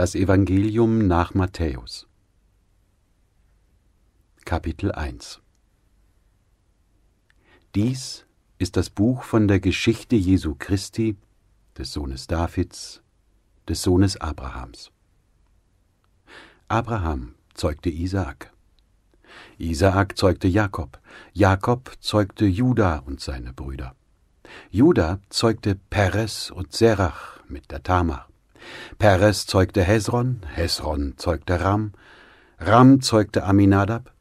Das Evangelium nach Matthäus Kapitel 1 Dies ist das Buch von der Geschichte Jesu Christi, des Sohnes Davids, des Sohnes Abrahams. Abraham zeugte Isaak. Isaak zeugte Jakob. Jakob zeugte Juda und seine Brüder. Juda zeugte Perez und Serach mit der Tamar. Peres zeugte Hesron, Hesron zeugte Ram, Ram zeugte Aminadab,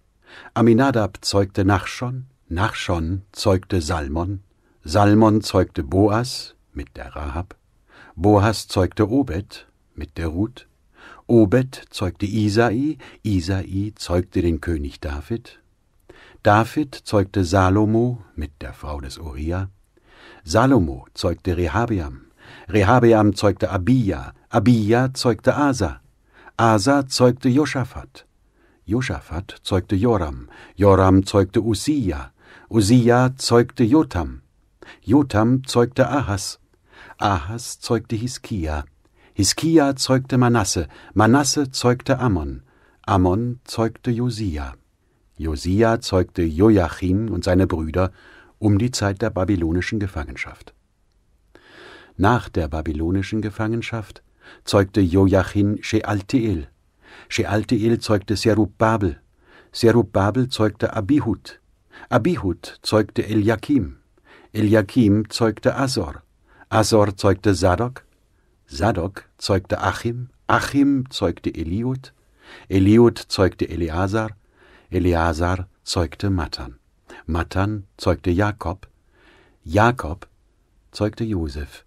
Aminadab zeugte Nachschon, Nachschon zeugte Salmon, Salmon zeugte Boas mit der Rahab, Boas zeugte Obed mit der Ruth, Obed zeugte Isai, Isai zeugte den König David, David zeugte Salomo mit der Frau des Uriah, Salomo zeugte Rehabiam Rehabeam zeugte Abia, Abia zeugte Asa, Asa zeugte Josaphat, Josaphat zeugte Joram, Joram zeugte Usia, Usia zeugte Jotam, Jotam zeugte Ahas, Ahas zeugte Hiskia, Hiskia zeugte Manasse, Manasse zeugte Ammon, Ammon zeugte Josia. Josia zeugte Joachim und seine Brüder um die Zeit der babylonischen Gefangenschaft. Nach der babylonischen Gefangenschaft zeugte Joachim Shealtiel. Shealtiel zeugte Serubbabel. Serubbabel zeugte Abihud. Abihud zeugte Eliakim. Eliakim zeugte Azor. Azor zeugte Sadok. Sadok zeugte Achim. Achim zeugte Eliud. Eliud zeugte Eleazar. Eleazar zeugte Matan. Matan zeugte Jakob. Jakob zeugte Josef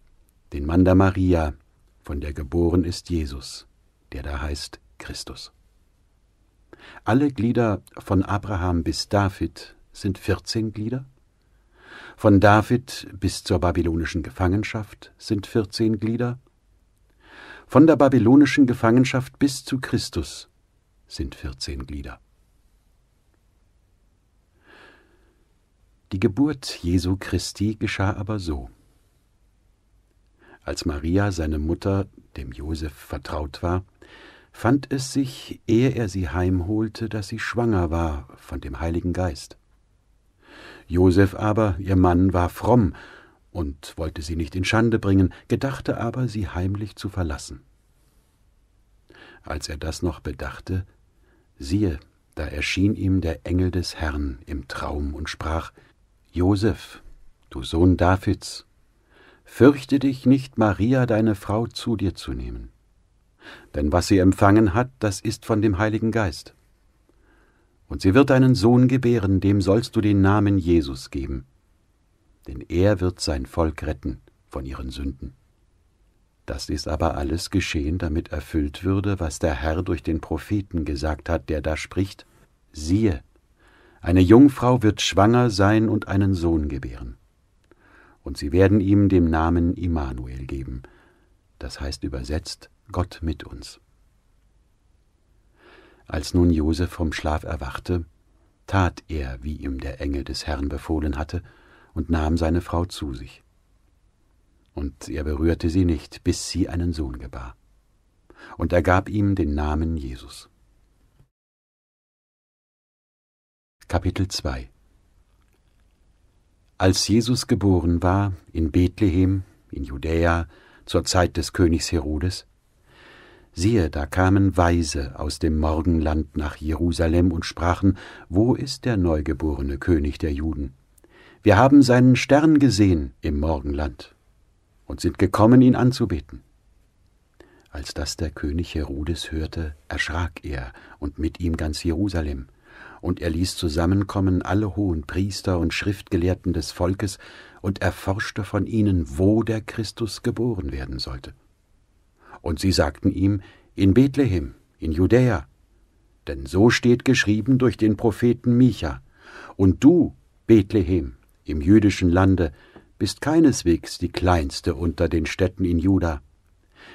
den Mann der Maria, von der geboren ist Jesus, der da heißt Christus. Alle Glieder von Abraham bis David sind 14 Glieder, von David bis zur babylonischen Gefangenschaft sind 14 Glieder, von der babylonischen Gefangenschaft bis zu Christus sind 14 Glieder. Die Geburt Jesu Christi geschah aber so. Als Maria, seine Mutter, dem Josef vertraut war, fand es sich, ehe er sie heimholte, dass sie schwanger war von dem Heiligen Geist. Josef aber, ihr Mann, war fromm und wollte sie nicht in Schande bringen, gedachte aber, sie heimlich zu verlassen. Als er das noch bedachte, siehe, da erschien ihm der Engel des Herrn im Traum und sprach, Josef, du Sohn Davids, Fürchte dich nicht, Maria, deine Frau, zu dir zu nehmen. Denn was sie empfangen hat, das ist von dem Heiligen Geist. Und sie wird einen Sohn gebären, dem sollst du den Namen Jesus geben. Denn er wird sein Volk retten von ihren Sünden. Das ist aber alles geschehen, damit erfüllt würde, was der Herr durch den Propheten gesagt hat, der da spricht, siehe, eine Jungfrau wird schwanger sein und einen Sohn gebären und sie werden ihm den Namen Immanuel geben, das heißt übersetzt Gott mit uns. Als nun Josef vom Schlaf erwachte, tat er, wie ihm der Engel des Herrn befohlen hatte, und nahm seine Frau zu sich. Und er berührte sie nicht, bis sie einen Sohn gebar. Und er gab ihm den Namen Jesus. Kapitel 2 als Jesus geboren war, in Bethlehem, in Judäa, zur Zeit des Königs Herodes, siehe, da kamen Weise aus dem Morgenland nach Jerusalem und sprachen, wo ist der neugeborene König der Juden? Wir haben seinen Stern gesehen im Morgenland und sind gekommen, ihn anzubeten. Als das der König Herodes hörte, erschrak er und mit ihm ganz Jerusalem und er ließ zusammenkommen alle hohen Priester und Schriftgelehrten des Volkes und erforschte von ihnen, wo der Christus geboren werden sollte. Und sie sagten ihm, in Bethlehem, in Judäa. Denn so steht geschrieben durch den Propheten Micha, und du, Bethlehem, im jüdischen Lande, bist keineswegs die kleinste unter den Städten in Juda,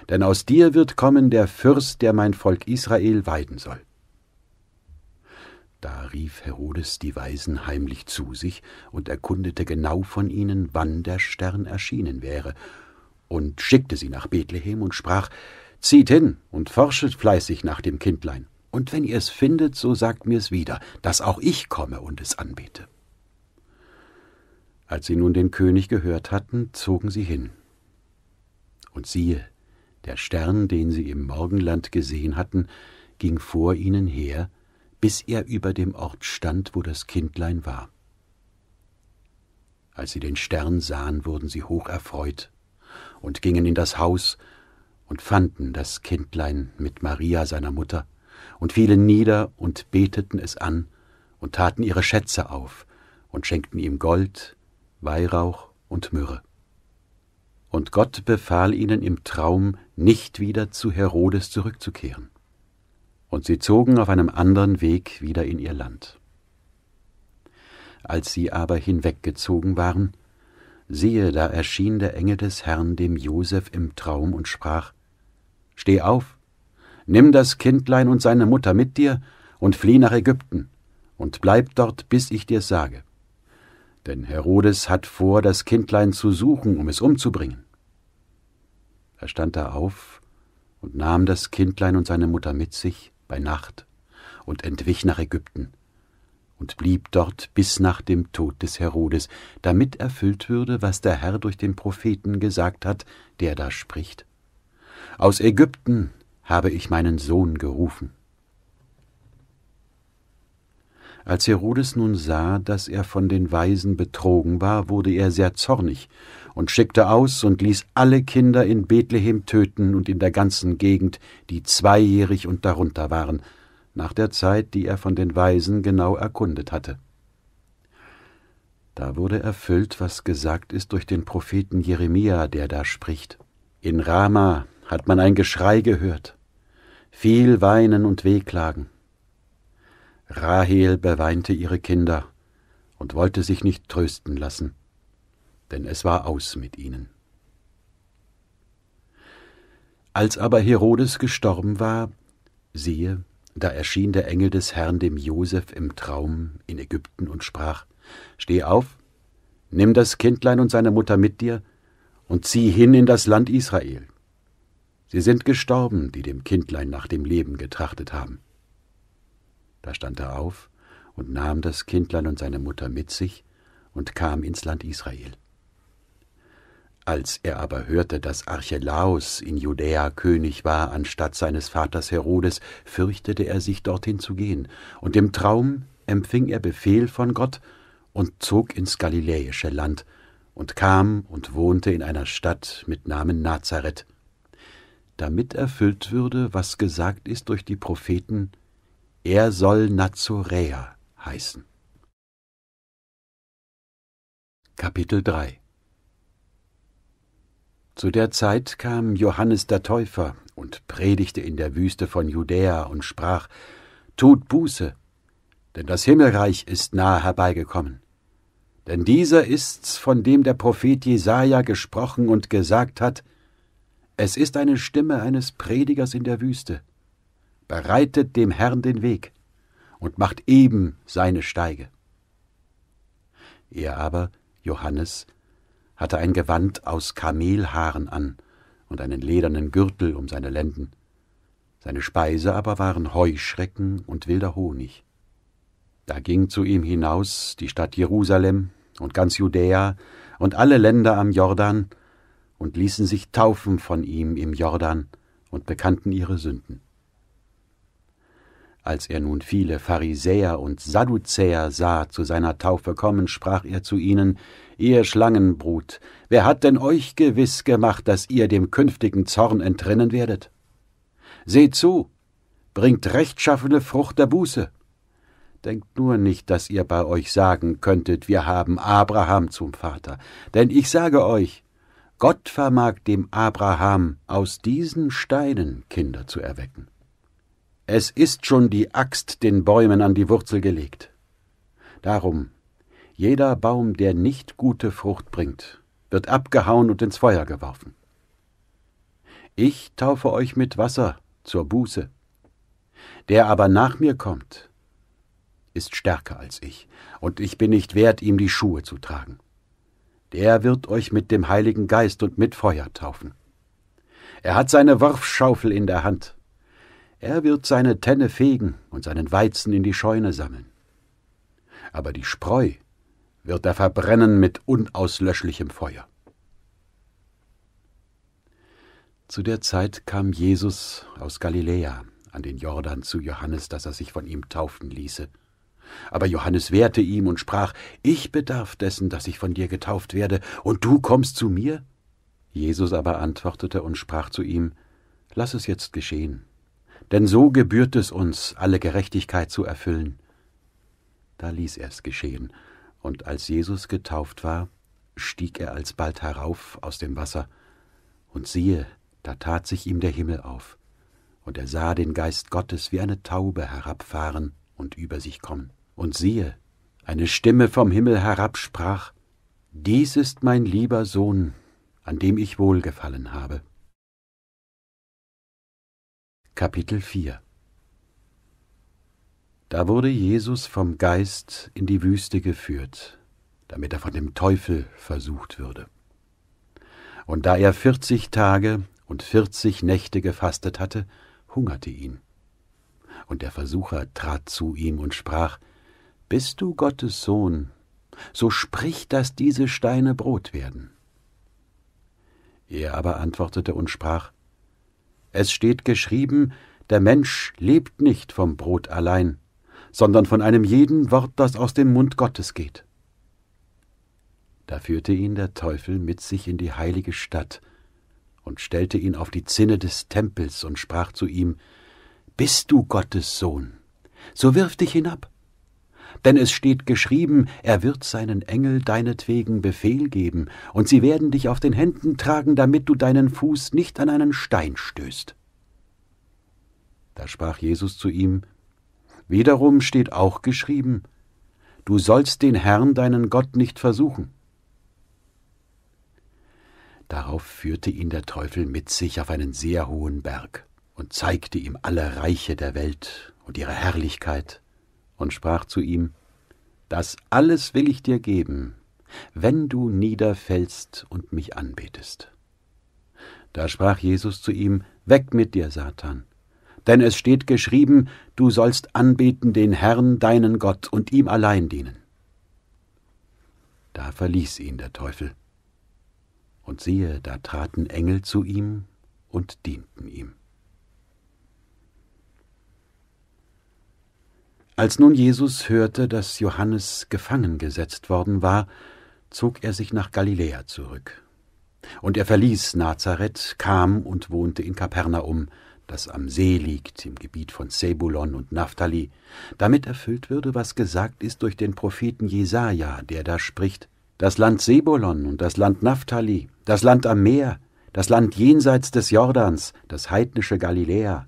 denn aus dir wird kommen der Fürst, der mein Volk Israel weiden soll. Da rief Herodes die Weisen heimlich zu sich und erkundete genau von ihnen, wann der Stern erschienen wäre, und schickte sie nach Bethlehem und sprach Zieht hin und forschet fleißig nach dem Kindlein, und wenn ihr es findet, so sagt mir's wieder, dass auch ich komme und es anbete. Als sie nun den König gehört hatten, zogen sie hin. Und siehe, der Stern, den sie im Morgenland gesehen hatten, ging vor ihnen her, bis er über dem Ort stand, wo das Kindlein war. Als sie den Stern sahen, wurden sie hoch erfreut und gingen in das Haus und fanden das Kindlein mit Maria seiner Mutter und fielen nieder und beteten es an und taten ihre Schätze auf und schenkten ihm Gold, Weihrauch und Myrrhe. Und Gott befahl ihnen im Traum, nicht wieder zu Herodes zurückzukehren und sie zogen auf einem anderen Weg wieder in ihr Land. Als sie aber hinweggezogen waren, siehe, da erschien der Engel des Herrn dem Josef im Traum und sprach, Steh auf, nimm das Kindlein und seine Mutter mit dir und flieh nach Ägypten und bleib dort, bis ich dir sage. Denn Herodes hat vor, das Kindlein zu suchen, um es umzubringen. Er stand da auf und nahm das Kindlein und seine Mutter mit sich bei Nacht und entwich nach Ägypten und blieb dort bis nach dem Tod des Herodes, damit erfüllt würde, was der Herr durch den Propheten gesagt hat, der da spricht. Aus Ägypten habe ich meinen Sohn gerufen. Als Herodes nun sah, dass er von den Weisen betrogen war, wurde er sehr zornig und schickte aus und ließ alle Kinder in Bethlehem töten und in der ganzen Gegend, die zweijährig und darunter waren, nach der Zeit, die er von den Weisen genau erkundet hatte. Da wurde erfüllt, was gesagt ist durch den Propheten Jeremia, der da spricht. In Rama hat man ein Geschrei gehört, viel Weinen und Wehklagen. Rahel beweinte ihre Kinder und wollte sich nicht trösten lassen denn es war aus mit ihnen. Als aber Herodes gestorben war, siehe, da erschien der Engel des Herrn dem Josef im Traum in Ägypten und sprach: Steh auf, nimm das Kindlein und seine Mutter mit dir und zieh hin in das Land Israel. Sie sind gestorben, die dem Kindlein nach dem Leben getrachtet haben. Da stand er auf und nahm das Kindlein und seine Mutter mit sich und kam ins Land Israel. Als er aber hörte, dass Archelaus in Judäa König war anstatt seines Vaters Herodes, fürchtete er sich dorthin zu gehen, und im Traum empfing er Befehl von Gott und zog ins galiläische Land und kam und wohnte in einer Stadt mit Namen Nazareth, damit erfüllt würde, was gesagt ist durch die Propheten, er soll Nazoräer heißen. Kapitel 3 zu der Zeit kam Johannes der Täufer und predigte in der Wüste von Judäa und sprach, Tut Buße, denn das Himmelreich ist nahe herbeigekommen. Denn dieser ist's, von dem der Prophet Jesaja gesprochen und gesagt hat, Es ist eine Stimme eines Predigers in der Wüste. Bereitet dem Herrn den Weg und macht eben seine Steige. Er aber, Johannes, hatte ein Gewand aus Kamelhaaren an und einen ledernen Gürtel um seine Lenden. Seine Speise aber waren Heuschrecken und wilder Honig. Da ging zu ihm hinaus die Stadt Jerusalem und ganz Judäa und alle Länder am Jordan und ließen sich taufen von ihm im Jordan und bekannten ihre Sünden. Als er nun viele Pharisäer und Sadduzäer sah zu seiner Taufe kommen, sprach er zu ihnen, ihr Schlangenbrut, wer hat denn euch gewiss gemacht, dass ihr dem künftigen Zorn entrinnen werdet? Seht zu, bringt rechtschaffene Frucht der Buße. Denkt nur nicht, dass ihr bei euch sagen könntet, wir haben Abraham zum Vater, denn ich sage euch, Gott vermag dem Abraham aus diesen Steinen Kinder zu erwecken. Es ist schon die Axt den Bäumen an die Wurzel gelegt. Darum jeder Baum, der nicht gute Frucht bringt, wird abgehauen und ins Feuer geworfen. Ich taufe euch mit Wasser zur Buße. Der aber nach mir kommt, ist stärker als ich, und ich bin nicht wert, ihm die Schuhe zu tragen. Der wird euch mit dem Heiligen Geist und mit Feuer taufen. Er hat seine Worfschaufel in der Hand. Er wird seine Tenne fegen und seinen Weizen in die Scheune sammeln. Aber die Spreu, wird er verbrennen mit unauslöschlichem Feuer. Zu der Zeit kam Jesus aus Galiläa an den Jordan zu Johannes, dass er sich von ihm taufen ließe. Aber Johannes wehrte ihm und sprach, Ich bedarf dessen, dass ich von dir getauft werde, und du kommst zu mir? Jesus aber antwortete und sprach zu ihm, Lass es jetzt geschehen, denn so gebührt es uns, alle Gerechtigkeit zu erfüllen. Da ließ er es geschehen, und als Jesus getauft war, stieg er alsbald herauf aus dem Wasser, und siehe, da tat sich ihm der Himmel auf, und er sah den Geist Gottes wie eine Taube herabfahren und über sich kommen. Und siehe, eine Stimme vom Himmel herab sprach, Dies ist mein lieber Sohn, an dem ich wohlgefallen habe. Kapitel 4 da wurde Jesus vom Geist in die Wüste geführt, damit er von dem Teufel versucht würde. Und da er vierzig Tage und vierzig Nächte gefastet hatte, hungerte ihn. Und der Versucher trat zu ihm und sprach, Bist du Gottes Sohn, so sprich, dass diese Steine Brot werden. Er aber antwortete und sprach, Es steht geschrieben, der Mensch lebt nicht vom Brot allein, sondern von einem jeden Wort, das aus dem Mund Gottes geht. Da führte ihn der Teufel mit sich in die heilige Stadt und stellte ihn auf die Zinne des Tempels und sprach zu ihm, Bist du Gottes Sohn, so wirf dich hinab. Denn es steht geschrieben, er wird seinen Engel deinetwegen Befehl geben, und sie werden dich auf den Händen tragen, damit du deinen Fuß nicht an einen Stein stößt. Da sprach Jesus zu ihm, Wiederum steht auch geschrieben, Du sollst den Herrn deinen Gott nicht versuchen. Darauf führte ihn der Teufel mit sich auf einen sehr hohen Berg und zeigte ihm alle Reiche der Welt und ihre Herrlichkeit und sprach zu ihm, Das alles will ich dir geben, wenn du niederfällst und mich anbetest. Da sprach Jesus zu ihm, Weg mit dir, Satan, denn es steht geschrieben, du sollst anbeten den Herrn, deinen Gott, und ihm allein dienen. Da verließ ihn der Teufel. Und siehe, da traten Engel zu ihm und dienten ihm. Als nun Jesus hörte, dass Johannes gefangen gesetzt worden war, zog er sich nach Galiläa zurück. Und er verließ Nazareth, kam und wohnte in Kapernaum, das am See liegt, im Gebiet von Sebulon und Naphtali, damit erfüllt würde, was gesagt ist durch den Propheten Jesaja, der da spricht: Das Land Sebulon und das Land Naphtali, das Land am Meer, das Land jenseits des Jordans, das heidnische Galiläa.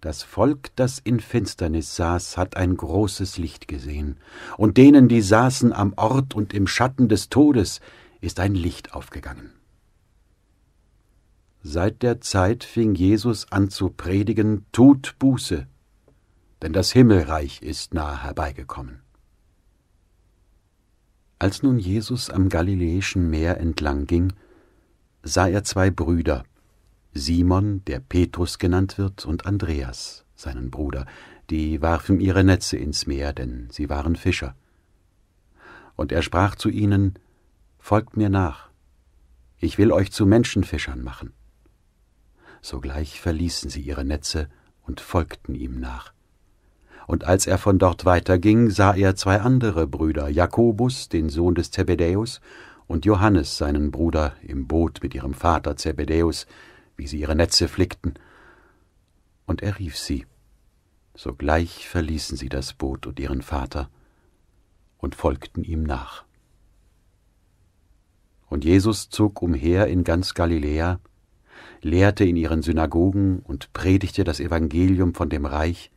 Das Volk, das in Finsternis saß, hat ein großes Licht gesehen, und denen, die saßen am Ort und im Schatten des Todes, ist ein Licht aufgegangen. Seit der Zeit fing Jesus an zu predigen, tut Buße, denn das Himmelreich ist nahe herbeigekommen. Als nun Jesus am Galiläischen Meer entlang ging, sah er zwei Brüder, Simon, der Petrus genannt wird, und Andreas, seinen Bruder, die warfen ihre Netze ins Meer, denn sie waren Fischer. Und er sprach zu ihnen, Folgt mir nach, ich will euch zu Menschenfischern machen. Sogleich verließen sie ihre Netze und folgten ihm nach. Und als er von dort weiterging, sah er zwei andere Brüder, Jakobus, den Sohn des Zebedäus, und Johannes, seinen Bruder, im Boot mit ihrem Vater Zebedäus, wie sie ihre Netze flickten. Und er rief sie. Sogleich verließen sie das Boot und ihren Vater und folgten ihm nach. Und Jesus zog umher in ganz Galiläa, lehrte in ihren Synagogen und predigte das Evangelium von dem Reich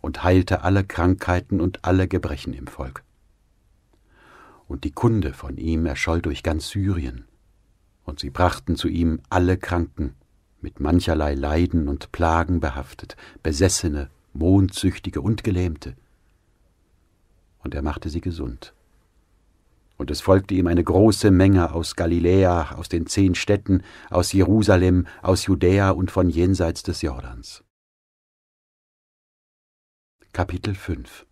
und heilte alle Krankheiten und alle Gebrechen im Volk. Und die Kunde von ihm erscholl durch ganz Syrien, und sie brachten zu ihm alle Kranken, mit mancherlei Leiden und Plagen behaftet, Besessene, Mondsüchtige und Gelähmte, und er machte sie gesund und es folgte ihm eine große Menge aus Galiläa, aus den zehn Städten, aus Jerusalem, aus Judäa und von jenseits des Jordans. Kapitel 5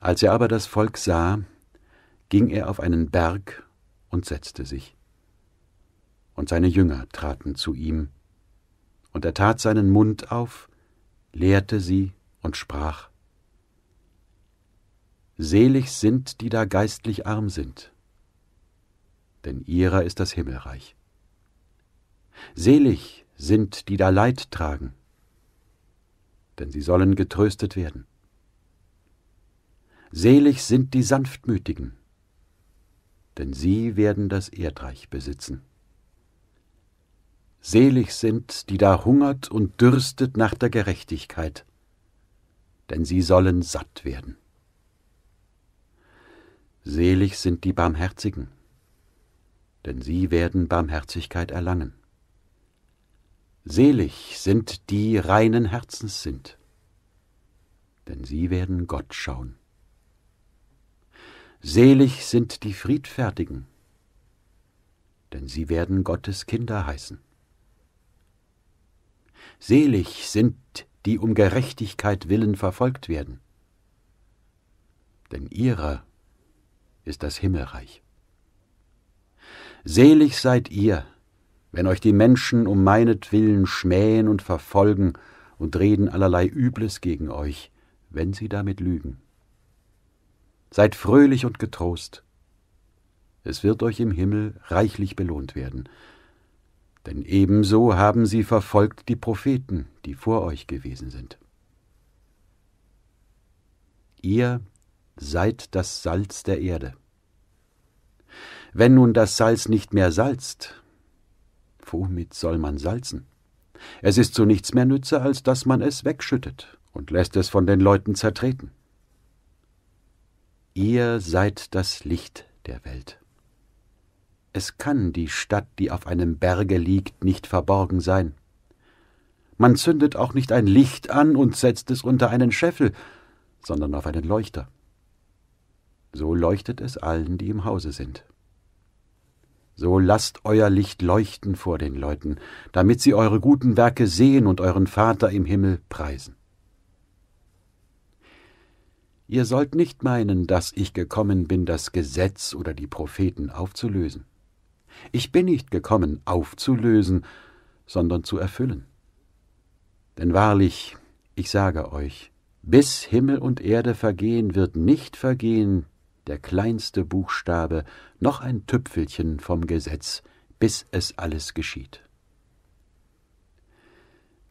Als er aber das Volk sah, ging er auf einen Berg und setzte sich. Und seine Jünger traten zu ihm. Und er tat seinen Mund auf, lehrte sie und sprach, Selig sind, die da geistlich arm sind, denn ihrer ist das Himmelreich. Selig sind, die da Leid tragen, denn sie sollen getröstet werden. Selig sind die Sanftmütigen, denn sie werden das Erdreich besitzen. Selig sind, die da hungert und dürstet nach der Gerechtigkeit, denn sie sollen satt werden. Selig sind die Barmherzigen, denn sie werden Barmherzigkeit erlangen. Selig sind die reinen Herzens sind, denn sie werden Gott schauen. Selig sind die Friedfertigen, denn sie werden Gottes Kinder heißen. Selig sind die um Gerechtigkeit willen verfolgt werden, denn ihrer ist das Himmelreich. Selig seid ihr, wenn euch die Menschen um meinetwillen schmähen und verfolgen und reden allerlei Übles gegen euch, wenn sie damit lügen. Seid fröhlich und getrost. Es wird euch im Himmel reichlich belohnt werden. Denn ebenso haben sie verfolgt die Propheten, die vor euch gewesen sind. Ihr Seid das Salz der Erde. Wenn nun das Salz nicht mehr salzt, womit soll man salzen? Es ist zu nichts mehr nütze, als dass man es wegschüttet und lässt es von den Leuten zertreten. Ihr seid das Licht der Welt. Es kann die Stadt, die auf einem Berge liegt, nicht verborgen sein. Man zündet auch nicht ein Licht an und setzt es unter einen Scheffel, sondern auf einen Leuchter, so leuchtet es allen, die im Hause sind. So lasst euer Licht leuchten vor den Leuten, damit sie eure guten Werke sehen und euren Vater im Himmel preisen. Ihr sollt nicht meinen, dass ich gekommen bin, das Gesetz oder die Propheten aufzulösen. Ich bin nicht gekommen, aufzulösen, sondern zu erfüllen. Denn wahrlich, ich sage euch, bis Himmel und Erde vergehen, wird nicht vergehen der kleinste Buchstabe, noch ein Tüpfelchen vom Gesetz, bis es alles geschieht.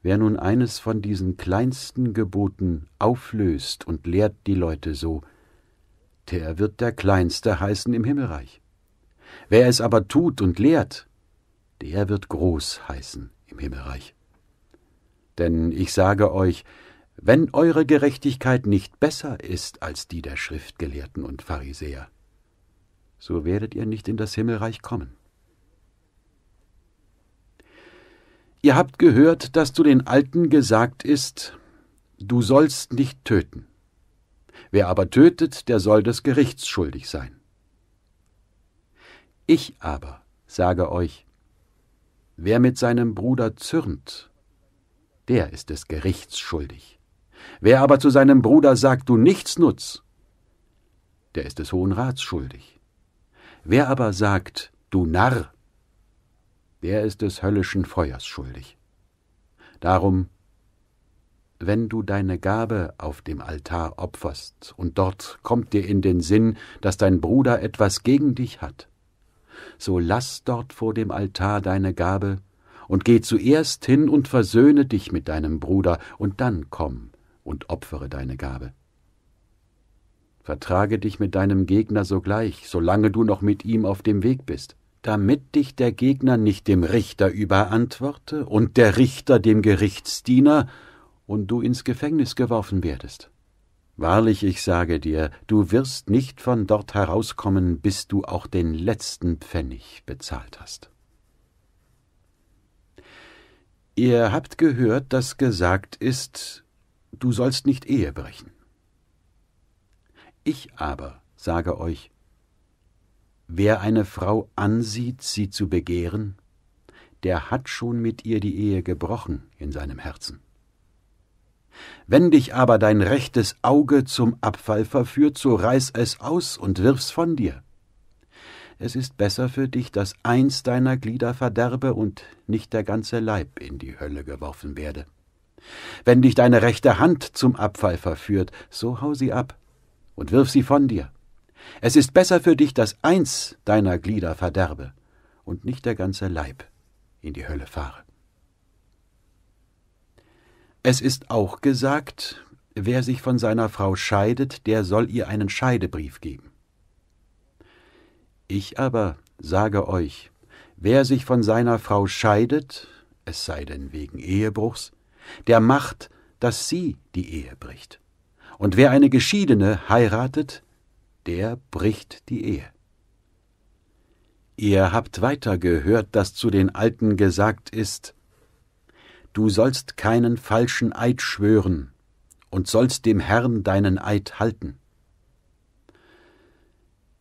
Wer nun eines von diesen kleinsten Geboten auflöst und lehrt die Leute so, der wird der Kleinste heißen im Himmelreich. Wer es aber tut und lehrt, der wird groß heißen im Himmelreich. Denn ich sage euch, wenn eure Gerechtigkeit nicht besser ist als die der Schriftgelehrten und Pharisäer, so werdet ihr nicht in das Himmelreich kommen. Ihr habt gehört, dass zu den Alten gesagt ist, du sollst nicht töten. Wer aber tötet, der soll des Gerichts schuldig sein. Ich aber sage euch, wer mit seinem Bruder zürnt, der ist des Gerichts schuldig. Wer aber zu seinem Bruder sagt, du nichts nutz, der ist des Hohen Rats schuldig. Wer aber sagt, du Narr, der ist des höllischen Feuers schuldig. Darum, wenn du deine Gabe auf dem Altar opferst und dort kommt dir in den Sinn, dass dein Bruder etwas gegen dich hat, so lass dort vor dem Altar deine Gabe und geh zuerst hin und versöhne dich mit deinem Bruder und dann komm und opfere deine Gabe. Vertrage dich mit deinem Gegner sogleich, solange du noch mit ihm auf dem Weg bist, damit dich der Gegner nicht dem Richter überantworte und der Richter dem Gerichtsdiener und du ins Gefängnis geworfen werdest. Wahrlich, ich sage dir, du wirst nicht von dort herauskommen, bis du auch den letzten Pfennig bezahlt hast. Ihr habt gehört, dass gesagt ist, Du sollst nicht Ehe brechen. Ich aber sage euch, wer eine Frau ansieht, sie zu begehren, der hat schon mit ihr die Ehe gebrochen in seinem Herzen. Wenn dich aber dein rechtes Auge zum Abfall verführt, so reiß es aus und wirf's von dir. Es ist besser für dich, dass eins deiner Glieder verderbe und nicht der ganze Leib in die Hölle geworfen werde. Wenn dich deine rechte Hand zum Abfall verführt, so hau sie ab und wirf sie von dir. Es ist besser für dich, dass eins deiner Glieder verderbe und nicht der ganze Leib in die Hölle fahre. Es ist auch gesagt, wer sich von seiner Frau scheidet, der soll ihr einen Scheidebrief geben. Ich aber sage euch, wer sich von seiner Frau scheidet, es sei denn wegen Ehebruchs, der Macht, dass sie die Ehe bricht. Und wer eine Geschiedene heiratet, der bricht die Ehe. Ihr habt weiter gehört, dass zu den Alten gesagt ist, Du sollst keinen falschen Eid schwören und sollst dem Herrn deinen Eid halten.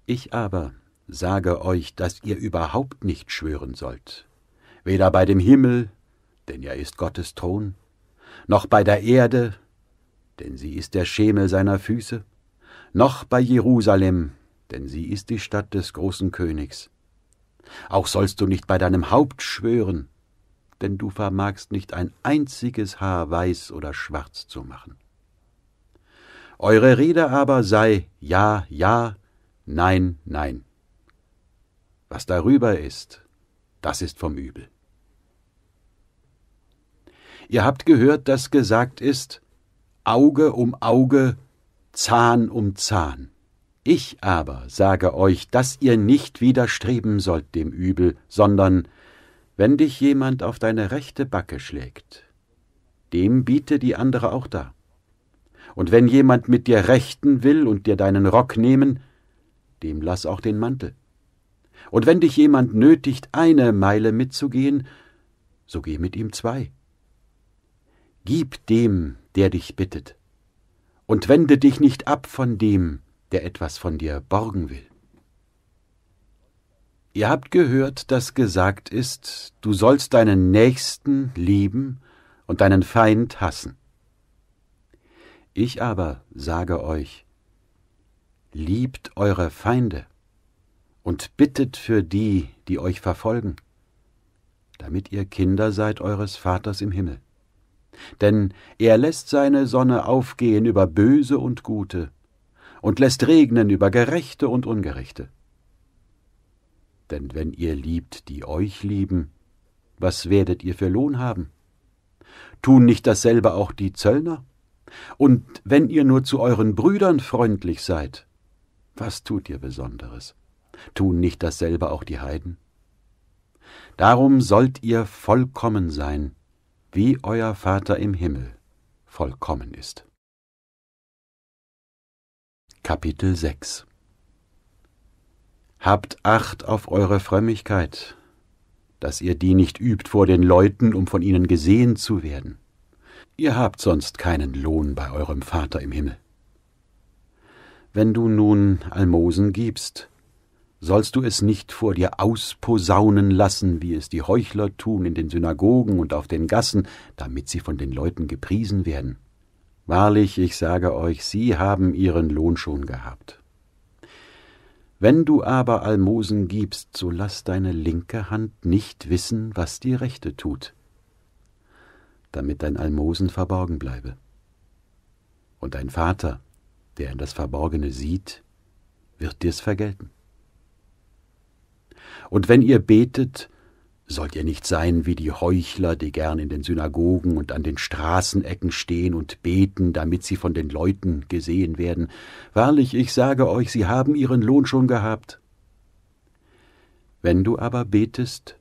Ich aber sage euch, dass ihr überhaupt nicht schwören sollt, weder bei dem Himmel, denn er ist Gottes Thron, noch bei der Erde, denn sie ist der Schemel seiner Füße, noch bei Jerusalem, denn sie ist die Stadt des großen Königs. Auch sollst du nicht bei deinem Haupt schwören, denn du vermagst nicht ein einziges Haar weiß oder schwarz zu machen. Eure Rede aber sei Ja, Ja, Nein, Nein. Was darüber ist, das ist vom Übel. Ihr habt gehört, dass gesagt ist, Auge um Auge, Zahn um Zahn. Ich aber sage euch, dass ihr nicht widerstreben sollt dem Übel, sondern wenn dich jemand auf deine rechte Backe schlägt, dem biete die andere auch da. Und wenn jemand mit dir rechten will und dir deinen Rock nehmen, dem lass auch den Mantel. Und wenn dich jemand nötigt, eine Meile mitzugehen, so geh mit ihm zwei. Gib dem, der dich bittet, und wende dich nicht ab von dem, der etwas von dir borgen will. Ihr habt gehört, dass gesagt ist, du sollst deinen Nächsten lieben und deinen Feind hassen. Ich aber sage euch, liebt eure Feinde und bittet für die, die euch verfolgen, damit ihr Kinder seid eures Vaters im Himmel. Denn er lässt seine Sonne aufgehen über Böse und Gute und lässt regnen über Gerechte und Ungerechte. Denn wenn ihr liebt, die euch lieben, was werdet ihr für Lohn haben? Tun nicht dasselbe auch die Zöllner? Und wenn ihr nur zu euren Brüdern freundlich seid, was tut ihr Besonderes? Tun nicht dasselbe auch die Heiden? Darum sollt ihr vollkommen sein, wie euer Vater im Himmel vollkommen ist. Kapitel 6 Habt Acht auf eure Frömmigkeit, dass ihr die nicht übt vor den Leuten, um von ihnen gesehen zu werden. Ihr habt sonst keinen Lohn bei eurem Vater im Himmel. Wenn du nun Almosen gibst, sollst du es nicht vor dir ausposaunen lassen, wie es die Heuchler tun in den Synagogen und auf den Gassen, damit sie von den Leuten gepriesen werden. Wahrlich, ich sage euch, sie haben ihren Lohn schon gehabt. Wenn du aber Almosen gibst, so lass deine linke Hand nicht wissen, was die rechte tut, damit dein Almosen verborgen bleibe. Und dein Vater, der in das Verborgene sieht, wird dir's vergelten. Und wenn ihr betet, sollt ihr nicht sein wie die Heuchler, die gern in den Synagogen und an den Straßenecken stehen und beten, damit sie von den Leuten gesehen werden. Wahrlich, ich sage euch, sie haben ihren Lohn schon gehabt. Wenn du aber betest,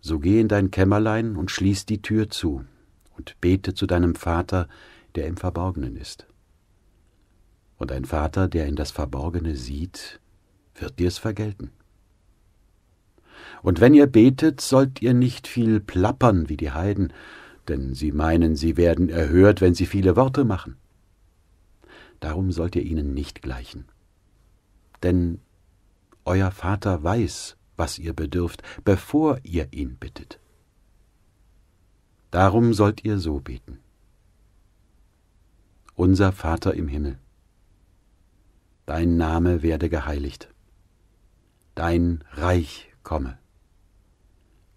so geh in dein Kämmerlein und schließ die Tür zu und bete zu deinem Vater, der im Verborgenen ist. Und ein Vater, der in das Verborgene sieht, wird dir's vergelten. Und wenn ihr betet, sollt ihr nicht viel plappern wie die Heiden, denn sie meinen, sie werden erhört, wenn sie viele Worte machen. Darum sollt ihr ihnen nicht gleichen. Denn euer Vater weiß, was ihr bedürft, bevor ihr ihn bittet. Darum sollt ihr so beten. Unser Vater im Himmel, dein Name werde geheiligt, dein Reich komme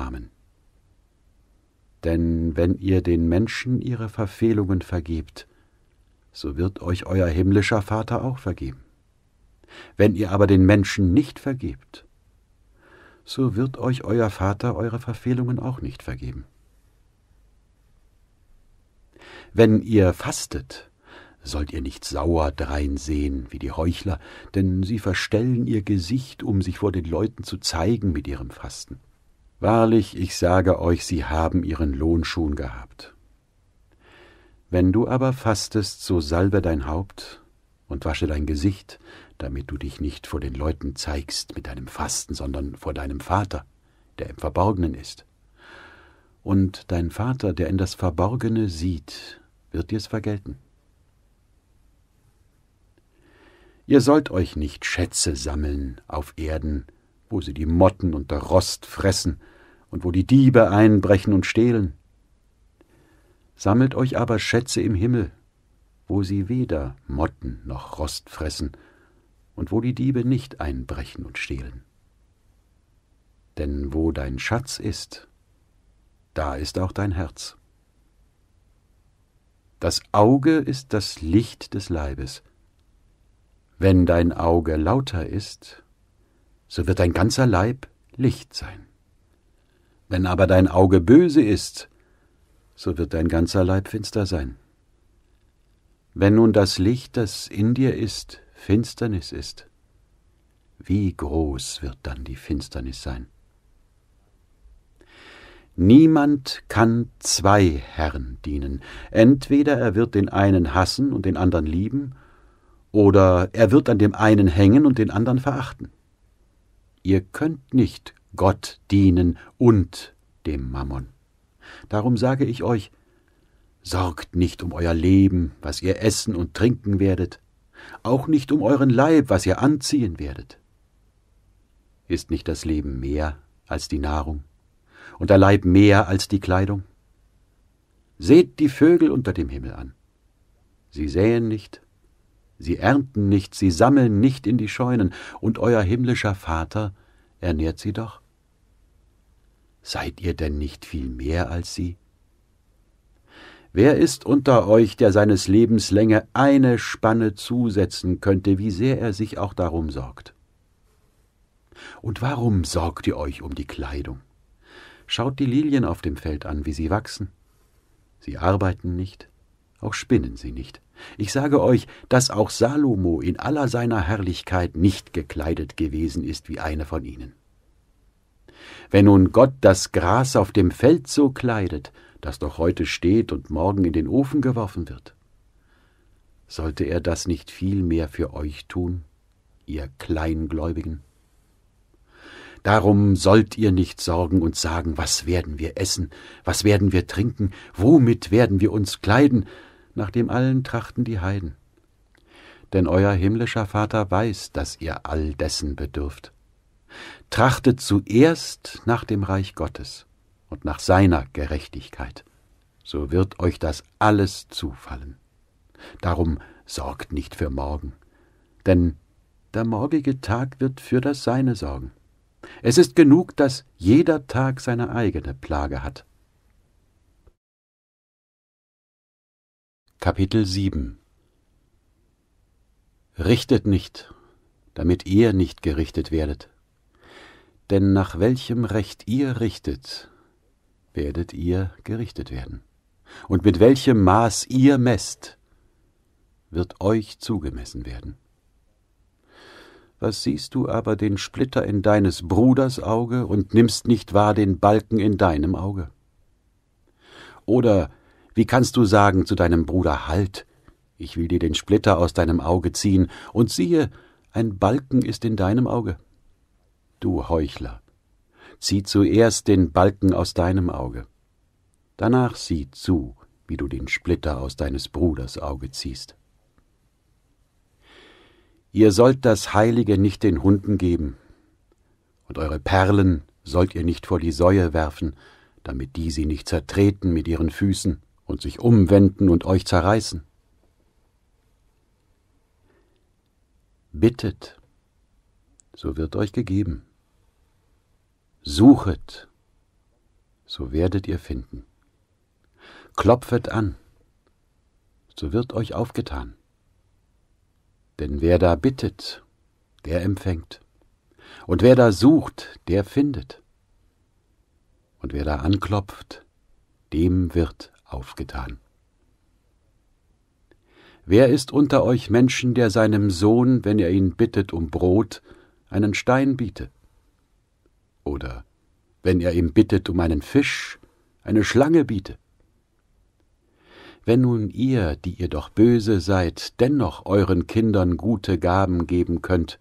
Amen. Denn wenn ihr den Menschen ihre Verfehlungen vergebt, so wird euch euer himmlischer Vater auch vergeben. Wenn ihr aber den Menschen nicht vergebt, so wird euch euer Vater eure Verfehlungen auch nicht vergeben. Wenn ihr fastet, sollt ihr nicht sauer dreinsehen wie die Heuchler, denn sie verstellen ihr Gesicht, um sich vor den Leuten zu zeigen mit ihrem Fasten. Wahrlich, ich sage euch, sie haben ihren Lohn schon gehabt. Wenn du aber fastest, so salbe dein Haupt und wasche dein Gesicht, damit du dich nicht vor den Leuten zeigst mit deinem Fasten, sondern vor deinem Vater, der im Verborgenen ist. Und dein Vater, der in das Verborgene sieht, wird dir's vergelten. Ihr sollt euch nicht Schätze sammeln auf Erden, wo sie die Motten und der Rost fressen und wo die Diebe einbrechen und stehlen. Sammelt euch aber Schätze im Himmel, wo sie weder Motten noch Rost fressen und wo die Diebe nicht einbrechen und stehlen. Denn wo dein Schatz ist, da ist auch dein Herz. Das Auge ist das Licht des Leibes. Wenn dein Auge lauter ist, so wird dein ganzer Leib Licht sein. Wenn aber dein Auge böse ist, so wird dein ganzer Leib finster sein. Wenn nun das Licht, das in dir ist, Finsternis ist, wie groß wird dann die Finsternis sein? Niemand kann zwei Herren dienen. Entweder er wird den einen hassen und den anderen lieben, oder er wird an dem einen hängen und den anderen verachten. Ihr könnt nicht Gott dienen und dem Mammon. Darum sage ich euch, sorgt nicht um euer Leben, was ihr essen und trinken werdet, auch nicht um euren Leib, was ihr anziehen werdet. Ist nicht das Leben mehr als die Nahrung und der Leib mehr als die Kleidung? Seht die Vögel unter dem Himmel an. Sie säen nicht, Sie ernten nicht, sie sammeln nicht in die Scheunen, und euer himmlischer Vater ernährt sie doch? Seid ihr denn nicht viel mehr als sie? Wer ist unter euch, der seines Lebens Länge eine Spanne zusetzen könnte, wie sehr er sich auch darum sorgt? Und warum sorgt ihr euch um die Kleidung? Schaut die Lilien auf dem Feld an, wie sie wachsen. Sie arbeiten nicht, auch spinnen sie nicht. Ich sage euch, dass auch Salomo in aller seiner Herrlichkeit nicht gekleidet gewesen ist wie einer von ihnen. Wenn nun Gott das Gras auf dem Feld so kleidet, das doch heute steht und morgen in den Ofen geworfen wird, sollte er das nicht viel mehr für euch tun, ihr Kleingläubigen? Darum sollt ihr nicht sorgen und sagen, was werden wir essen, was werden wir trinken, womit werden wir uns kleiden, nach dem allen trachten die Heiden. Denn euer himmlischer Vater weiß, dass ihr all dessen bedürft. Trachtet zuerst nach dem Reich Gottes und nach seiner Gerechtigkeit, so wird euch das alles zufallen. Darum sorgt nicht für morgen, denn der morgige Tag wird für das Seine sorgen. Es ist genug, dass jeder Tag seine eigene Plage hat. Kapitel 7 Richtet nicht, damit ihr nicht gerichtet werdet. Denn nach welchem Recht ihr richtet, werdet ihr gerichtet werden. Und mit welchem Maß ihr messt, wird euch zugemessen werden. Was siehst du aber den Splitter in deines Bruders Auge und nimmst nicht wahr den Balken in deinem Auge? Oder wie kannst du sagen zu deinem Bruder Halt? Ich will dir den Splitter aus deinem Auge ziehen, und siehe, ein Balken ist in deinem Auge. Du Heuchler, zieh zuerst den Balken aus deinem Auge. Danach sieh zu, wie du den Splitter aus deines Bruders Auge ziehst. Ihr sollt das Heilige nicht den Hunden geben, und eure Perlen sollt ihr nicht vor die Säue werfen, damit die sie nicht zertreten mit ihren Füßen und sich umwenden und euch zerreißen. Bittet, so wird euch gegeben. Suchet, so werdet ihr finden. Klopfet an, so wird euch aufgetan. Denn wer da bittet, der empfängt. Und wer da sucht, der findet. Und wer da anklopft, dem wird aufgetan. Wer ist unter euch Menschen, der seinem Sohn, wenn er ihn bittet um Brot, einen Stein biete? Oder wenn er ihm bittet um einen Fisch, eine Schlange biete? Wenn nun ihr, die ihr doch böse seid, dennoch euren Kindern gute Gaben geben könnt,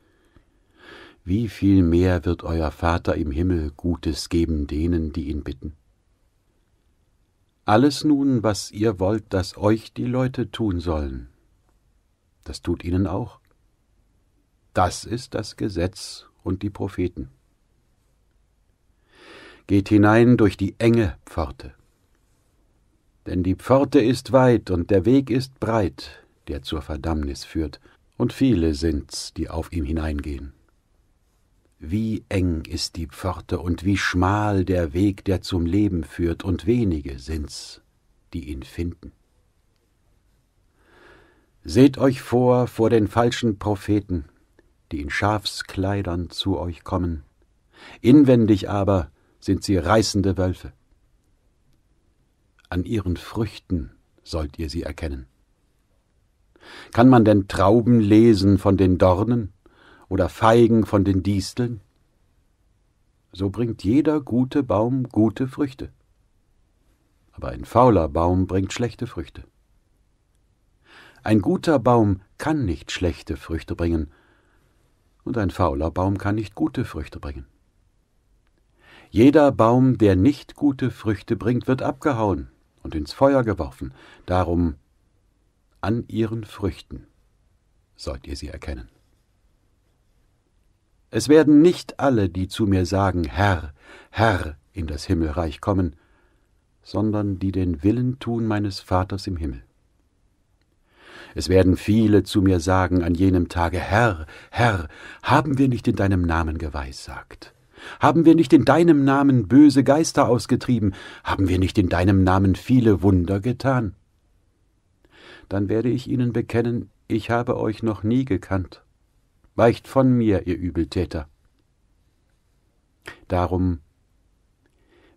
wie viel mehr wird euer Vater im Himmel Gutes geben denen, die ihn bitten? Alles nun, was ihr wollt, dass euch die Leute tun sollen, das tut ihnen auch. Das ist das Gesetz und die Propheten. Geht hinein durch die enge Pforte. Denn die Pforte ist weit und der Weg ist breit, der zur Verdammnis führt, und viele sind's, die auf ihm hineingehen. Wie eng ist die Pforte und wie schmal der Weg, der zum Leben führt, und wenige sind's, die ihn finden. Seht euch vor vor den falschen Propheten, die in Schafskleidern zu euch kommen, inwendig aber sind sie reißende Wölfe. An ihren Früchten sollt ihr sie erkennen. Kann man denn Trauben lesen von den Dornen? oder Feigen von den Disteln? So bringt jeder gute Baum gute Früchte. Aber ein fauler Baum bringt schlechte Früchte. Ein guter Baum kann nicht schlechte Früchte bringen, und ein fauler Baum kann nicht gute Früchte bringen. Jeder Baum, der nicht gute Früchte bringt, wird abgehauen und ins Feuer geworfen. Darum an ihren Früchten sollt ihr sie erkennen. Es werden nicht alle, die zu mir sagen, Herr, Herr, in das Himmelreich kommen, sondern die den Willen tun meines Vaters im Himmel. Es werden viele zu mir sagen an jenem Tage, Herr, Herr, haben wir nicht in deinem Namen geweissagt? Haben wir nicht in deinem Namen böse Geister ausgetrieben? Haben wir nicht in deinem Namen viele Wunder getan? Dann werde ich ihnen bekennen, ich habe euch noch nie gekannt weicht von mir, ihr Übeltäter. Darum,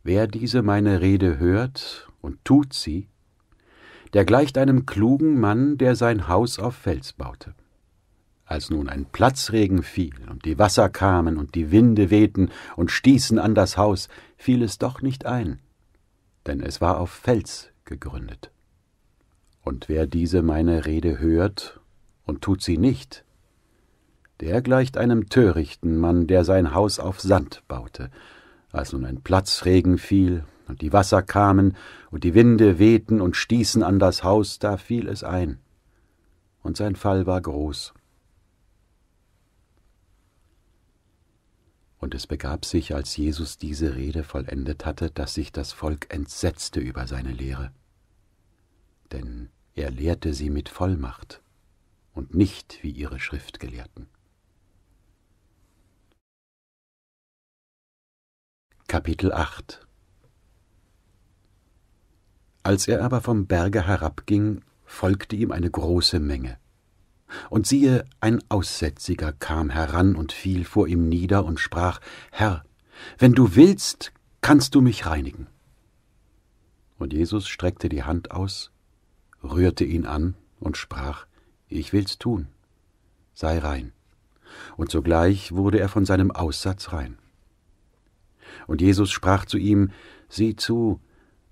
wer diese meine Rede hört und tut sie, der gleicht einem klugen Mann, der sein Haus auf Fels baute. Als nun ein Platzregen fiel und die Wasser kamen und die Winde wehten und stießen an das Haus, fiel es doch nicht ein, denn es war auf Fels gegründet. Und wer diese meine Rede hört und tut sie nicht, der gleicht einem törichten Mann, der sein Haus auf Sand baute. Als nun ein Platzregen fiel, und die Wasser kamen, und die Winde wehten und stießen an das Haus, da fiel es ein. Und sein Fall war groß. Und es begab sich, als Jesus diese Rede vollendet hatte, dass sich das Volk entsetzte über seine Lehre. Denn er lehrte sie mit Vollmacht und nicht wie ihre Schriftgelehrten. Kapitel 8 Als er aber vom Berge herabging, folgte ihm eine große Menge. Und siehe, ein Aussätziger kam heran und fiel vor ihm nieder und sprach, Herr, wenn du willst, kannst du mich reinigen. Und Jesus streckte die Hand aus, rührte ihn an und sprach, Ich will's tun, sei rein. Und sogleich wurde er von seinem Aussatz rein. Und Jesus sprach zu ihm, Sieh zu,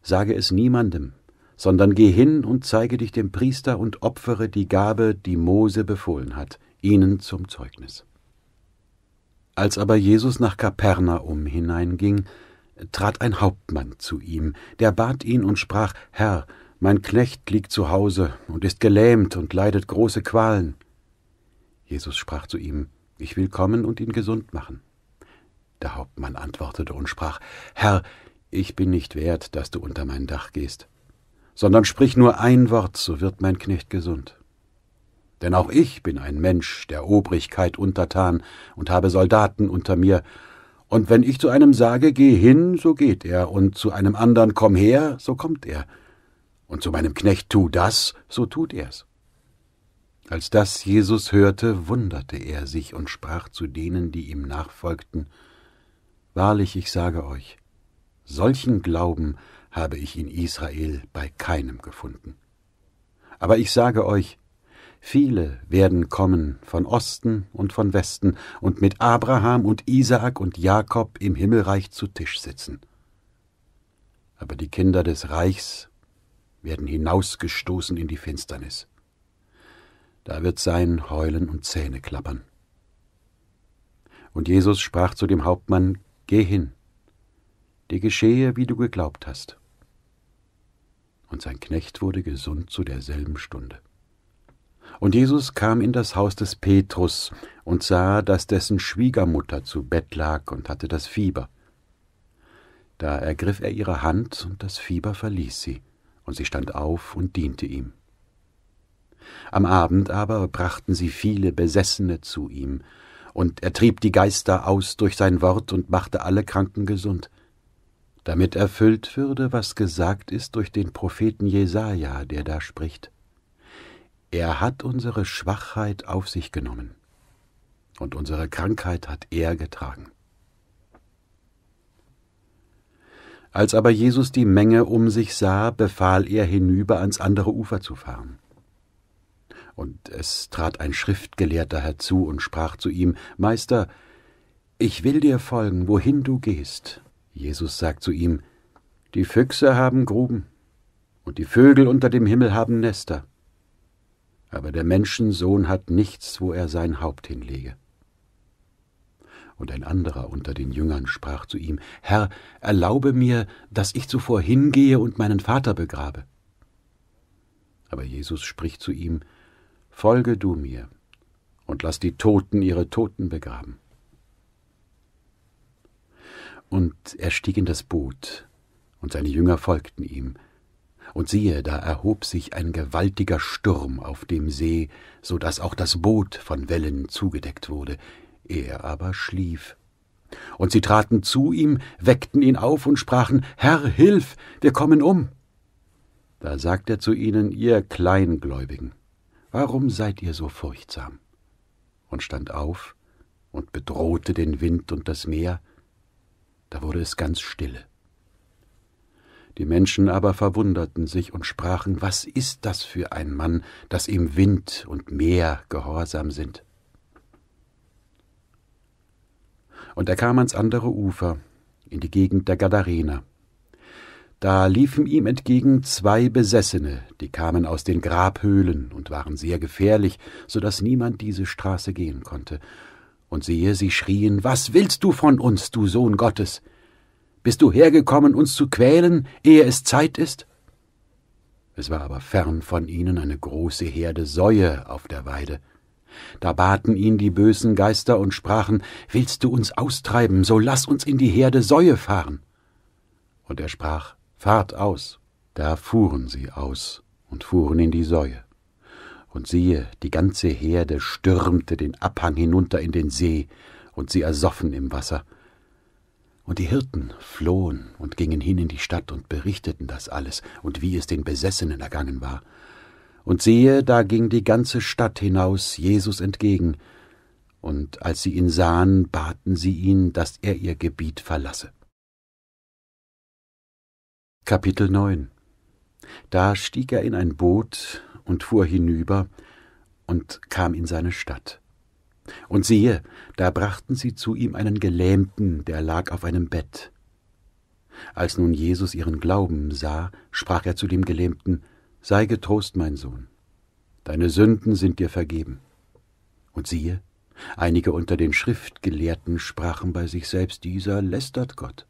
sage es niemandem, sondern geh hin und zeige dich dem Priester und opfere die Gabe, die Mose befohlen hat, ihnen zum Zeugnis. Als aber Jesus nach Kapernaum hineinging, trat ein Hauptmann zu ihm, der bat ihn und sprach, Herr, mein Knecht liegt zu Hause und ist gelähmt und leidet große Qualen. Jesus sprach zu ihm, Ich will kommen und ihn gesund machen. Der Hauptmann antwortete und sprach Herr, ich bin nicht wert, dass du unter mein Dach gehst, sondern sprich nur ein Wort, so wird mein Knecht gesund. Denn auch ich bin ein Mensch, der Obrigkeit untertan und habe Soldaten unter mir, und wenn ich zu einem sage, geh hin, so geht er, und zu einem andern, komm her, so kommt er, und zu meinem Knecht, tu das, so tut er's. Als das Jesus hörte, wunderte er sich und sprach zu denen, die ihm nachfolgten, Wahrlich, ich sage euch, solchen Glauben habe ich in Israel bei keinem gefunden. Aber ich sage euch, viele werden kommen von Osten und von Westen und mit Abraham und Isaak und Jakob im Himmelreich zu Tisch sitzen. Aber die Kinder des Reichs werden hinausgestoßen in die Finsternis. Da wird sein Heulen und Zähne klappern. Und Jesus sprach zu dem Hauptmann, Geh hin, dir geschehe, wie du geglaubt hast. Und sein Knecht wurde gesund zu derselben Stunde. Und Jesus kam in das Haus des Petrus und sah, dass dessen Schwiegermutter zu Bett lag und hatte das Fieber. Da ergriff er ihre Hand, und das Fieber verließ sie, und sie stand auf und diente ihm. Am Abend aber brachten sie viele Besessene zu ihm, und er trieb die Geister aus durch sein Wort und machte alle Kranken gesund, damit erfüllt würde, was gesagt ist durch den Propheten Jesaja, der da spricht. Er hat unsere Schwachheit auf sich genommen und unsere Krankheit hat er getragen. Als aber Jesus die Menge um sich sah, befahl er hinüber ans andere Ufer zu fahren und es trat ein Schriftgelehrter herzu und sprach zu ihm, Meister, ich will dir folgen, wohin du gehst. Jesus sagt zu ihm, Die Füchse haben Gruben, und die Vögel unter dem Himmel haben Nester, aber der Menschensohn hat nichts, wo er sein Haupt hinlege. Und ein anderer unter den Jüngern sprach zu ihm, Herr, erlaube mir, dass ich zuvor hingehe und meinen Vater begrabe. Aber Jesus spricht zu ihm, Folge du mir und lass die Toten ihre Toten begraben. Und er stieg in das Boot, und seine Jünger folgten ihm. Und siehe, da erhob sich ein gewaltiger Sturm auf dem See, so daß auch das Boot von Wellen zugedeckt wurde. Er aber schlief. Und sie traten zu ihm, weckten ihn auf und sprachen, Herr, hilf, wir kommen um. Da sagt er zu ihnen, ihr Kleingläubigen, warum seid ihr so furchtsam? und stand auf und bedrohte den Wind und das Meer, da wurde es ganz stille. Die Menschen aber verwunderten sich und sprachen, was ist das für ein Mann, dass ihm Wind und Meer gehorsam sind? Und er kam ans andere Ufer, in die Gegend der Gadarener da liefen ihm entgegen zwei Besessene, die kamen aus den Grabhöhlen und waren sehr gefährlich, so daß niemand diese Straße gehen konnte. Und siehe, sie schrien, Was willst du von uns, du Sohn Gottes? Bist du hergekommen, uns zu quälen, ehe es Zeit ist? Es war aber fern von ihnen eine große Herde Säue auf der Weide. Da baten ihn die bösen Geister und sprachen, Willst du uns austreiben, so lass uns in die Herde Säue fahren. Und er sprach, Fahrt aus! Da fuhren sie aus und fuhren in die Säue. Und siehe, die ganze Herde stürmte den Abhang hinunter in den See, und sie ersoffen im Wasser. Und die Hirten flohen und gingen hin in die Stadt und berichteten das alles und wie es den Besessenen ergangen war. Und siehe, da ging die ganze Stadt hinaus Jesus entgegen, und als sie ihn sahen, baten sie ihn, dass er ihr Gebiet verlasse. Kapitel 9 Da stieg er in ein Boot und fuhr hinüber und kam in seine Stadt. Und siehe, da brachten sie zu ihm einen Gelähmten, der lag auf einem Bett. Als nun Jesus ihren Glauben sah, sprach er zu dem Gelähmten, Sei getrost, mein Sohn, deine Sünden sind dir vergeben. Und siehe, einige unter den Schriftgelehrten sprachen bei sich selbst, dieser lästert Gott.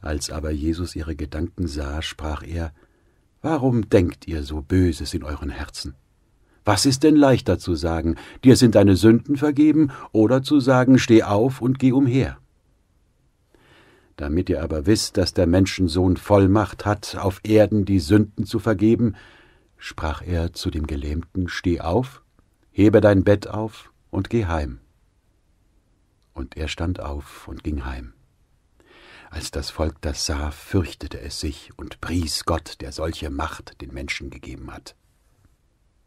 Als aber Jesus ihre Gedanken sah, sprach er Warum denkt ihr so Böses in euren Herzen? Was ist denn leichter zu sagen, dir sind deine Sünden vergeben, oder zu sagen, steh auf und geh umher? Damit ihr aber wisst, dass der Menschensohn Vollmacht hat, auf Erden die Sünden zu vergeben, sprach er zu dem Gelähmten, steh auf, hebe dein Bett auf und geh heim. Und er stand auf und ging heim. Als das Volk das sah, fürchtete es sich und pries Gott, der solche Macht den Menschen gegeben hat.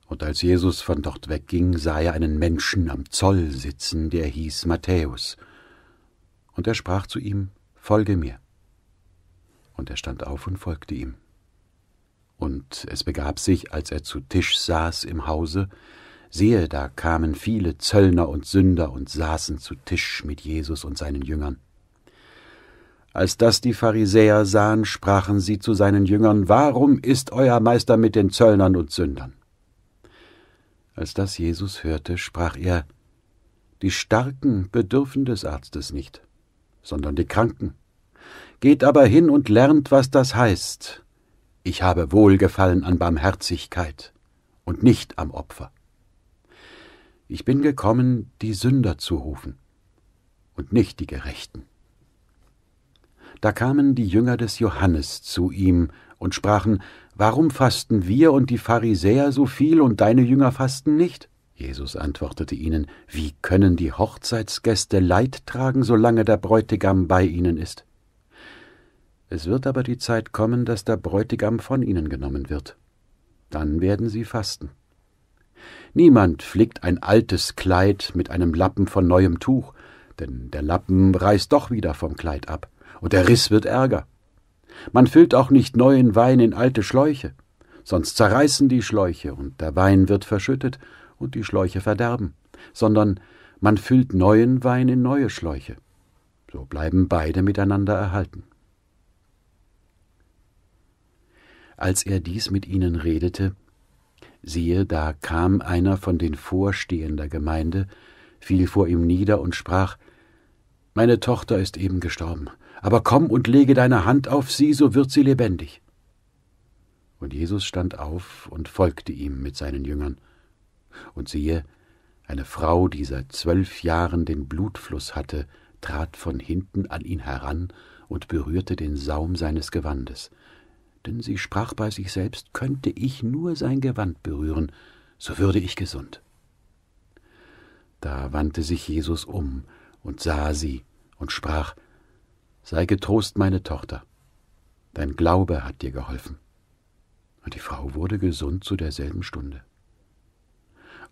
Und als Jesus von dort wegging, sah er einen Menschen am Zoll sitzen, der hieß Matthäus. Und er sprach zu ihm, Folge mir. Und er stand auf und folgte ihm. Und es begab sich, als er zu Tisch saß im Hause, siehe, da kamen viele Zöllner und Sünder und saßen zu Tisch mit Jesus und seinen Jüngern. Als das die Pharisäer sahen, sprachen sie zu seinen Jüngern, Warum ist euer Meister mit den Zöllnern und Sündern? Als das Jesus hörte, sprach er, Die Starken bedürfen des Arztes nicht, sondern die Kranken. Geht aber hin und lernt, was das heißt. Ich habe Wohlgefallen an Barmherzigkeit und nicht am Opfer. Ich bin gekommen, die Sünder zu rufen und nicht die Gerechten. Da kamen die Jünger des Johannes zu ihm und sprachen, Warum fasten wir und die Pharisäer so viel und deine Jünger fasten nicht? Jesus antwortete ihnen, Wie können die Hochzeitsgäste Leid tragen, solange der Bräutigam bei ihnen ist? Es wird aber die Zeit kommen, dass der Bräutigam von ihnen genommen wird. Dann werden sie fasten. Niemand flickt ein altes Kleid mit einem Lappen von neuem Tuch, denn der Lappen reißt doch wieder vom Kleid ab und der Riss wird ärger. Man füllt auch nicht neuen Wein in alte Schläuche, sonst zerreißen die Schläuche und der Wein wird verschüttet und die Schläuche verderben, sondern man füllt neuen Wein in neue Schläuche. So bleiben beide miteinander erhalten. Als er dies mit ihnen redete, siehe, da kam einer von den Vorstehern der Gemeinde, fiel vor ihm nieder und sprach Meine Tochter ist eben gestorben, aber komm und lege deine Hand auf sie, so wird sie lebendig. Und Jesus stand auf und folgte ihm mit seinen Jüngern. Und siehe, eine Frau, die seit zwölf Jahren den Blutfluss hatte, trat von hinten an ihn heran und berührte den Saum seines Gewandes. Denn sie sprach bei sich selbst, könnte ich nur sein Gewand berühren, so würde ich gesund. Da wandte sich Jesus um und sah sie und sprach, Sei getrost, meine Tochter, dein Glaube hat dir geholfen. Und die Frau wurde gesund zu derselben Stunde.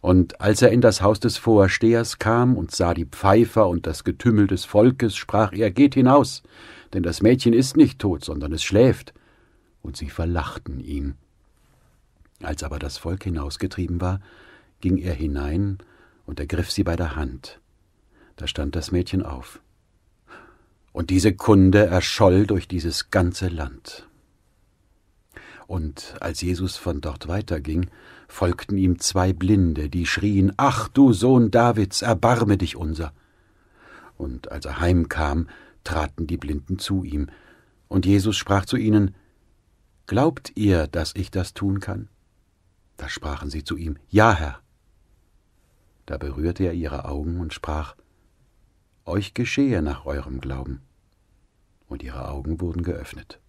Und als er in das Haus des Vorstehers kam und sah die Pfeifer und das Getümmel des Volkes, sprach er, geht hinaus, denn das Mädchen ist nicht tot, sondern es schläft. Und sie verlachten ihn. Als aber das Volk hinausgetrieben war, ging er hinein und ergriff sie bei der Hand. Da stand das Mädchen auf. Und diese Kunde erscholl durch dieses ganze Land. Und als Jesus von dort weiterging, folgten ihm zwei Blinde, die schrien, Ach du Sohn Davids, erbarme dich unser. Und als er heimkam, traten die Blinden zu ihm, und Jesus sprach zu ihnen, Glaubt ihr, dass ich das tun kann? Da sprachen sie zu ihm, Ja, Herr. Da berührte er ihre Augen und sprach, euch geschehe nach eurem Glauben. Und ihre Augen wurden geöffnet.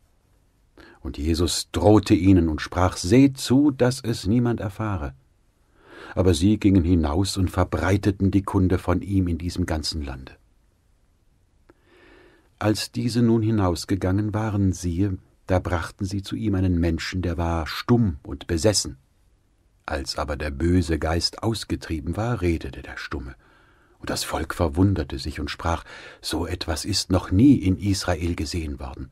Und Jesus drohte ihnen und sprach, Seht zu, dass es niemand erfahre. Aber sie gingen hinaus und verbreiteten die Kunde von ihm in diesem ganzen Lande. Als diese nun hinausgegangen waren, siehe, da brachten sie zu ihm einen Menschen, der war stumm und besessen. Als aber der böse Geist ausgetrieben war, redete der Stumme und das Volk verwunderte sich und sprach, so etwas ist noch nie in Israel gesehen worden.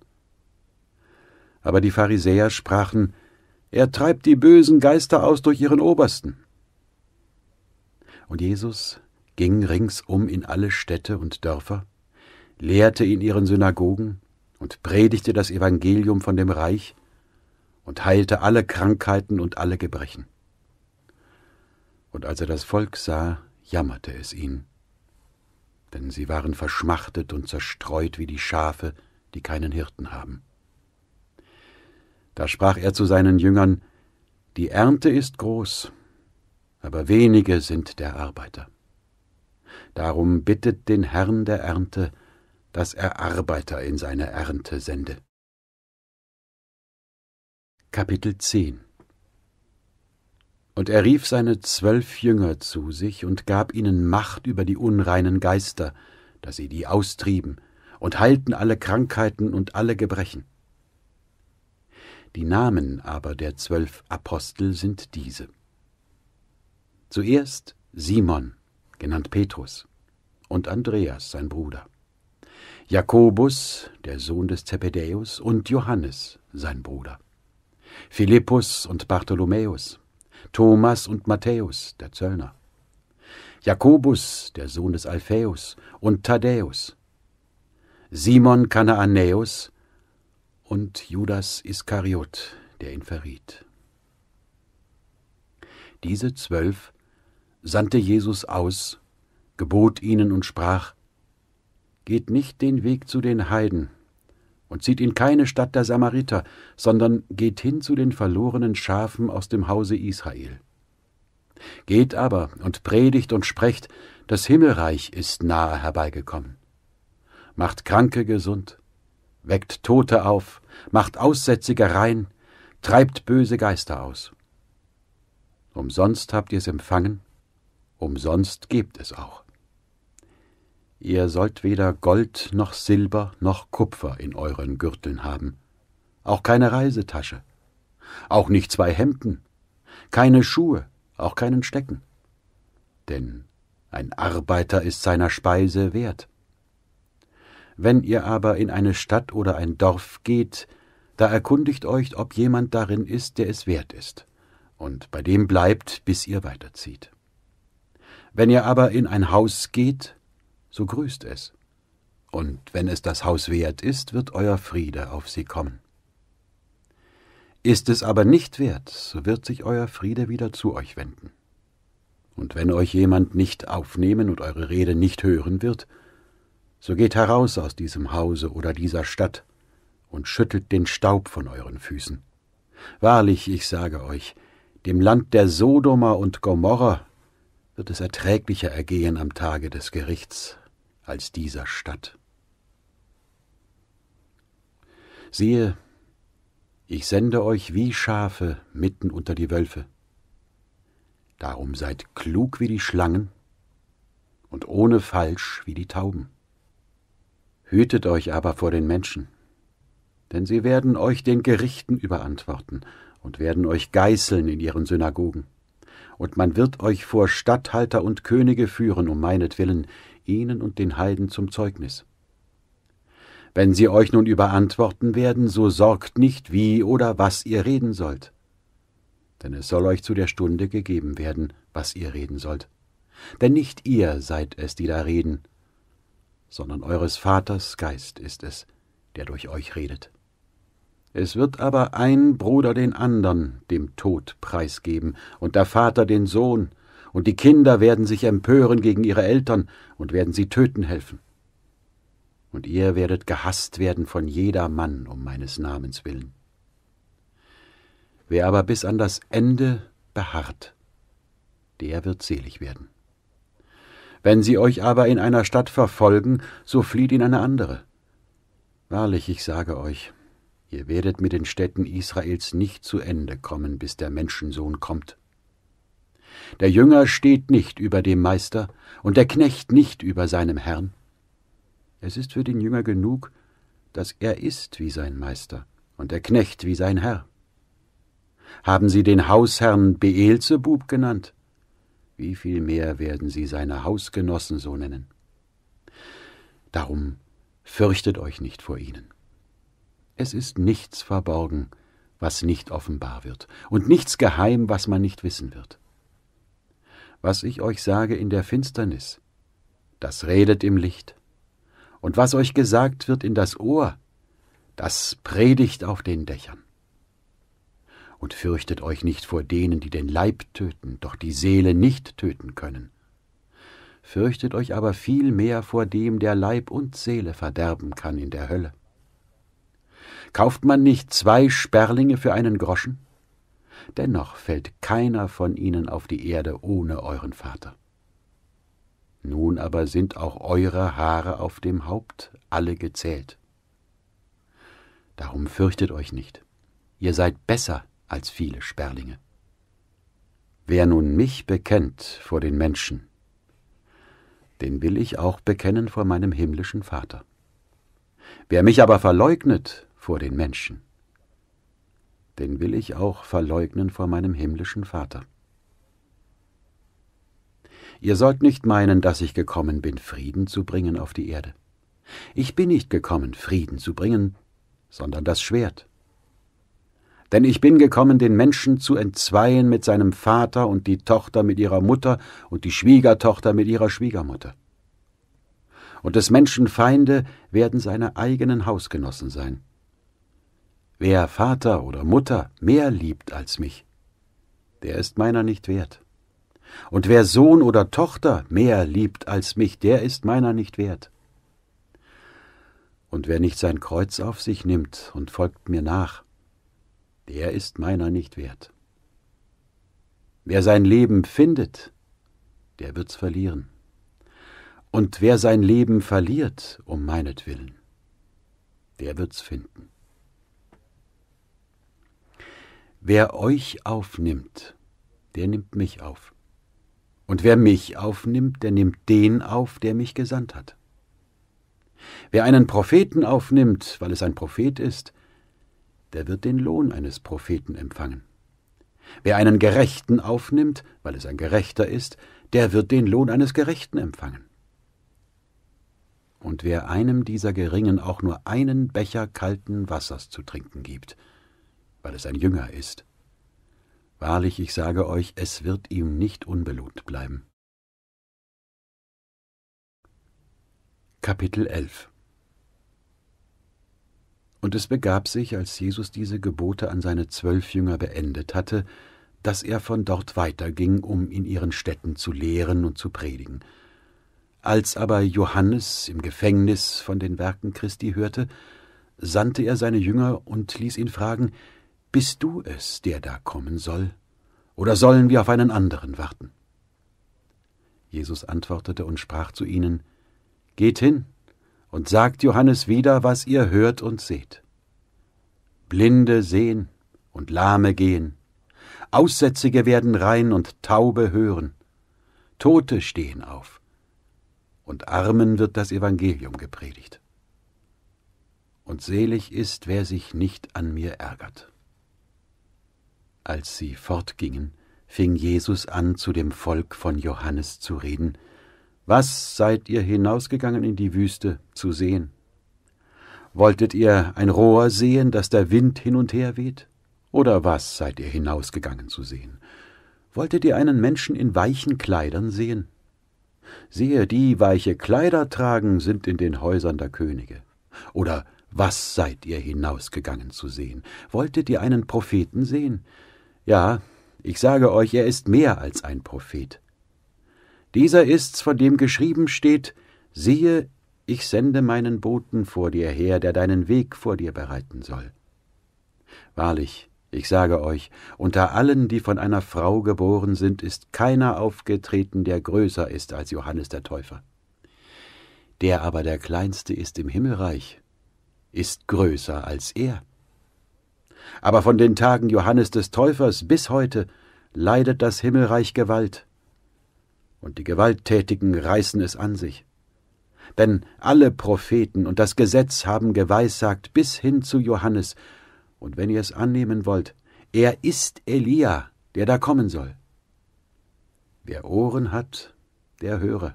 Aber die Pharisäer sprachen, er treibt die bösen Geister aus durch ihren Obersten. Und Jesus ging ringsum in alle Städte und Dörfer, lehrte in ihren Synagogen und predigte das Evangelium von dem Reich und heilte alle Krankheiten und alle Gebrechen. Und als er das Volk sah, jammerte es ihn denn sie waren verschmachtet und zerstreut wie die Schafe, die keinen Hirten haben. Da sprach er zu seinen Jüngern, Die Ernte ist groß, aber wenige sind der Arbeiter. Darum bittet den Herrn der Ernte, dass er Arbeiter in seine Ernte sende. Kapitel 10 und er rief seine zwölf Jünger zu sich und gab ihnen Macht über die unreinen Geister, dass sie die austrieben, und heilten alle Krankheiten und alle Gebrechen. Die Namen aber der zwölf Apostel sind diese. Zuerst Simon, genannt Petrus, und Andreas, sein Bruder, Jakobus, der Sohn des Zebedäus, und Johannes, sein Bruder, Philippus und Bartholomäus, Thomas und Matthäus, der Zöllner, Jakobus, der Sohn des Alphäus, und Thaddäus, Simon Kanaanäus und Judas Iskariot, der ihn verriet. Diese zwölf sandte Jesus aus, gebot ihnen und sprach, Geht nicht den Weg zu den Heiden, und zieht in keine Stadt der Samariter, sondern geht hin zu den verlorenen Schafen aus dem Hause Israel. Geht aber und predigt und sprecht, das Himmelreich ist nahe herbeigekommen. Macht Kranke gesund, weckt Tote auf, macht Aussätzige rein, treibt böse Geister aus. Umsonst habt ihr es empfangen, umsonst gebt es auch. Ihr sollt weder Gold noch Silber noch Kupfer in euren Gürteln haben, auch keine Reisetasche, auch nicht zwei Hemden, keine Schuhe, auch keinen Stecken. Denn ein Arbeiter ist seiner Speise wert. Wenn ihr aber in eine Stadt oder ein Dorf geht, da erkundigt euch, ob jemand darin ist, der es wert ist, und bei dem bleibt, bis ihr weiterzieht. Wenn ihr aber in ein Haus geht, so grüßt es. Und wenn es das Haus wert ist, wird euer Friede auf sie kommen. Ist es aber nicht wert, so wird sich euer Friede wieder zu euch wenden. Und wenn euch jemand nicht aufnehmen und eure Rede nicht hören wird, so geht heraus aus diesem Hause oder dieser Stadt und schüttelt den Staub von euren Füßen. Wahrlich, ich sage euch, dem Land der Sodoma und Gomorra wird es erträglicher ergehen am Tage des Gerichts als dieser Stadt. Siehe, ich sende euch wie Schafe mitten unter die Wölfe. Darum seid klug wie die Schlangen und ohne Falsch wie die Tauben. Hütet euch aber vor den Menschen, denn sie werden euch den Gerichten überantworten und werden euch geißeln in ihren Synagogen und man wird euch vor Statthalter und Könige führen um meinetwillen, ihnen und den Heiden zum Zeugnis. Wenn sie euch nun überantworten werden, so sorgt nicht, wie oder was ihr reden sollt. Denn es soll euch zu der Stunde gegeben werden, was ihr reden sollt. Denn nicht ihr seid es, die da reden, sondern eures Vaters Geist ist es, der durch euch redet. Es wird aber ein Bruder den andern dem Tod preisgeben, und der Vater den Sohn, und die Kinder werden sich empören gegen ihre Eltern und werden sie töten helfen. Und ihr werdet gehasst werden von jedermann um meines Namens willen. Wer aber bis an das Ende beharrt, der wird selig werden. Wenn sie euch aber in einer Stadt verfolgen, so flieht in eine andere. Wahrlich, ich sage euch, Ihr werdet mit den Städten Israels nicht zu Ende kommen, bis der Menschensohn kommt. Der Jünger steht nicht über dem Meister und der Knecht nicht über seinem Herrn. Es ist für den Jünger genug, dass er ist wie sein Meister und der Knecht wie sein Herr. Haben Sie den Hausherrn Beelzebub genannt? Wie viel mehr werden Sie seine Hausgenossen so nennen? Darum fürchtet euch nicht vor ihnen. Es ist nichts verborgen, was nicht offenbar wird, und nichts geheim, was man nicht wissen wird. Was ich euch sage in der Finsternis, das redet im Licht, und was euch gesagt wird in das Ohr, das predigt auf den Dächern. Und fürchtet euch nicht vor denen, die den Leib töten, doch die Seele nicht töten können. Fürchtet euch aber viel mehr vor dem, der Leib und Seele verderben kann in der Hölle. Kauft man nicht zwei Sperlinge für einen Groschen? Dennoch fällt keiner von ihnen auf die Erde ohne euren Vater. Nun aber sind auch eure Haare auf dem Haupt alle gezählt. Darum fürchtet euch nicht, ihr seid besser als viele Sperlinge. Wer nun mich bekennt vor den Menschen, den will ich auch bekennen vor meinem himmlischen Vater. Wer mich aber verleugnet, vor den Menschen. Den will ich auch verleugnen vor meinem himmlischen Vater. Ihr sollt nicht meinen, dass ich gekommen bin, Frieden zu bringen auf die Erde. Ich bin nicht gekommen, Frieden zu bringen, sondern das Schwert. Denn ich bin gekommen, den Menschen zu entzweien mit seinem Vater und die Tochter mit ihrer Mutter und die Schwiegertochter mit ihrer Schwiegermutter. Und des Menschen Feinde werden seine eigenen Hausgenossen sein. Wer Vater oder Mutter mehr liebt als mich, der ist meiner nicht wert. Und wer Sohn oder Tochter mehr liebt als mich, der ist meiner nicht wert. Und wer nicht sein Kreuz auf sich nimmt und folgt mir nach, der ist meiner nicht wert. Wer sein Leben findet, der wird's verlieren. Und wer sein Leben verliert um meinetwillen, der wird's finden. Wer euch aufnimmt, der nimmt mich auf. Und wer mich aufnimmt, der nimmt den auf, der mich gesandt hat. Wer einen Propheten aufnimmt, weil es ein Prophet ist, der wird den Lohn eines Propheten empfangen. Wer einen Gerechten aufnimmt, weil es ein Gerechter ist, der wird den Lohn eines Gerechten empfangen. Und wer einem dieser Geringen auch nur einen Becher kalten Wassers zu trinken gibt, weil es ein Jünger ist. Wahrlich, ich sage euch, es wird ihm nicht unbelohnt bleiben. Kapitel 11 Und es begab sich, als Jesus diese Gebote an seine zwölf Jünger beendet hatte, dass er von dort weiterging, um in ihren Städten zu lehren und zu predigen. Als aber Johannes im Gefängnis von den Werken Christi hörte, sandte er seine Jünger und ließ ihn fragen, bist du es, der da kommen soll, oder sollen wir auf einen anderen warten? Jesus antwortete und sprach zu ihnen, Geht hin und sagt Johannes wieder, was ihr hört und seht. Blinde sehen und Lahme gehen, Aussätzige werden rein und Taube hören, Tote stehen auf, und Armen wird das Evangelium gepredigt. Und selig ist, wer sich nicht an mir ärgert. Als sie fortgingen, fing Jesus an, zu dem Volk von Johannes zu reden. Was seid ihr hinausgegangen in die Wüste zu sehen? Wolltet ihr ein Rohr sehen, das der Wind hin und her weht? Oder was seid ihr hinausgegangen zu sehen? Wolltet ihr einen Menschen in weichen Kleidern sehen? Siehe, die weiche Kleider tragen, sind in den Häusern der Könige. Oder was seid ihr hinausgegangen zu sehen? Wolltet ihr einen Propheten sehen? Ja, ich sage euch, er ist mehr als ein Prophet. Dieser ist's, von dem geschrieben steht, siehe, ich sende meinen Boten vor dir her, der deinen Weg vor dir bereiten soll. Wahrlich, ich sage euch, unter allen, die von einer Frau geboren sind, ist keiner aufgetreten, der größer ist als Johannes der Täufer. Der aber der Kleinste ist im Himmelreich, ist größer als er aber von den Tagen Johannes des Täufers bis heute leidet das Himmelreich Gewalt. Und die Gewalttätigen reißen es an sich. Denn alle Propheten und das Gesetz haben geweissagt bis hin zu Johannes, und wenn ihr es annehmen wollt, er ist Elia, der da kommen soll. Wer Ohren hat, der höre.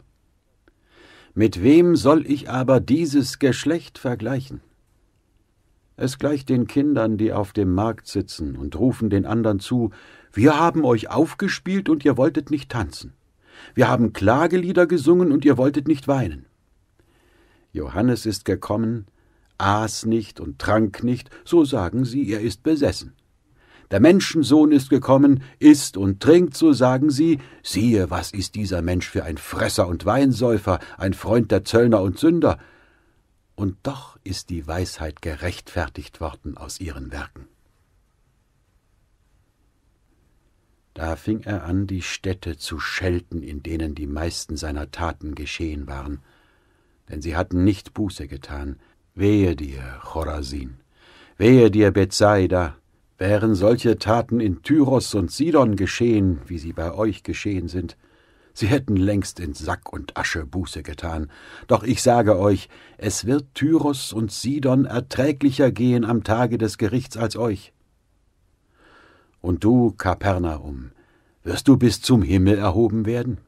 Mit wem soll ich aber dieses Geschlecht vergleichen? Es gleicht den Kindern, die auf dem Markt sitzen und rufen den anderen zu Wir haben euch aufgespielt und ihr wolltet nicht tanzen. Wir haben Klagelieder gesungen und ihr wolltet nicht weinen. Johannes ist gekommen, aß nicht und trank nicht, so sagen sie, er ist besessen. Der Menschensohn ist gekommen, isst und trinkt, so sagen sie, siehe, was ist dieser Mensch für ein Fresser und Weinsäufer, ein Freund der Zöllner und Sünder, und doch ist die Weisheit gerechtfertigt worden aus ihren Werken. Da fing er an, die Städte zu schelten, in denen die meisten seiner Taten geschehen waren, denn sie hatten nicht Buße getan. Wehe dir, Chorasin, wehe dir, Bethsaida, wären solche Taten in Tyros und Sidon geschehen, wie sie bei euch geschehen sind, Sie hätten längst in Sack und Asche Buße getan. Doch ich sage euch, es wird Tyrus und Sidon erträglicher gehen am Tage des Gerichts als euch. Und du, Kapernaum, wirst du bis zum Himmel erhoben werden?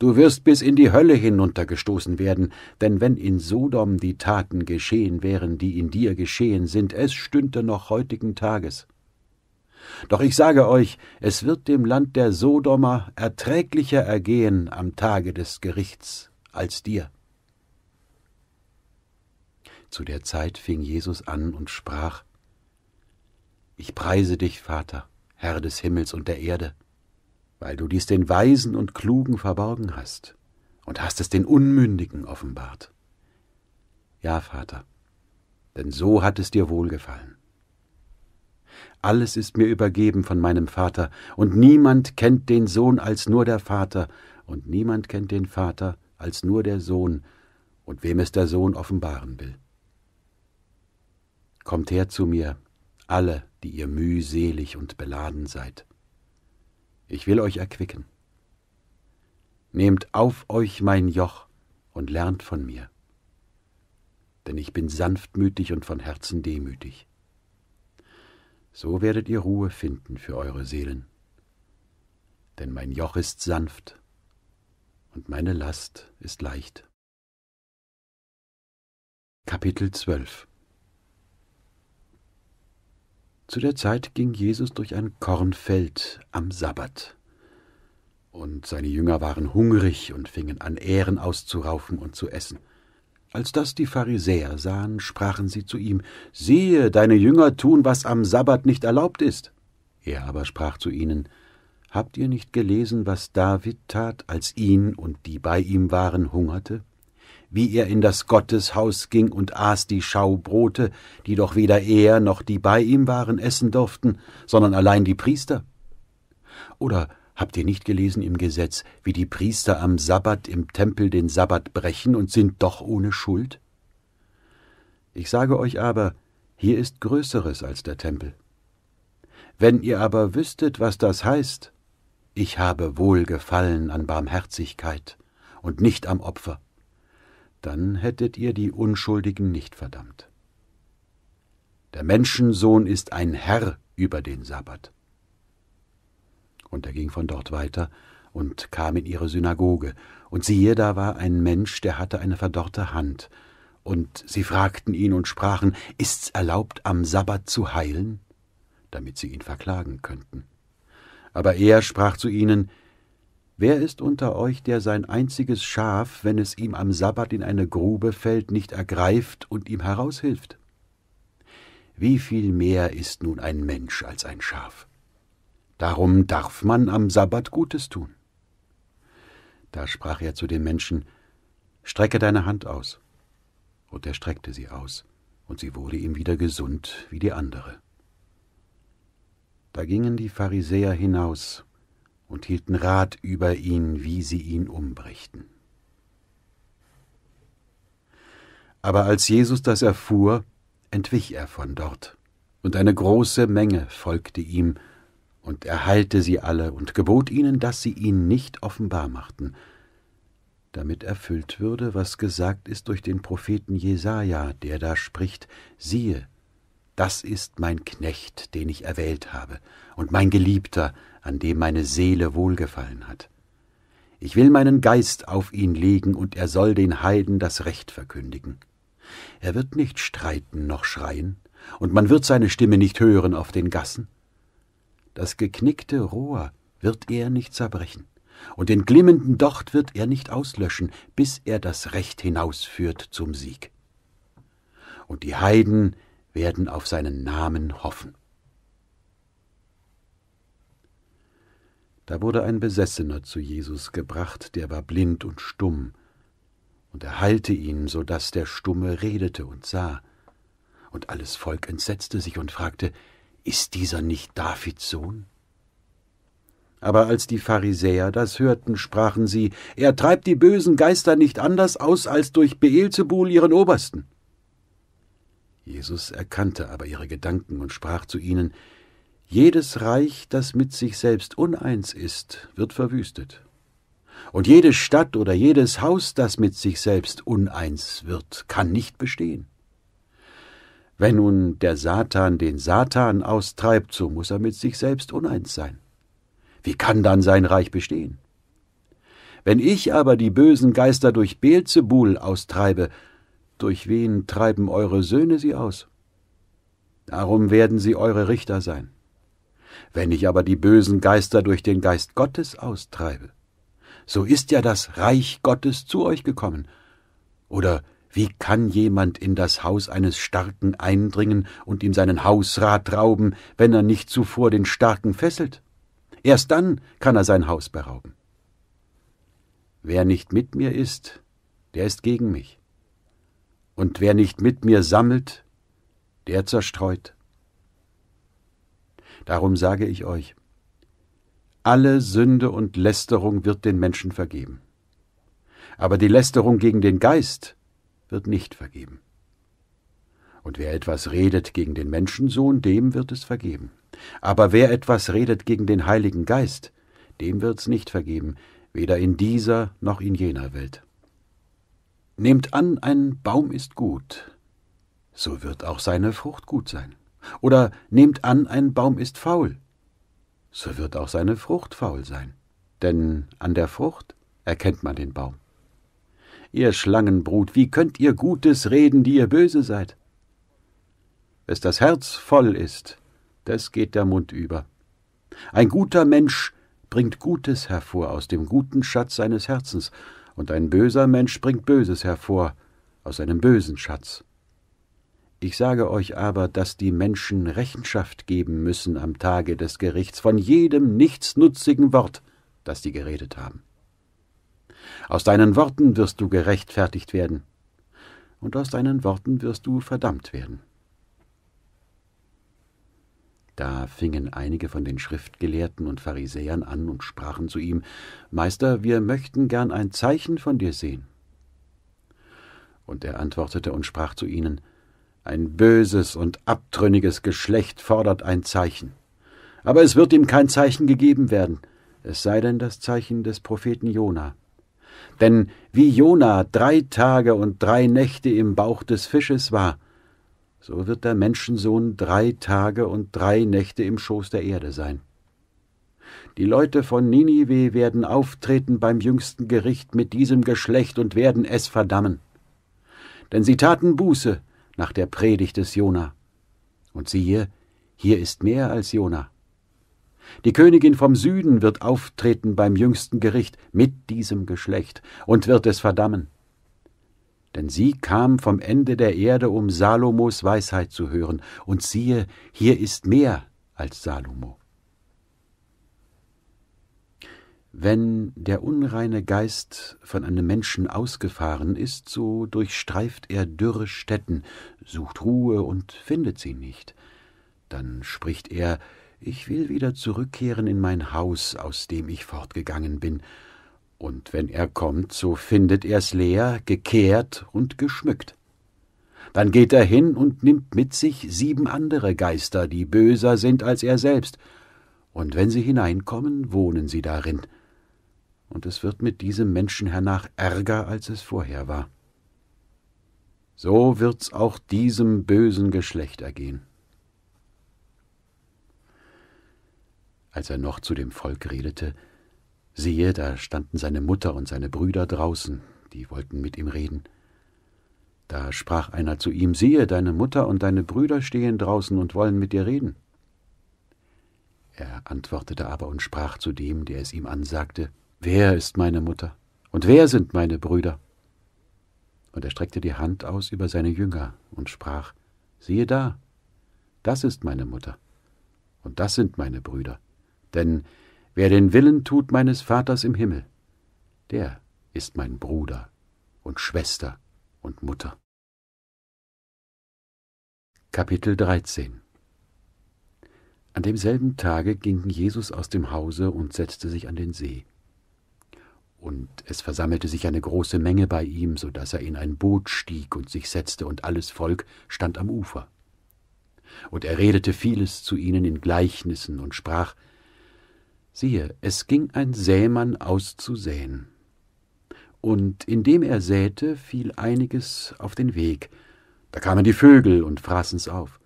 Du wirst bis in die Hölle hinuntergestoßen werden, denn wenn in Sodom die Taten geschehen wären, die in dir geschehen sind, es stünde noch heutigen Tages. Doch ich sage euch, es wird dem Land der Sodomer erträglicher ergehen am Tage des Gerichts als dir. Zu der Zeit fing Jesus an und sprach, Ich preise dich, Vater, Herr des Himmels und der Erde, weil du dies den Weisen und Klugen verborgen hast und hast es den Unmündigen offenbart. Ja, Vater, denn so hat es dir wohlgefallen. Alles ist mir übergeben von meinem Vater, und niemand kennt den Sohn als nur der Vater, und niemand kennt den Vater als nur der Sohn, und wem es der Sohn offenbaren will. Kommt her zu mir, alle, die ihr mühselig und beladen seid. Ich will euch erquicken. Nehmt auf euch mein Joch und lernt von mir. Denn ich bin sanftmütig und von Herzen demütig so werdet ihr Ruhe finden für eure Seelen. Denn mein Joch ist sanft und meine Last ist leicht. Kapitel 12 Zu der Zeit ging Jesus durch ein Kornfeld am Sabbat. Und seine Jünger waren hungrig und fingen an, Ähren auszuraufen und zu essen. Als das die Pharisäer sahen, sprachen sie zu ihm, Siehe, deine Jünger tun, was am Sabbat nicht erlaubt ist. Er aber sprach zu ihnen, Habt ihr nicht gelesen, was David tat, als ihn und die bei ihm waren hungerte? Wie er in das Gotteshaus ging und aß die Schaubrote, die doch weder er noch die bei ihm waren essen durften, sondern allein die Priester? Oder Habt ihr nicht gelesen im Gesetz, wie die Priester am Sabbat im Tempel den Sabbat brechen und sind doch ohne Schuld? Ich sage euch aber, hier ist Größeres als der Tempel. Wenn ihr aber wüsstet, was das heißt, ich habe Wohlgefallen an Barmherzigkeit und nicht am Opfer, dann hättet ihr die Unschuldigen nicht verdammt. Der Menschensohn ist ein Herr über den Sabbat. Und er ging von dort weiter und kam in ihre Synagoge. Und siehe, da war ein Mensch, der hatte eine verdorrte Hand. Und sie fragten ihn und sprachen, Ist's erlaubt, am Sabbat zu heilen? damit sie ihn verklagen könnten. Aber er sprach zu ihnen, Wer ist unter euch, der sein einziges Schaf, wenn es ihm am Sabbat in eine Grube fällt, nicht ergreift und ihm heraushilft? Wie viel mehr ist nun ein Mensch als ein Schaf? Darum darf man am Sabbat Gutes tun. Da sprach er zu den Menschen, Strecke deine Hand aus. Und er streckte sie aus, und sie wurde ihm wieder gesund wie die andere. Da gingen die Pharisäer hinaus und hielten Rat über ihn, wie sie ihn umbrichten. Aber als Jesus das erfuhr, entwich er von dort, und eine große Menge folgte ihm, und erhalte sie alle und gebot ihnen, dass sie ihn nicht offenbar machten, damit erfüllt würde, was gesagt ist durch den Propheten Jesaja, der da spricht: Siehe, das ist mein Knecht, den ich erwählt habe, und mein Geliebter, an dem meine Seele wohlgefallen hat. Ich will meinen Geist auf ihn legen, und er soll den Heiden das Recht verkündigen. Er wird nicht streiten noch schreien, und man wird seine Stimme nicht hören auf den Gassen. Das geknickte Rohr wird er nicht zerbrechen, und den glimmenden Docht wird er nicht auslöschen, bis er das Recht hinausführt zum Sieg. Und die Heiden werden auf seinen Namen hoffen. Da wurde ein Besessener zu Jesus gebracht, der war blind und stumm, und er heilte ihn, so daß der Stumme redete und sah. Und alles Volk entsetzte sich und fragte, ist dieser nicht Davids Sohn? Aber als die Pharisäer das hörten, sprachen sie, er treibt die bösen Geister nicht anders aus als durch Beelzebul, ihren Obersten. Jesus erkannte aber ihre Gedanken und sprach zu ihnen, Jedes Reich, das mit sich selbst uneins ist, wird verwüstet. Und jede Stadt oder jedes Haus, das mit sich selbst uneins wird, kann nicht bestehen. Wenn nun der Satan den Satan austreibt, so muss er mit sich selbst uneins sein. Wie kann dann sein Reich bestehen? Wenn ich aber die bösen Geister durch Beelzebul austreibe, durch wen treiben eure Söhne sie aus? Darum werden sie eure Richter sein. Wenn ich aber die bösen Geister durch den Geist Gottes austreibe, so ist ja das Reich Gottes zu euch gekommen. Oder wie kann jemand in das Haus eines Starken eindringen und ihm seinen Hausrat rauben, wenn er nicht zuvor den Starken fesselt? Erst dann kann er sein Haus berauben. Wer nicht mit mir ist, der ist gegen mich. Und wer nicht mit mir sammelt, der zerstreut. Darum sage ich euch, alle Sünde und Lästerung wird den Menschen vergeben. Aber die Lästerung gegen den Geist wird nicht vergeben. Und wer etwas redet gegen den Menschensohn, dem wird es vergeben. Aber wer etwas redet gegen den Heiligen Geist, dem wird's nicht vergeben, weder in dieser noch in jener Welt. Nehmt an, ein Baum ist gut, so wird auch seine Frucht gut sein. Oder nehmt an, ein Baum ist faul, so wird auch seine Frucht faul sein. Denn an der Frucht erkennt man den Baum ihr Schlangenbrut, wie könnt ihr Gutes reden, die ihr böse seid? Wes das Herz voll ist, das geht der Mund über. Ein guter Mensch bringt Gutes hervor aus dem guten Schatz seines Herzens, und ein böser Mensch bringt Böses hervor aus seinem bösen Schatz. Ich sage euch aber, dass die Menschen Rechenschaft geben müssen am Tage des Gerichts von jedem nichtsnutzigen Wort, das sie geredet haben. Aus deinen Worten wirst du gerechtfertigt werden, und aus deinen Worten wirst du verdammt werden. Da fingen einige von den Schriftgelehrten und Pharisäern an und sprachen zu ihm Meister, wir möchten gern ein Zeichen von dir sehen. Und er antwortete und sprach zu ihnen Ein böses und abtrünniges Geschlecht fordert ein Zeichen. Aber es wird ihm kein Zeichen gegeben werden, es sei denn das Zeichen des Propheten Jona. Denn wie Jona drei Tage und drei Nächte im Bauch des Fisches war, so wird der Menschensohn drei Tage und drei Nächte im Schoß der Erde sein. Die Leute von Ninive werden auftreten beim jüngsten Gericht mit diesem Geschlecht und werden es verdammen. Denn sie taten Buße nach der Predigt des Jona. Und siehe, hier ist mehr als Jona. Die Königin vom Süden wird auftreten beim jüngsten Gericht mit diesem Geschlecht und wird es verdammen. Denn sie kam vom Ende der Erde, um Salomos Weisheit zu hören, und siehe, hier ist mehr als Salomo. Wenn der unreine Geist von einem Menschen ausgefahren ist, so durchstreift er dürre Stätten, sucht Ruhe und findet sie nicht. Dann spricht er, ich will wieder zurückkehren in mein Haus, aus dem ich fortgegangen bin, und wenn er kommt, so findet er's leer, gekehrt und geschmückt. Dann geht er hin und nimmt mit sich sieben andere Geister, die böser sind als er selbst, und wenn sie hineinkommen, wohnen sie darin. Und es wird mit diesem Menschen hernach ärger, als es vorher war. So wird's auch diesem bösen Geschlecht ergehen. als er noch zu dem Volk redete, siehe, da standen seine Mutter und seine Brüder draußen, die wollten mit ihm reden. Da sprach einer zu ihm, siehe, deine Mutter und deine Brüder stehen draußen und wollen mit dir reden. Er antwortete aber und sprach zu dem, der es ihm ansagte, Wer ist meine Mutter? Und wer sind meine Brüder? Und er streckte die Hand aus über seine Jünger und sprach, Siehe da, das ist meine Mutter, und das sind meine Brüder. Denn wer den Willen tut meines Vaters im Himmel, der ist mein Bruder und Schwester und Mutter. Kapitel 13 An demselben Tage ging Jesus aus dem Hause und setzte sich an den See. Und es versammelte sich eine große Menge bei ihm, so daß er in ein Boot stieg und sich setzte, und alles Volk stand am Ufer. Und er redete vieles zu ihnen in Gleichnissen und sprach, Siehe, es ging ein Sämann aus zu säen. Und indem er säte, fiel einiges auf den Weg. Da kamen die Vögel und fraßen's auf.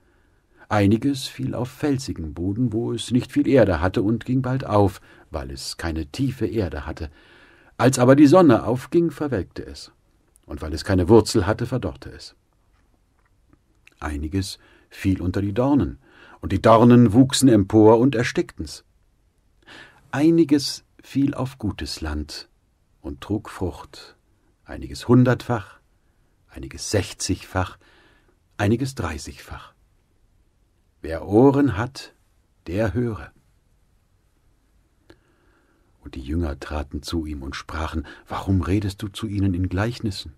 Einiges fiel auf felsigen Boden, wo es nicht viel Erde hatte, und ging bald auf, weil es keine tiefe Erde hatte. Als aber die Sonne aufging, verwelkte es, und weil es keine Wurzel hatte, verdorrte es. Einiges fiel unter die Dornen, und die Dornen wuchsen empor und erstickten's. Einiges fiel auf gutes Land und trug Frucht, einiges hundertfach, einiges sechzigfach, einiges dreißigfach. Wer Ohren hat, der höre. Und die Jünger traten zu ihm und sprachen, Warum redest du zu ihnen in Gleichnissen?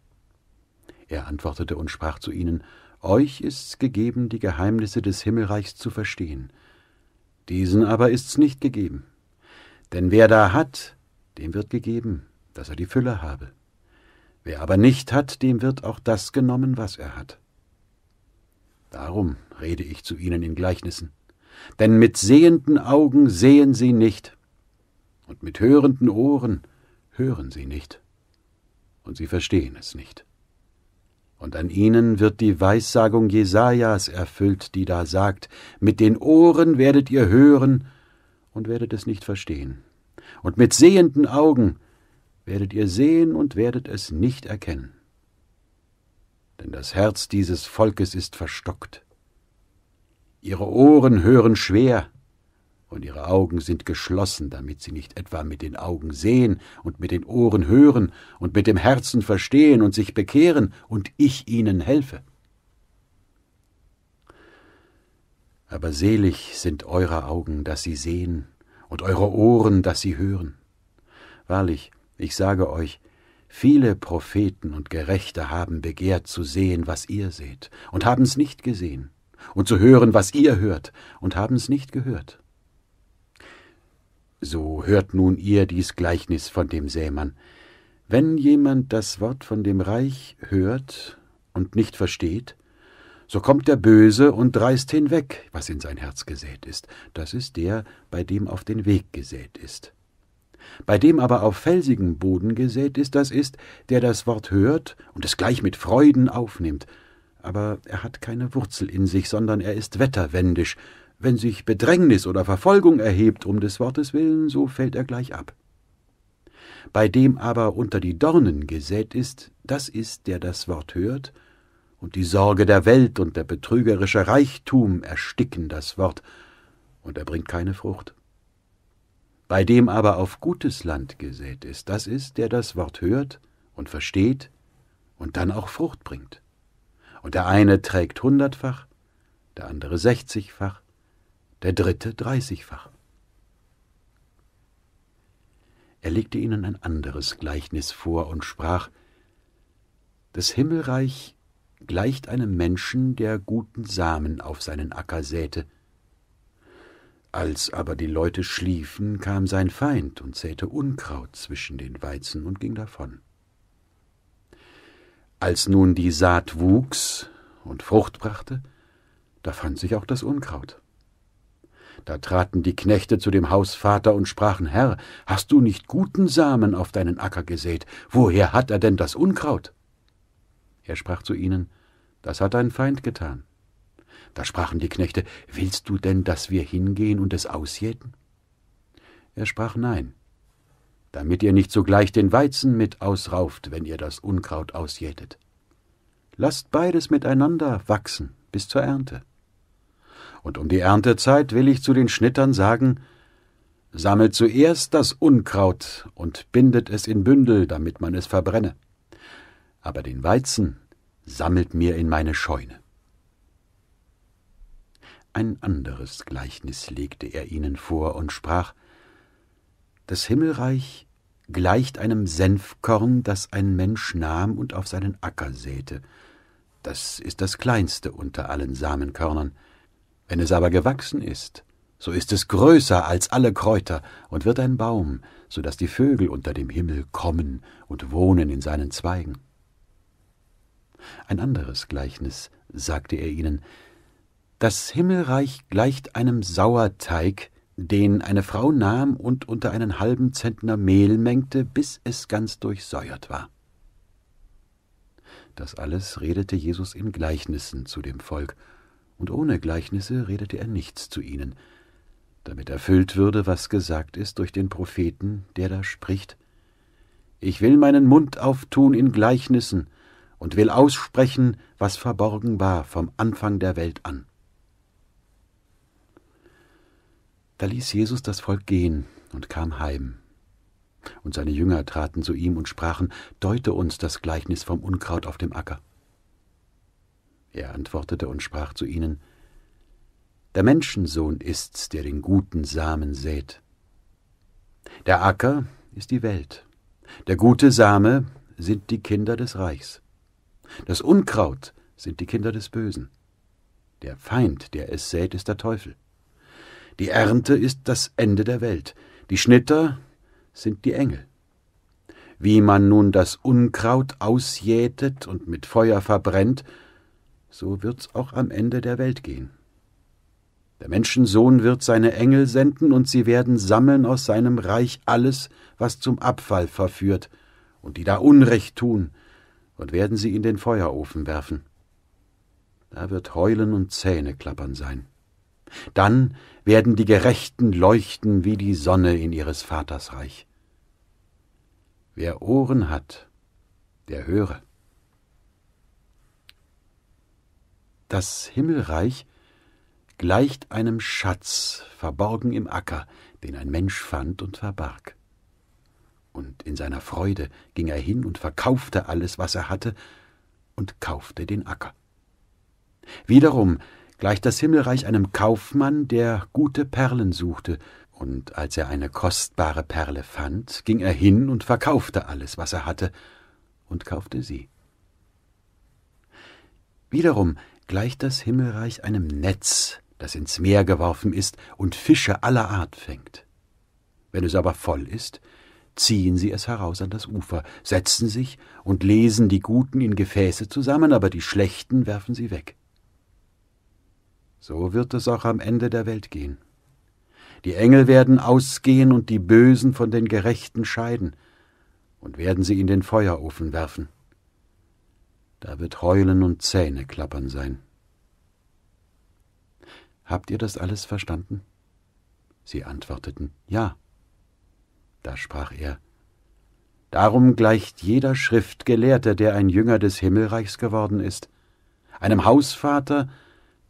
Er antwortete und sprach zu ihnen, Euch ist's gegeben, die Geheimnisse des Himmelreichs zu verstehen, diesen aber ist's nicht gegeben. Denn wer da hat, dem wird gegeben, dass er die Fülle habe. Wer aber nicht hat, dem wird auch das genommen, was er hat. Darum rede ich zu ihnen in Gleichnissen. Denn mit sehenden Augen sehen sie nicht, und mit hörenden Ohren hören sie nicht, und sie verstehen es nicht. Und an ihnen wird die Weissagung Jesajas erfüllt, die da sagt: Mit den Ohren werdet ihr hören und werdet es nicht verstehen. Und mit sehenden Augen werdet ihr sehen und werdet es nicht erkennen. Denn das Herz dieses Volkes ist verstockt. Ihre Ohren hören schwer, und ihre Augen sind geschlossen, damit sie nicht etwa mit den Augen sehen und mit den Ohren hören und mit dem Herzen verstehen und sich bekehren und ich ihnen helfe. Aber selig sind eure Augen, dass sie sehen, und eure Ohren, dass sie hören. Wahrlich, ich sage euch, viele Propheten und Gerechte haben begehrt zu sehen, was ihr seht, und haben's nicht gesehen, und zu hören, was ihr hört, und haben's nicht gehört. So hört nun ihr dies Gleichnis von dem Sämann. Wenn jemand das Wort von dem Reich hört und nicht versteht, so kommt der Böse und reißt hinweg, was in sein Herz gesät ist. Das ist der, bei dem auf den Weg gesät ist. Bei dem aber auf felsigen Boden gesät ist, das ist, der das Wort hört und es gleich mit Freuden aufnimmt. Aber er hat keine Wurzel in sich, sondern er ist wetterwendisch. Wenn sich Bedrängnis oder Verfolgung erhebt um des Wortes willen, so fällt er gleich ab. Bei dem aber unter die Dornen gesät ist, das ist, der das Wort hört und die Sorge der Welt und der betrügerische Reichtum ersticken das Wort, und er bringt keine Frucht. Bei dem aber auf gutes Land gesät ist, das ist, der das Wort hört und versteht und dann auch Frucht bringt. Und der eine trägt hundertfach, der andere sechzigfach, der dritte dreißigfach. Er legte ihnen ein anderes Gleichnis vor und sprach, Das Himmelreich gleicht einem Menschen, der guten Samen auf seinen Acker säte. Als aber die Leute schliefen, kam sein Feind und säte Unkraut zwischen den Weizen und ging davon. Als nun die Saat wuchs und Frucht brachte, da fand sich auch das Unkraut. Da traten die Knechte zu dem Hausvater und sprachen, Herr, hast du nicht guten Samen auf deinen Acker gesät? Woher hat er denn das Unkraut? Er sprach zu ihnen, Das hat dein Feind getan. Da sprachen die Knechte, Willst du denn, dass wir hingehen und es ausjäten? Er sprach Nein, damit ihr nicht sogleich den Weizen mit ausrauft, wenn ihr das Unkraut ausjätet. Lasst beides miteinander wachsen bis zur Ernte. Und um die Erntezeit will ich zu den Schnittern sagen, Sammelt zuerst das Unkraut und bindet es in Bündel, damit man es verbrenne aber den Weizen sammelt mir in meine Scheune. Ein anderes Gleichnis legte er ihnen vor und sprach Das Himmelreich gleicht einem Senfkorn, das ein Mensch nahm und auf seinen Acker säte. Das ist das kleinste unter allen Samenkörnern. Wenn es aber gewachsen ist, so ist es größer als alle Kräuter und wird ein Baum, so daß die Vögel unter dem Himmel kommen und wohnen in seinen Zweigen. Ein anderes Gleichnis sagte er ihnen. Das Himmelreich gleicht einem Sauerteig, den eine Frau nahm und unter einen halben Zentner Mehl mengte, bis es ganz durchsäuert war. Das alles redete Jesus in Gleichnissen zu dem Volk, und ohne Gleichnisse redete er nichts zu ihnen, damit erfüllt würde, was gesagt ist durch den Propheten, der da spricht. Ich will meinen Mund auftun in Gleichnissen, und will aussprechen, was verborgen war vom Anfang der Welt an. Da ließ Jesus das Volk gehen und kam heim. Und seine Jünger traten zu ihm und sprachen, Deute uns das Gleichnis vom Unkraut auf dem Acker. Er antwortete und sprach zu ihnen, Der Menschensohn ist's, der den guten Samen sät. Der Acker ist die Welt, der gute Same sind die Kinder des Reichs. Das Unkraut sind die Kinder des Bösen. Der Feind, der es sät, ist der Teufel. Die Ernte ist das Ende der Welt. Die Schnitter sind die Engel. Wie man nun das Unkraut ausjätet und mit Feuer verbrennt, so wird's auch am Ende der Welt gehen. Der Menschensohn wird seine Engel senden, und sie werden sammeln aus seinem Reich alles, was zum Abfall verführt, und die da Unrecht tun, und werden sie in den Feuerofen werfen. Da wird Heulen und Zähneklappern sein. Dann werden die Gerechten leuchten wie die Sonne in ihres Vaters Reich. Wer Ohren hat, der höre. Das Himmelreich gleicht einem Schatz, verborgen im Acker, den ein Mensch fand und verbarg und in seiner Freude ging er hin und verkaufte alles, was er hatte, und kaufte den Acker. Wiederum gleicht das Himmelreich einem Kaufmann, der gute Perlen suchte, und als er eine kostbare Perle fand, ging er hin und verkaufte alles, was er hatte, und kaufte sie. Wiederum gleicht das Himmelreich einem Netz, das ins Meer geworfen ist und Fische aller Art fängt. Wenn es aber voll ist, ziehen sie es heraus an das Ufer, setzen sich und lesen die Guten in Gefäße zusammen, aber die Schlechten werfen sie weg. So wird es auch am Ende der Welt gehen. Die Engel werden ausgehen und die Bösen von den Gerechten scheiden und werden sie in den Feuerofen werfen. Da wird Heulen und Zähne klappern sein. Habt ihr das alles verstanden? Sie antworteten Ja. Da sprach er, Darum gleicht jeder Schriftgelehrte, der ein Jünger des Himmelreichs geworden ist, einem Hausvater,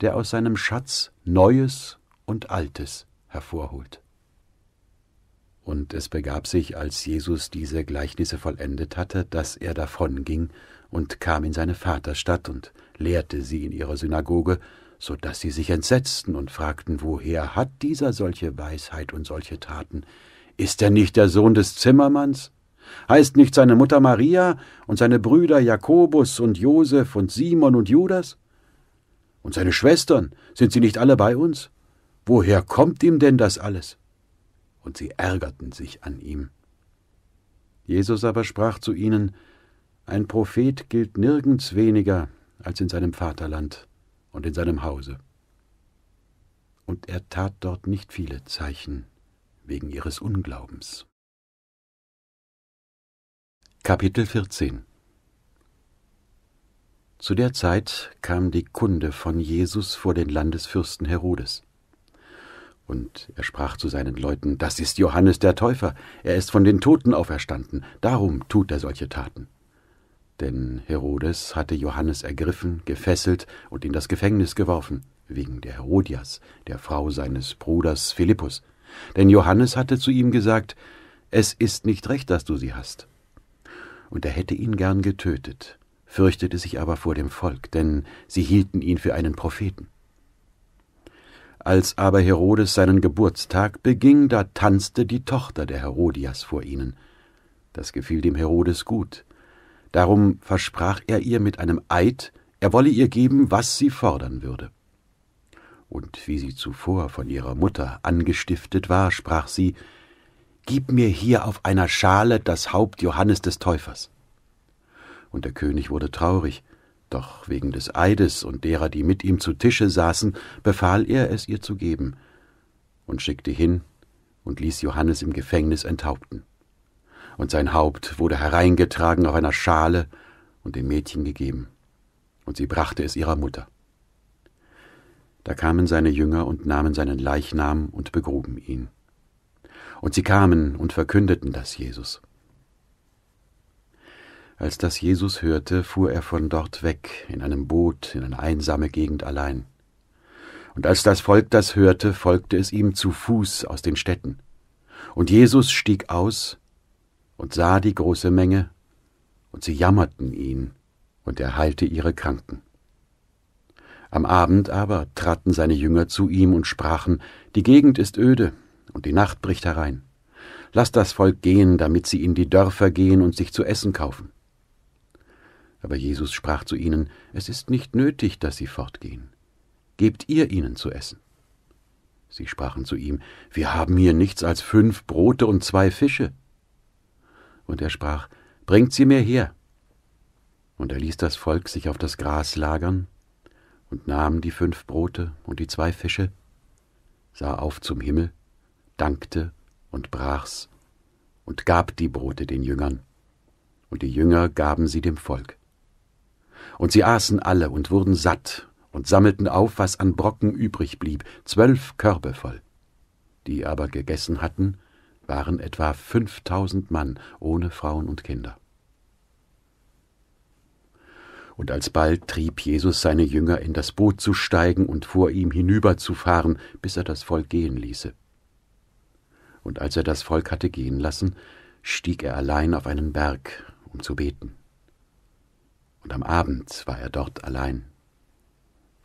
der aus seinem Schatz Neues und Altes hervorholt. Und es begab sich, als Jesus diese Gleichnisse vollendet hatte, dass er davonging und kam in seine Vaterstadt und lehrte sie in ihrer Synagoge, so daß sie sich entsetzten und fragten, woher hat dieser solche Weisheit und solche Taten? Ist er nicht der Sohn des Zimmermanns? Heißt nicht seine Mutter Maria und seine Brüder Jakobus und Josef und Simon und Judas? Und seine Schwestern, sind sie nicht alle bei uns? Woher kommt ihm denn das alles? Und sie ärgerten sich an ihm. Jesus aber sprach zu ihnen, Ein Prophet gilt nirgends weniger als in seinem Vaterland und in seinem Hause. Und er tat dort nicht viele Zeichen wegen ihres Unglaubens. Kapitel 14 Zu der Zeit kam die Kunde von Jesus vor den Landesfürsten Herodes. Und er sprach zu seinen Leuten, das ist Johannes der Täufer, er ist von den Toten auferstanden, darum tut er solche Taten. Denn Herodes hatte Johannes ergriffen, gefesselt und in das Gefängnis geworfen, wegen der Herodias, der Frau seines Bruders Philippus, denn Johannes hatte zu ihm gesagt, es ist nicht recht, dass du sie hast. Und er hätte ihn gern getötet, fürchtete sich aber vor dem Volk, denn sie hielten ihn für einen Propheten. Als aber Herodes seinen Geburtstag beging, da tanzte die Tochter der Herodias vor ihnen. Das gefiel dem Herodes gut. Darum versprach er ihr mit einem Eid, er wolle ihr geben, was sie fordern würde und wie sie zuvor von ihrer Mutter angestiftet war, sprach sie Gib mir hier auf einer Schale das Haupt Johannes des Täufers. Und der König wurde traurig, doch wegen des Eides und derer, die mit ihm zu Tische saßen, befahl er, es ihr zu geben, und schickte hin und ließ Johannes im Gefängnis enthaupten. Und sein Haupt wurde hereingetragen auf einer Schale und dem Mädchen gegeben, und sie brachte es ihrer Mutter. Da kamen seine Jünger und nahmen seinen Leichnam und begruben ihn. Und sie kamen und verkündeten das Jesus. Als das Jesus hörte, fuhr er von dort weg, in einem Boot, in eine einsame Gegend allein. Und als das Volk das hörte, folgte es ihm zu Fuß aus den Städten. Und Jesus stieg aus und sah die große Menge, und sie jammerten ihn, und er heilte ihre Kranken. Am Abend aber traten seine Jünger zu ihm und sprachen, die Gegend ist öde und die Nacht bricht herein. Lass das Volk gehen, damit sie in die Dörfer gehen und sich zu essen kaufen. Aber Jesus sprach zu ihnen, es ist nicht nötig, dass sie fortgehen. Gebt ihr ihnen zu essen. Sie sprachen zu ihm, wir haben hier nichts als fünf Brote und zwei Fische. Und er sprach, bringt sie mir her. Und er ließ das Volk sich auf das Gras lagern und nahm die fünf Brote und die zwei Fische, sah auf zum Himmel, dankte und brach's und gab die Brote den Jüngern, und die Jünger gaben sie dem Volk. Und sie aßen alle und wurden satt und sammelten auf, was an Brocken übrig blieb, zwölf Körbe voll. Die aber gegessen hatten, waren etwa fünftausend Mann ohne Frauen und Kinder. Und alsbald trieb Jesus seine Jünger in das Boot zu steigen und vor ihm hinüberzufahren, bis er das Volk gehen ließe. Und als er das Volk hatte gehen lassen, stieg er allein auf einen Berg, um zu beten. Und am Abend war er dort allein.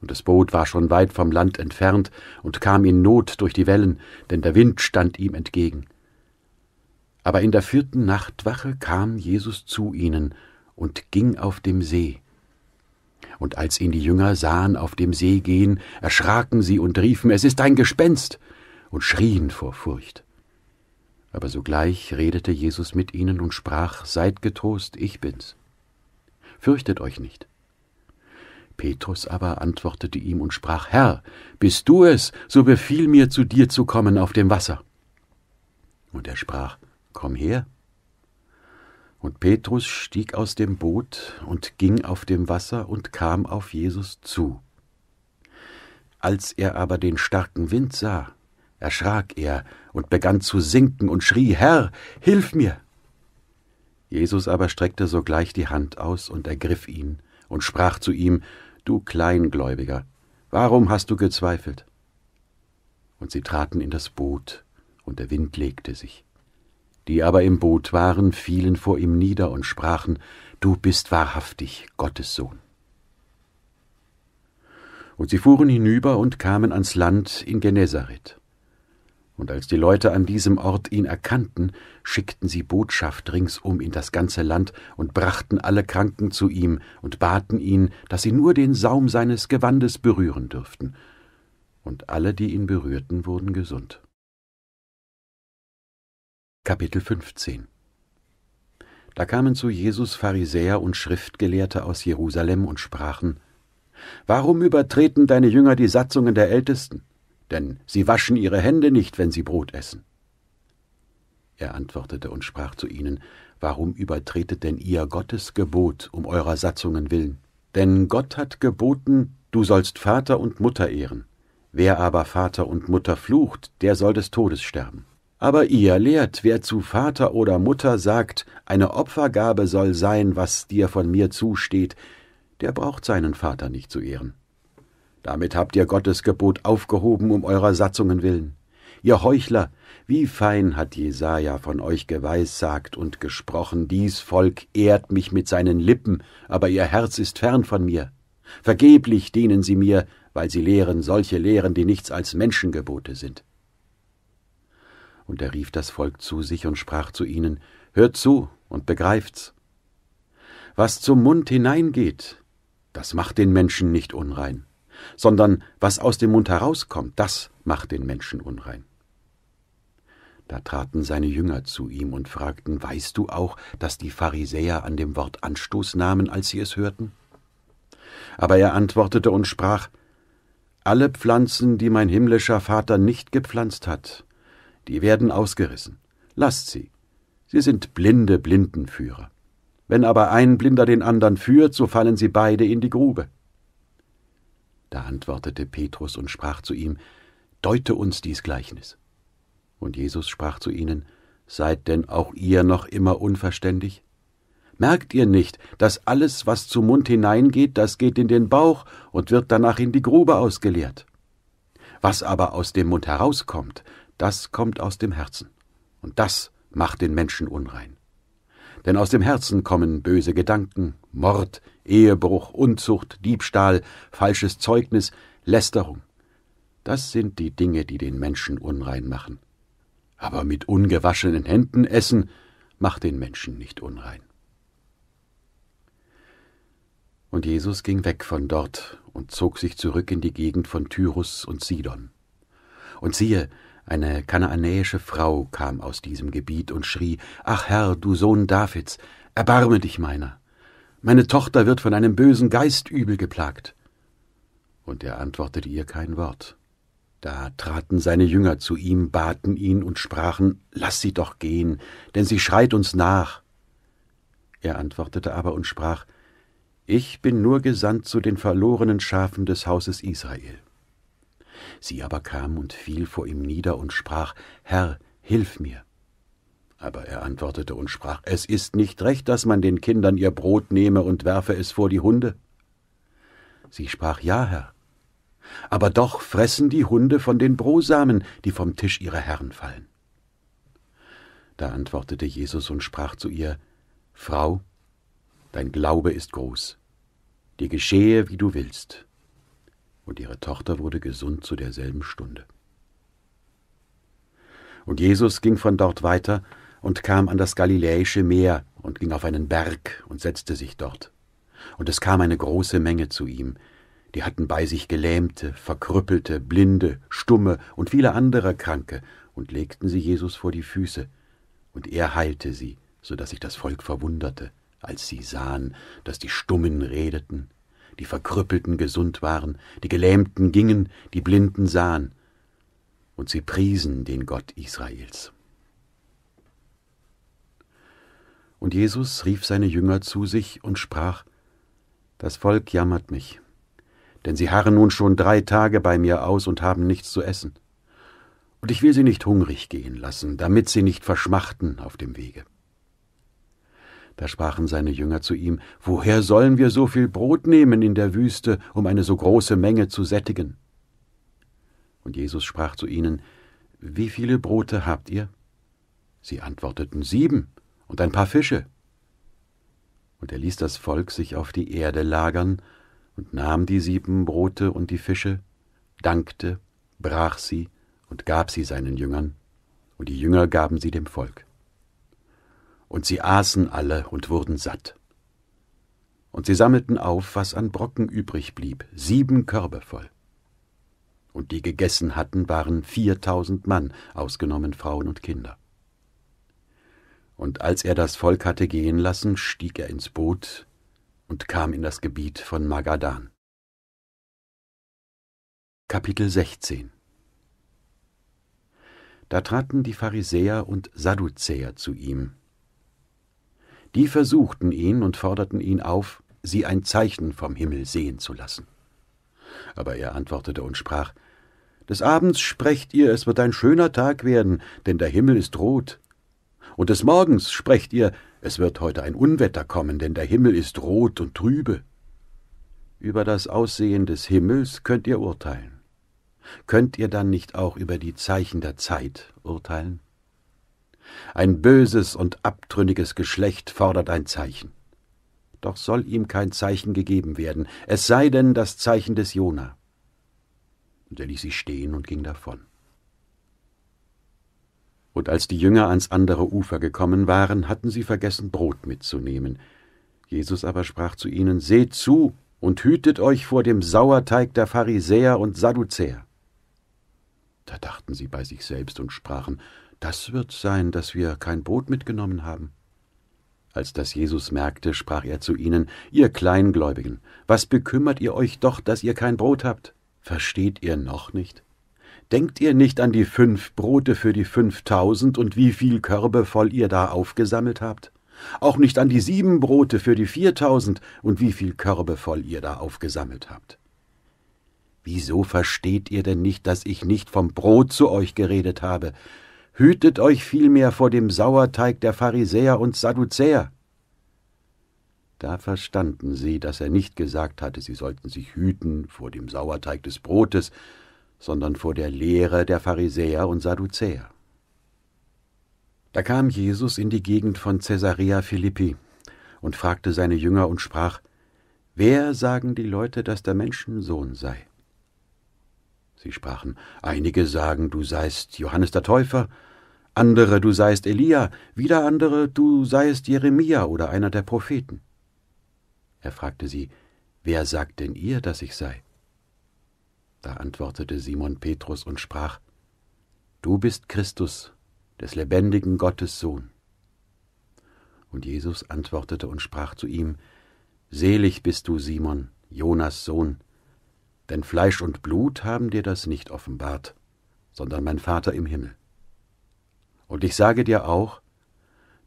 Und das Boot war schon weit vom Land entfernt und kam in Not durch die Wellen, denn der Wind stand ihm entgegen. Aber in der vierten Nachtwache kam Jesus zu ihnen und ging auf dem See, und als ihn die Jünger sahen auf dem See gehen, erschraken sie und riefen, es ist ein Gespenst, und schrien vor Furcht. Aber sogleich redete Jesus mit ihnen und sprach, Seid getrost, ich bin's. Fürchtet euch nicht. Petrus aber antwortete ihm und sprach, Herr, bist du es, so befiehl mir, zu dir zu kommen auf dem Wasser. Und er sprach, Komm her. Und Petrus stieg aus dem Boot und ging auf dem Wasser und kam auf Jesus zu. Als er aber den starken Wind sah, erschrak er und begann zu sinken und schrie, Herr, hilf mir! Jesus aber streckte sogleich die Hand aus und ergriff ihn und sprach zu ihm, Du Kleingläubiger, warum hast du gezweifelt? Und sie traten in das Boot, und der Wind legte sich die aber im Boot waren, fielen vor ihm nieder und sprachen, Du bist wahrhaftig Gottes Sohn. Und sie fuhren hinüber und kamen ans Land in Genezareth. Und als die Leute an diesem Ort ihn erkannten, schickten sie Botschaft ringsum in das ganze Land und brachten alle Kranken zu ihm und baten ihn, dass sie nur den Saum seines Gewandes berühren dürften. Und alle, die ihn berührten, wurden gesund. Kapitel 15 Da kamen zu Jesus Pharisäer und Schriftgelehrte aus Jerusalem und sprachen, Warum übertreten deine Jünger die Satzungen der Ältesten? Denn sie waschen ihre Hände nicht, wenn sie Brot essen. Er antwortete und sprach zu ihnen, Warum übertretet denn ihr Gottes Gebot um eurer Satzungen willen? Denn Gott hat geboten, du sollst Vater und Mutter ehren. Wer aber Vater und Mutter flucht, der soll des Todes sterben. Aber ihr lehrt, wer zu Vater oder Mutter sagt, eine Opfergabe soll sein, was dir von mir zusteht, der braucht seinen Vater nicht zu ehren. Damit habt ihr Gottes Gebot aufgehoben um eurer Satzungen willen. Ihr Heuchler, wie fein hat Jesaja von euch geweissagt und gesprochen, dies Volk ehrt mich mit seinen Lippen, aber ihr Herz ist fern von mir. Vergeblich dienen sie mir, weil sie lehren solche Lehren, die nichts als Menschengebote sind. Und er rief das Volk zu sich und sprach zu ihnen, Hört zu und begreift's. Was zum Mund hineingeht, das macht den Menschen nicht unrein, sondern was aus dem Mund herauskommt, das macht den Menschen unrein. Da traten seine Jünger zu ihm und fragten, Weißt du auch, dass die Pharisäer an dem Wort Anstoß nahmen, als sie es hörten? Aber er antwortete und sprach, Alle Pflanzen, die mein himmlischer Vater nicht gepflanzt hat, die werden ausgerissen. Lasst sie. Sie sind blinde Blindenführer. Wenn aber ein Blinder den anderen führt, so fallen sie beide in die Grube. Da antwortete Petrus und sprach zu ihm, Deute uns dies Gleichnis. Und Jesus sprach zu ihnen, Seid denn auch ihr noch immer unverständig? Merkt ihr nicht, dass alles, was zum Mund hineingeht, das geht in den Bauch und wird danach in die Grube ausgeleert? Was aber aus dem Mund herauskommt, das kommt aus dem Herzen. Und das macht den Menschen unrein. Denn aus dem Herzen kommen böse Gedanken, Mord, Ehebruch, Unzucht, Diebstahl, falsches Zeugnis, Lästerung. Das sind die Dinge, die den Menschen unrein machen. Aber mit ungewaschenen Händen essen macht den Menschen nicht unrein. Und Jesus ging weg von dort und zog sich zurück in die Gegend von Tyrus und Sidon. Und siehe, eine kanaanäische Frau kam aus diesem Gebiet und schrie, Ach Herr, du Sohn Davids, erbarme dich meiner. Meine Tochter wird von einem bösen Geist übel geplagt. Und er antwortete ihr kein Wort. Da traten seine Jünger zu ihm, baten ihn und sprachen, Lass sie doch gehen, denn sie schreit uns nach. Er antwortete aber und sprach, Ich bin nur gesandt zu den verlorenen Schafen des Hauses Israel. Sie aber kam und fiel vor ihm nieder und sprach, Herr, hilf mir. Aber er antwortete und sprach, Es ist nicht recht, dass man den Kindern ihr Brot nehme und werfe es vor die Hunde. Sie sprach, Ja, Herr. Aber doch fressen die Hunde von den Brosamen, die vom Tisch ihrer Herren fallen. Da antwortete Jesus und sprach zu ihr, Frau, dein Glaube ist groß. Dir geschehe, wie du willst und ihre Tochter wurde gesund zu derselben Stunde. Und Jesus ging von dort weiter und kam an das Galiläische Meer und ging auf einen Berg und setzte sich dort. Und es kam eine große Menge zu ihm, die hatten bei sich Gelähmte, Verkrüppelte, Blinde, Stumme und viele andere Kranke und legten sie Jesus vor die Füße, und er heilte sie, so daß sich das Volk verwunderte, als sie sahen, dass die Stummen redeten, die Verkrüppelten gesund waren, die Gelähmten gingen, die Blinden sahen. Und sie priesen den Gott Israels. Und Jesus rief seine Jünger zu sich und sprach, Das Volk jammert mich, denn sie harren nun schon drei Tage bei mir aus und haben nichts zu essen. Und ich will sie nicht hungrig gehen lassen, damit sie nicht verschmachten auf dem Wege. Da sprachen seine Jünger zu ihm, Woher sollen wir so viel Brot nehmen in der Wüste, um eine so große Menge zu sättigen? Und Jesus sprach zu ihnen, Wie viele Brote habt ihr? Sie antworteten, Sieben und ein paar Fische. Und er ließ das Volk sich auf die Erde lagern und nahm die sieben Brote und die Fische, dankte, brach sie und gab sie seinen Jüngern, und die Jünger gaben sie dem Volk und sie aßen alle und wurden satt. Und sie sammelten auf, was an Brocken übrig blieb, sieben Körbe voll. Und die gegessen hatten, waren viertausend Mann, ausgenommen Frauen und Kinder. Und als er das Volk hatte gehen lassen, stieg er ins Boot und kam in das Gebiet von Magadan. Kapitel 16 Da traten die Pharisäer und Sadduzäer zu ihm, die versuchten ihn und forderten ihn auf, sie ein Zeichen vom Himmel sehen zu lassen. Aber er antwortete und sprach Des Abends sprecht ihr, es wird ein schöner Tag werden, denn der Himmel ist rot. Und des Morgens sprecht ihr, es wird heute ein Unwetter kommen, denn der Himmel ist rot und trübe. Über das Aussehen des Himmels könnt ihr urteilen. Könnt ihr dann nicht auch über die Zeichen der Zeit urteilen? Ein böses und abtrünniges Geschlecht fordert ein Zeichen. Doch soll ihm kein Zeichen gegeben werden, es sei denn das Zeichen des Jona. Und er ließ sie stehen und ging davon. Und als die Jünger ans andere Ufer gekommen waren, hatten sie vergessen, Brot mitzunehmen. Jesus aber sprach zu ihnen, Seht zu und hütet euch vor dem Sauerteig der Pharisäer und Sadduzäer. Da dachten sie bei sich selbst und sprachen, das wird sein, dass wir kein Brot mitgenommen haben. Als das Jesus merkte, sprach er zu ihnen, Ihr Kleingläubigen, was bekümmert ihr euch doch, dass ihr kein Brot habt? Versteht ihr noch nicht? Denkt ihr nicht an die fünf Brote für die fünftausend und wie viel Körbe voll ihr da aufgesammelt habt? Auch nicht an die sieben Brote für die viertausend und wie viel Körbe voll ihr da aufgesammelt habt? Wieso versteht ihr denn nicht, dass ich nicht vom Brot zu euch geredet habe, Hütet euch vielmehr vor dem Sauerteig der Pharisäer und Sadduzäer. Da verstanden sie, dass er nicht gesagt hatte, sie sollten sich hüten vor dem Sauerteig des Brotes, sondern vor der Lehre der Pharisäer und Sadduzäer. Da kam Jesus in die Gegend von Caesarea Philippi und fragte seine Jünger und sprach, Wer sagen die Leute, dass der Menschensohn sei? Sie sprachen, einige sagen, du seist Johannes der Täufer, andere, du seist Elia, wieder andere, du seist Jeremia oder einer der Propheten. Er fragte sie, Wer sagt denn ihr, dass ich sei? Da antwortete Simon Petrus und sprach, Du bist Christus, des lebendigen Gottes Sohn. Und Jesus antwortete und sprach zu ihm, Selig bist du, Simon, Jonas Sohn, denn Fleisch und Blut haben dir das nicht offenbart, sondern mein Vater im Himmel. Und ich sage dir auch,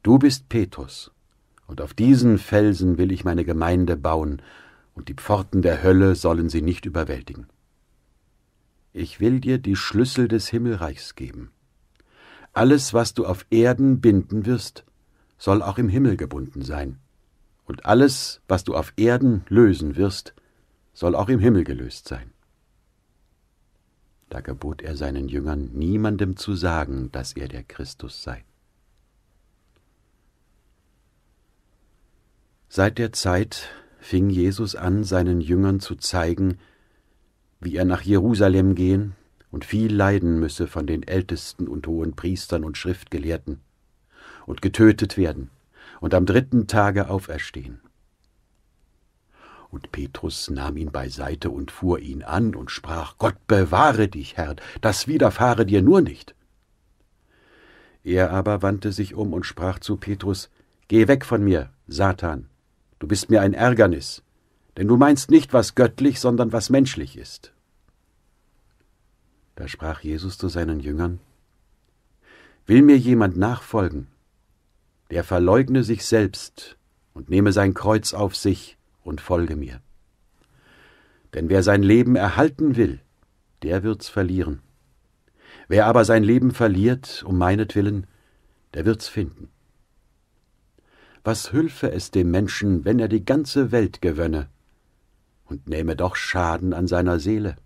du bist Petrus, und auf diesen Felsen will ich meine Gemeinde bauen, und die Pforten der Hölle sollen sie nicht überwältigen. Ich will dir die Schlüssel des Himmelreichs geben. Alles, was du auf Erden binden wirst, soll auch im Himmel gebunden sein, und alles, was du auf Erden lösen wirst, soll auch im Himmel gelöst sein. Da gebot er seinen Jüngern, niemandem zu sagen, dass er der Christus sei. Seit der Zeit fing Jesus an, seinen Jüngern zu zeigen, wie er nach Jerusalem gehen und viel leiden müsse von den Ältesten und hohen Priestern und Schriftgelehrten und getötet werden und am dritten Tage auferstehen. Und Petrus nahm ihn beiseite und fuhr ihn an und sprach, Gott bewahre dich, Herr, das widerfahre dir nur nicht. Er aber wandte sich um und sprach zu Petrus, Geh weg von mir, Satan, du bist mir ein Ärgernis, denn du meinst nicht, was göttlich, sondern was menschlich ist. Da sprach Jesus zu seinen Jüngern, Will mir jemand nachfolgen, der verleugne sich selbst und nehme sein Kreuz auf sich und folge mir. Denn wer sein Leben erhalten will, der wird's verlieren. Wer aber sein Leben verliert, um meinetwillen, der wird's finden. Was hülfe es dem Menschen, wenn er die ganze Welt gewönne und nähme doch Schaden an seiner Seele?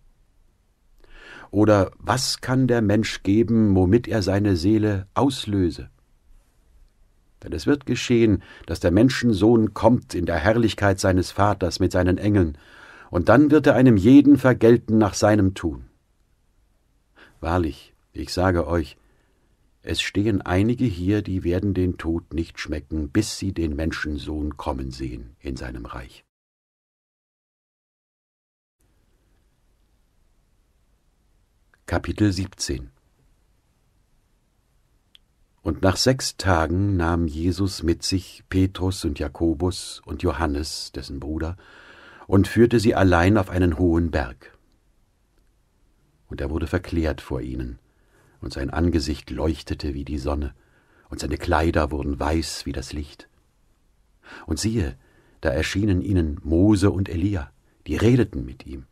Oder was kann der Mensch geben, womit er seine Seele auslöse? Denn es wird geschehen, dass der Menschensohn kommt in der Herrlichkeit seines Vaters mit seinen Engeln, und dann wird er einem jeden vergelten nach seinem Tun. Wahrlich, ich sage euch, es stehen einige hier, die werden den Tod nicht schmecken, bis sie den Menschensohn kommen sehen in seinem Reich. Kapitel 17 und nach sechs Tagen nahm Jesus mit sich Petrus und Jakobus und Johannes, dessen Bruder, und führte sie allein auf einen hohen Berg. Und er wurde verklärt vor ihnen, und sein Angesicht leuchtete wie die Sonne, und seine Kleider wurden weiß wie das Licht. Und siehe, da erschienen ihnen Mose und Elia, die redeten mit ihm.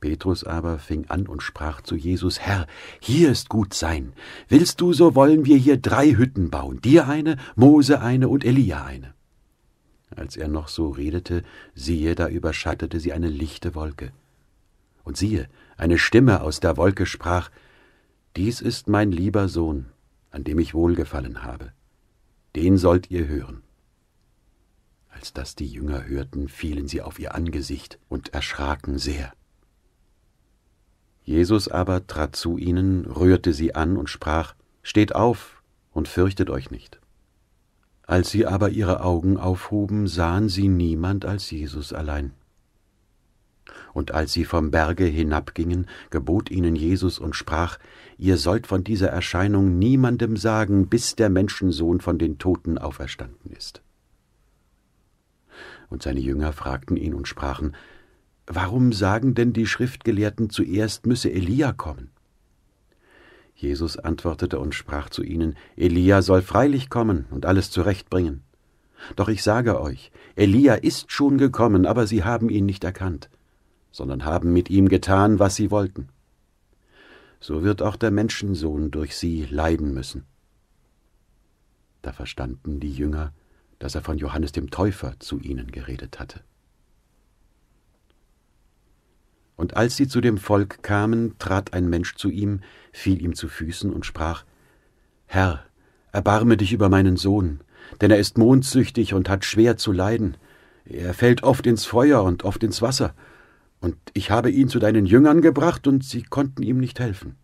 Petrus aber fing an und sprach zu Jesus, Herr, hier ist gut sein. Willst du, so wollen wir hier drei Hütten bauen, dir eine, Mose eine und Elia eine. Als er noch so redete, siehe, da überschattete sie eine lichte Wolke. Und siehe, eine Stimme aus der Wolke sprach, Dies ist mein lieber Sohn, an dem ich wohlgefallen habe. Den sollt ihr hören. Als das die Jünger hörten, fielen sie auf ihr Angesicht und erschraken sehr. Jesus aber trat zu ihnen, rührte sie an und sprach, Steht auf und fürchtet euch nicht. Als sie aber ihre Augen aufhoben, sahen sie niemand als Jesus allein. Und als sie vom Berge hinabgingen, gebot ihnen Jesus und sprach, Ihr sollt von dieser Erscheinung niemandem sagen, bis der Menschensohn von den Toten auferstanden ist. Und seine Jünger fragten ihn und sprachen, Warum sagen denn die Schriftgelehrten zuerst müsse Elia kommen? Jesus antwortete und sprach zu ihnen, Elia soll freilich kommen und alles zurechtbringen. Doch ich sage euch, Elia ist schon gekommen, aber sie haben ihn nicht erkannt, sondern haben mit ihm getan, was sie wollten. So wird auch der Menschensohn durch sie leiden müssen. Da verstanden die Jünger, dass er von Johannes dem Täufer zu ihnen geredet hatte. Und als sie zu dem Volk kamen, trat ein Mensch zu ihm, fiel ihm zu Füßen und sprach Herr, erbarme dich über meinen Sohn, denn er ist mondsüchtig und hat schwer zu leiden. Er fällt oft ins Feuer und oft ins Wasser, und ich habe ihn zu deinen Jüngern gebracht, und sie konnten ihm nicht helfen.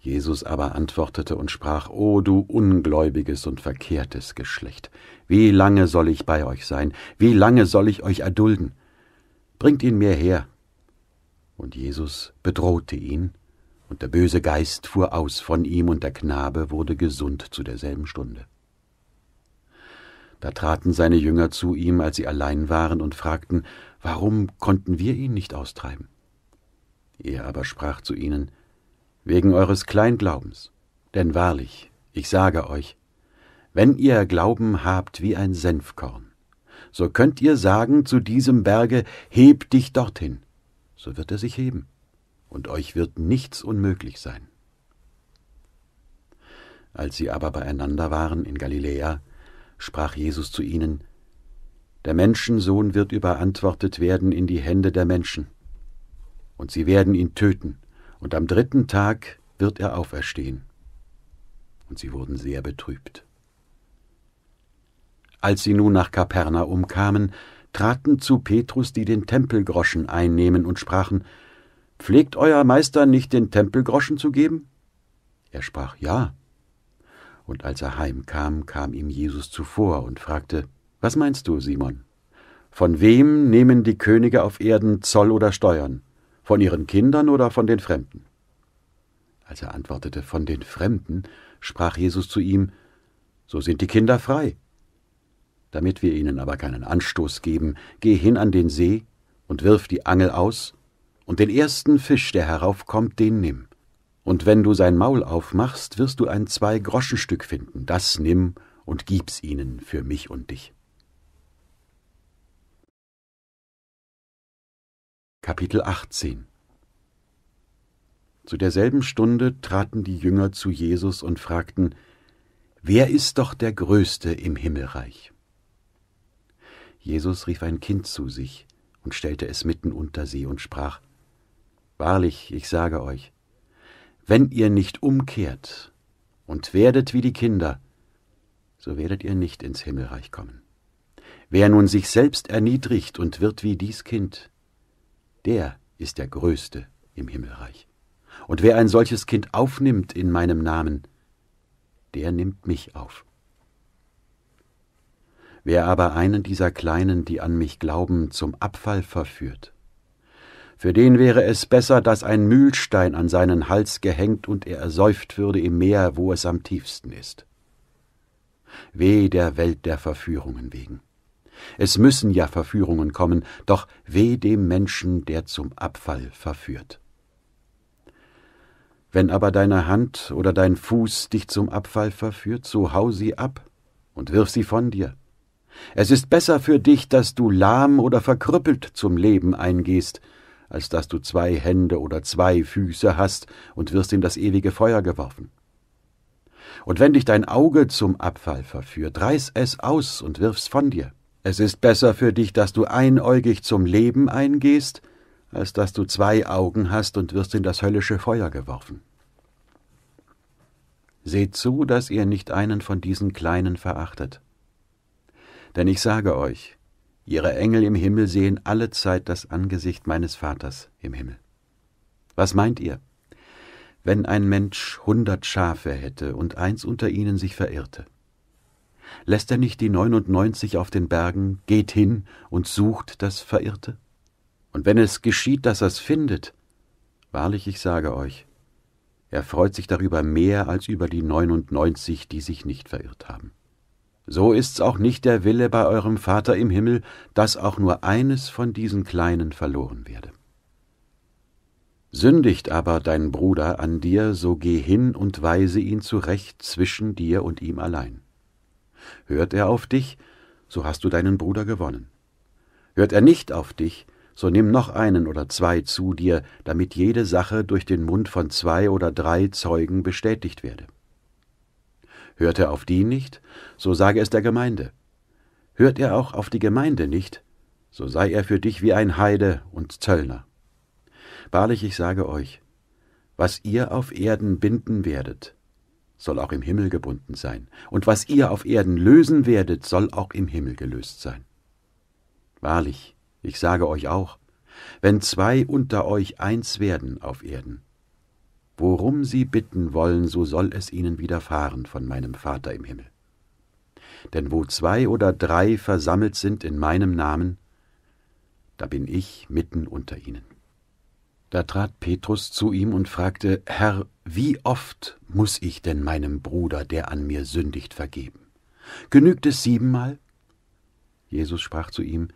Jesus aber antwortete und sprach, O du ungläubiges und verkehrtes Geschlecht, wie lange soll ich bei euch sein, wie lange soll ich euch erdulden? Bringt ihn mir her, und Jesus bedrohte ihn, und der böse Geist fuhr aus von ihm, und der Knabe wurde gesund zu derselben Stunde. Da traten seine Jünger zu ihm, als sie allein waren, und fragten, Warum konnten wir ihn nicht austreiben? Er aber sprach zu ihnen, Wegen eures Kleinglaubens, denn wahrlich, ich sage euch, wenn ihr Glauben habt wie ein Senfkorn, so könnt ihr sagen zu diesem Berge, heb dich dorthin, so wird er sich heben, und euch wird nichts unmöglich sein. Als sie aber beieinander waren in Galiläa, sprach Jesus zu ihnen, Der Menschensohn wird überantwortet werden in die Hände der Menschen, und sie werden ihn töten, und am dritten Tag wird er auferstehen. Und sie wurden sehr betrübt. Als sie nun nach Kapernaum kamen, traten zu Petrus, die den Tempelgroschen einnehmen, und sprachen Pflegt euer Meister nicht den Tempelgroschen zu geben? Er sprach Ja. Und als er heimkam, kam ihm Jesus zuvor und fragte Was meinst du, Simon? Von wem nehmen die Könige auf Erden Zoll oder Steuern? Von ihren Kindern oder von den Fremden? Als er antwortete Von den Fremden, sprach Jesus zu ihm So sind die Kinder frei. Damit wir ihnen aber keinen Anstoß geben, geh hin an den See und wirf die Angel aus, und den ersten Fisch, der heraufkommt, den nimm. Und wenn du sein Maul aufmachst, wirst du ein Zwei-Groschenstück finden, das nimm und gib's ihnen für mich und dich. Kapitel 18 Zu derselben Stunde traten die Jünger zu Jesus und fragten, Wer ist doch der Größte im Himmelreich? Jesus rief ein Kind zu sich und stellte es mitten unter sie und sprach, Wahrlich, ich sage euch, wenn ihr nicht umkehrt und werdet wie die Kinder, so werdet ihr nicht ins Himmelreich kommen. Wer nun sich selbst erniedrigt und wird wie dies Kind, der ist der Größte im Himmelreich. Und wer ein solches Kind aufnimmt in meinem Namen, der nimmt mich auf. Wer aber einen dieser Kleinen, die an mich glauben, zum Abfall verführt, für den wäre es besser, dass ein Mühlstein an seinen Hals gehängt und er ersäuft würde im Meer, wo es am tiefsten ist. Weh der Welt der Verführungen wegen. Es müssen ja Verführungen kommen, doch weh dem Menschen, der zum Abfall verführt. Wenn aber deine Hand oder dein Fuß dich zum Abfall verführt, so hau sie ab und wirf sie von dir es ist besser für dich, dass du lahm oder verkrüppelt zum Leben eingehst, als dass du zwei Hände oder zwei Füße hast und wirst in das ewige Feuer geworfen. Und wenn dich dein Auge zum Abfall verführt, reiß es aus und wirf's von dir. Es ist besser für dich, dass du einäugig zum Leben eingehst, als dass du zwei Augen hast und wirst in das höllische Feuer geworfen. Seht zu, dass ihr nicht einen von diesen Kleinen verachtet. Denn ich sage euch, ihre Engel im Himmel sehen alle Zeit das Angesicht meines Vaters im Himmel. Was meint ihr? Wenn ein Mensch hundert Schafe hätte und eins unter ihnen sich verirrte, lässt er nicht die neunundneunzig auf den Bergen, geht hin und sucht das Verirrte? Und wenn es geschieht, dass er es findet, wahrlich ich sage euch, er freut sich darüber mehr als über die neunundneunzig, die sich nicht verirrt haben so ist's auch nicht der Wille bei eurem Vater im Himmel, dass auch nur eines von diesen Kleinen verloren werde. Sündigt aber dein Bruder an dir, so geh hin und weise ihn zurecht zwischen dir und ihm allein. Hört er auf dich, so hast du deinen Bruder gewonnen. Hört er nicht auf dich, so nimm noch einen oder zwei zu dir, damit jede Sache durch den Mund von zwei oder drei Zeugen bestätigt werde. Hört er auf die nicht, so sage es der Gemeinde. Hört er auch auf die Gemeinde nicht, so sei er für dich wie ein Heide und Zöllner. Wahrlich, ich sage euch, was ihr auf Erden binden werdet, soll auch im Himmel gebunden sein, und was ihr auf Erden lösen werdet, soll auch im Himmel gelöst sein. Wahrlich, ich sage euch auch, wenn zwei unter euch eins werden auf Erden, Worum sie bitten wollen, so soll es ihnen widerfahren von meinem Vater im Himmel. Denn wo zwei oder drei versammelt sind in meinem Namen, da bin ich mitten unter ihnen. Da trat Petrus zu ihm und fragte, Herr, wie oft muß ich denn meinem Bruder, der an mir sündigt, vergeben? Genügt es siebenmal? Jesus sprach zu ihm,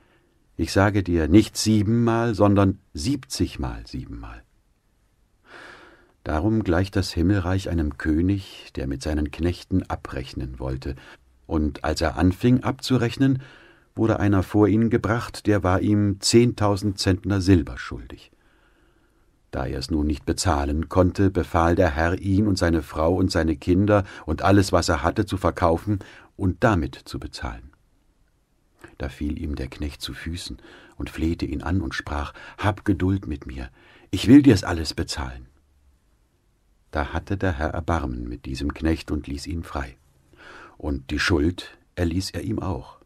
Ich sage dir, nicht siebenmal, sondern siebzigmal siebenmal. Darum gleicht das Himmelreich einem König, der mit seinen Knechten abrechnen wollte, und als er anfing abzurechnen, wurde einer vor ihn gebracht, der war ihm zehntausend Zentner Silber schuldig. Da er es nun nicht bezahlen konnte, befahl der Herr ihn und seine Frau und seine Kinder und alles, was er hatte, zu verkaufen und damit zu bezahlen. Da fiel ihm der Knecht zu Füßen und flehte ihn an und sprach Hab Geduld mit mir, ich will dir's alles bezahlen. Da hatte der Herr Erbarmen mit diesem Knecht und ließ ihn frei. Und die Schuld erließ er ihm auch.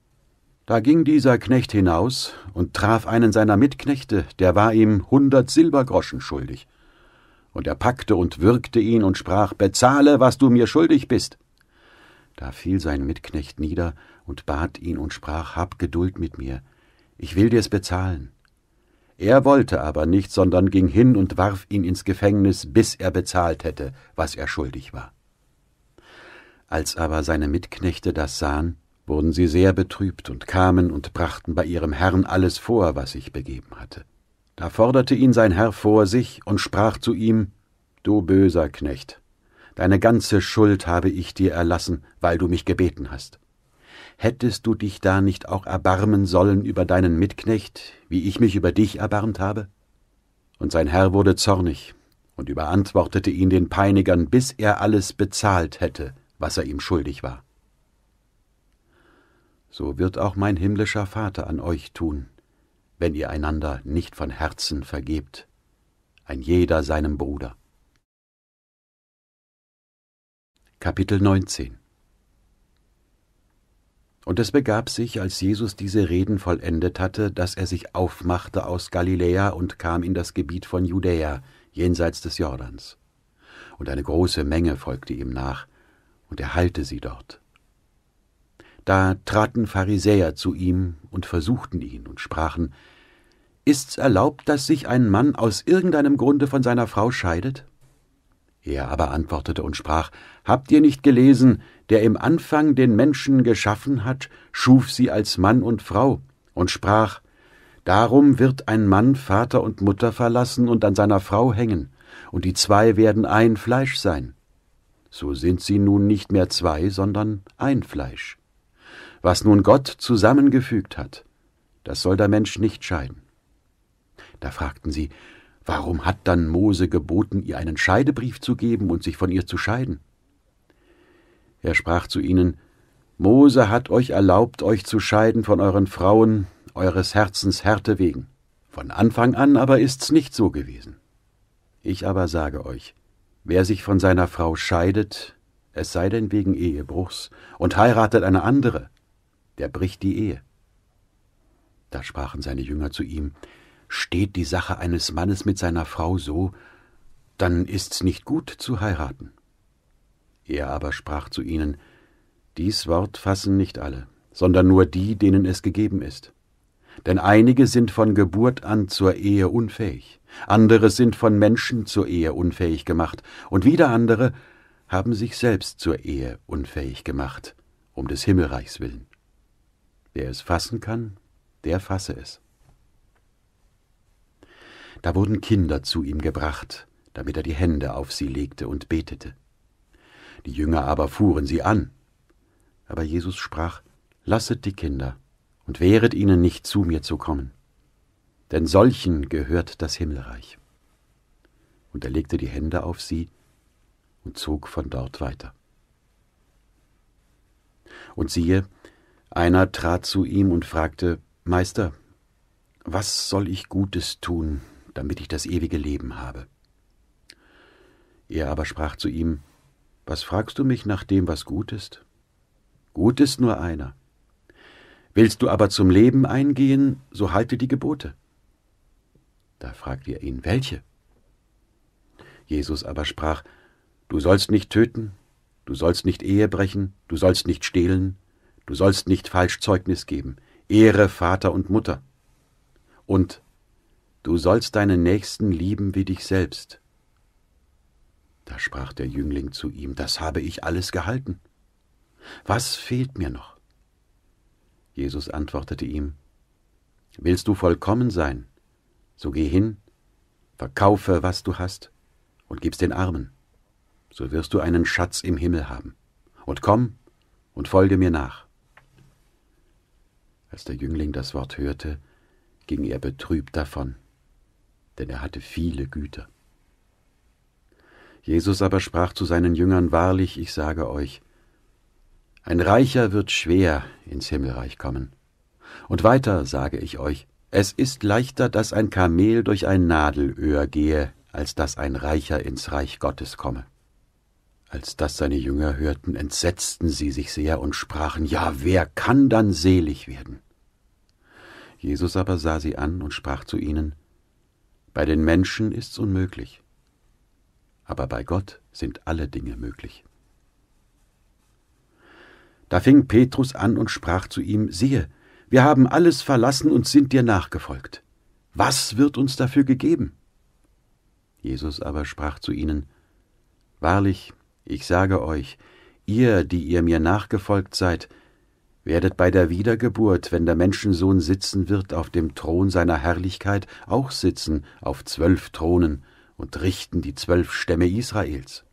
Da ging dieser Knecht hinaus und traf einen seiner Mitknechte, der war ihm hundert Silbergroschen schuldig. Und er packte und würgte ihn und sprach, Bezahle, was du mir schuldig bist. Da fiel sein Mitknecht nieder und bat ihn und sprach, Hab Geduld mit mir, ich will dir's bezahlen. Er wollte aber nicht, sondern ging hin und warf ihn ins Gefängnis, bis er bezahlt hätte, was er schuldig war. Als aber seine Mitknechte das sahen, wurden sie sehr betrübt und kamen und brachten bei ihrem Herrn alles vor, was sich begeben hatte. Da forderte ihn sein Herr vor sich und sprach zu ihm Du böser Knecht, deine ganze Schuld habe ich dir erlassen, weil du mich gebeten hast hättest du dich da nicht auch erbarmen sollen über deinen Mitknecht, wie ich mich über dich erbarmt habe? Und sein Herr wurde zornig und überantwortete ihn den Peinigern, bis er alles bezahlt hätte, was er ihm schuldig war. So wird auch mein himmlischer Vater an euch tun, wenn ihr einander nicht von Herzen vergebt, ein jeder seinem Bruder. Kapitel 19 und es begab sich, als Jesus diese Reden vollendet hatte, dass er sich aufmachte aus Galiläa und kam in das Gebiet von Judäa, jenseits des Jordans. Und eine große Menge folgte ihm nach, und er heilte sie dort. Da traten Pharisäer zu ihm und versuchten ihn und sprachen, Ist's erlaubt, dass sich ein Mann aus irgendeinem Grunde von seiner Frau scheidet? Er aber antwortete und sprach, Habt ihr nicht gelesen, der im Anfang den Menschen geschaffen hat, schuf sie als Mann und Frau und sprach, Darum wird ein Mann Vater und Mutter verlassen und an seiner Frau hängen, und die zwei werden ein Fleisch sein. So sind sie nun nicht mehr zwei, sondern ein Fleisch. Was nun Gott zusammengefügt hat, das soll der Mensch nicht scheiden. Da fragten sie, warum hat dann Mose geboten, ihr einen Scheidebrief zu geben und sich von ihr zu scheiden? Er sprach zu ihnen, Mose hat euch erlaubt, euch zu scheiden von euren Frauen, eures Herzens Härte wegen. Von Anfang an aber ist's nicht so gewesen. Ich aber sage euch, wer sich von seiner Frau scheidet, es sei denn wegen Ehebruchs, und heiratet eine andere, der bricht die Ehe. Da sprachen seine Jünger zu ihm, Steht die Sache eines Mannes mit seiner Frau so, dann ist's nicht gut zu heiraten. Er aber sprach zu ihnen, Dies Wort fassen nicht alle, sondern nur die, denen es gegeben ist. Denn einige sind von Geburt an zur Ehe unfähig, andere sind von Menschen zur Ehe unfähig gemacht, und wieder andere haben sich selbst zur Ehe unfähig gemacht, um des Himmelreichs willen. Wer es fassen kann, der fasse es. Da wurden Kinder zu ihm gebracht, damit er die Hände auf sie legte und betete. Die Jünger aber fuhren sie an. Aber Jesus sprach, Lasset die Kinder und wehret ihnen nicht zu mir zu kommen, denn solchen gehört das Himmelreich. Und er legte die Hände auf sie und zog von dort weiter. Und siehe, einer trat zu ihm und fragte, Meister, was soll ich Gutes tun, damit ich das ewige Leben habe? Er aber sprach zu ihm, was fragst du mich nach dem, was gut ist? Gut ist nur einer. Willst du aber zum Leben eingehen, so halte die Gebote. Da fragte er ihn, welche? Jesus aber sprach, Du sollst nicht töten, du sollst nicht Ehe brechen, du sollst nicht stehlen, du sollst nicht falsch Zeugnis geben, Ehre Vater und Mutter. Und du sollst deinen Nächsten lieben wie dich selbst. Da sprach der Jüngling zu ihm, das habe ich alles gehalten. Was fehlt mir noch? Jesus antwortete ihm, Willst du vollkommen sein, so geh hin, verkaufe, was du hast, und gib's den Armen, so wirst du einen Schatz im Himmel haben. Und komm und folge mir nach. Als der Jüngling das Wort hörte, ging er betrübt davon, denn er hatte viele Güter. Jesus aber sprach zu seinen Jüngern, Wahrlich, ich sage euch, ein Reicher wird schwer ins Himmelreich kommen. Und weiter sage ich euch, es ist leichter, dass ein Kamel durch ein Nadelöhr gehe, als dass ein Reicher ins Reich Gottes komme. Als das seine Jünger hörten, entsetzten sie sich sehr und sprachen, Ja, wer kann dann selig werden? Jesus aber sah sie an und sprach zu ihnen, Bei den Menschen ist's unmöglich, aber bei Gott sind alle Dinge möglich. Da fing Petrus an und sprach zu ihm, siehe, wir haben alles verlassen und sind dir nachgefolgt. Was wird uns dafür gegeben? Jesus aber sprach zu ihnen, Wahrlich, ich sage euch, ihr, die ihr mir nachgefolgt seid, werdet bei der Wiedergeburt, wenn der Menschensohn sitzen wird auf dem Thron seiner Herrlichkeit, auch sitzen auf zwölf Thronen und richten die zwölf Stämme Israels.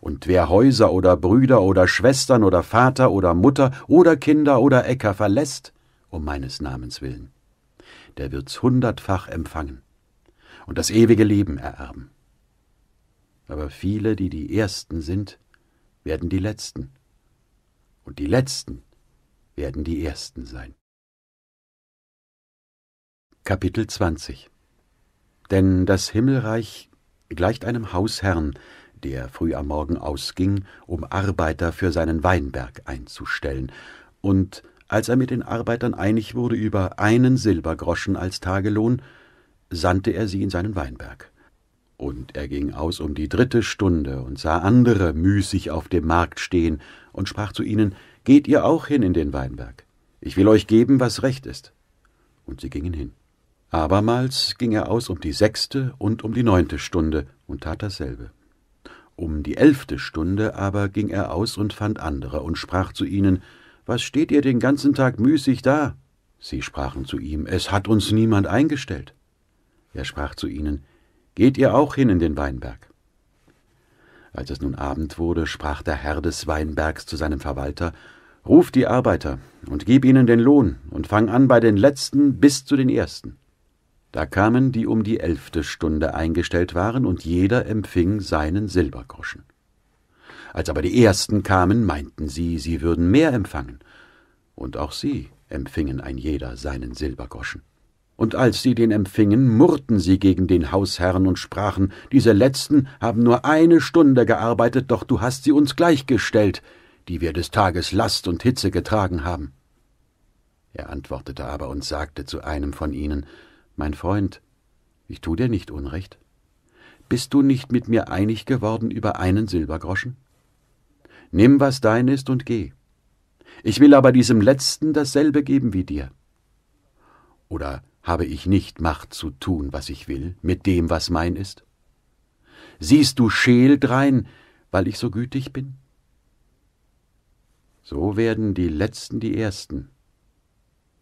Und wer Häuser oder Brüder oder Schwestern oder Vater oder Mutter oder Kinder oder Äcker verlässt, um meines Namens willen, der wird's hundertfach empfangen und das ewige Leben ererben. Aber viele, die die Ersten sind, werden die Letzten, und die Letzten werden die Ersten sein. Kapitel 20 denn das Himmelreich gleicht einem Hausherrn, der früh am Morgen ausging, um Arbeiter für seinen Weinberg einzustellen, und als er mit den Arbeitern einig wurde über einen Silbergroschen als Tagelohn, sandte er sie in seinen Weinberg. Und er ging aus um die dritte Stunde und sah andere müßig auf dem Markt stehen und sprach zu ihnen, Geht ihr auch hin in den Weinberg? Ich will euch geben, was recht ist. Und sie gingen hin. Abermals ging er aus um die sechste und um die neunte Stunde und tat dasselbe. Um die elfte Stunde aber ging er aus und fand andere und sprach zu ihnen, Was steht ihr den ganzen Tag müßig da? Sie sprachen zu ihm, Es hat uns niemand eingestellt. Er sprach zu ihnen, Geht ihr auch hin in den Weinberg. Als es nun Abend wurde, sprach der Herr des Weinbergs zu seinem Verwalter, Ruf die Arbeiter und gib ihnen den Lohn und fang an bei den letzten bis zu den ersten. Da kamen die um die elfte Stunde eingestellt waren, und jeder empfing seinen Silbergroschen. Als aber die ersten kamen, meinten sie, sie würden mehr empfangen, und auch sie empfingen ein jeder seinen Silbergroschen. Und als sie den empfingen, murrten sie gegen den Hausherrn und sprachen, diese letzten haben nur eine Stunde gearbeitet, doch du hast sie uns gleichgestellt, die wir des Tages Last und Hitze getragen haben. Er antwortete aber und sagte zu einem von ihnen, mein Freund, ich tu dir nicht Unrecht. Bist du nicht mit mir einig geworden über einen Silbergroschen? Nimm, was dein ist, und geh. Ich will aber diesem Letzten dasselbe geben wie dir. Oder habe ich nicht Macht zu tun, was ich will, mit dem, was mein ist? Siehst du Scheel drein, weil ich so gütig bin? So werden die Letzten die Ersten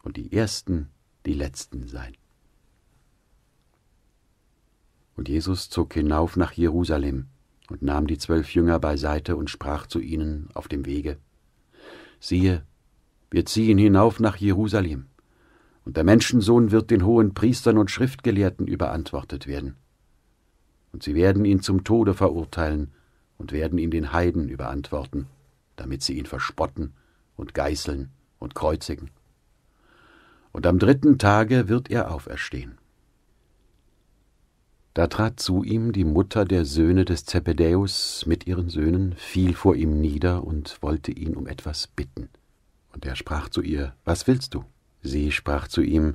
und die Ersten die Letzten sein. Und Jesus zog hinauf nach Jerusalem und nahm die zwölf Jünger beiseite und sprach zu ihnen auf dem Wege, Siehe, wir ziehen hinauf nach Jerusalem, und der Menschensohn wird den hohen Priestern und Schriftgelehrten überantwortet werden. Und sie werden ihn zum Tode verurteilen und werden ihn den Heiden überantworten, damit sie ihn verspotten und geißeln und kreuzigen. Und am dritten Tage wird er auferstehen. Da trat zu ihm die Mutter der Söhne des Zebedäus mit ihren Söhnen, fiel vor ihm nieder und wollte ihn um etwas bitten. Und er sprach zu ihr, Was willst du? Sie sprach zu ihm,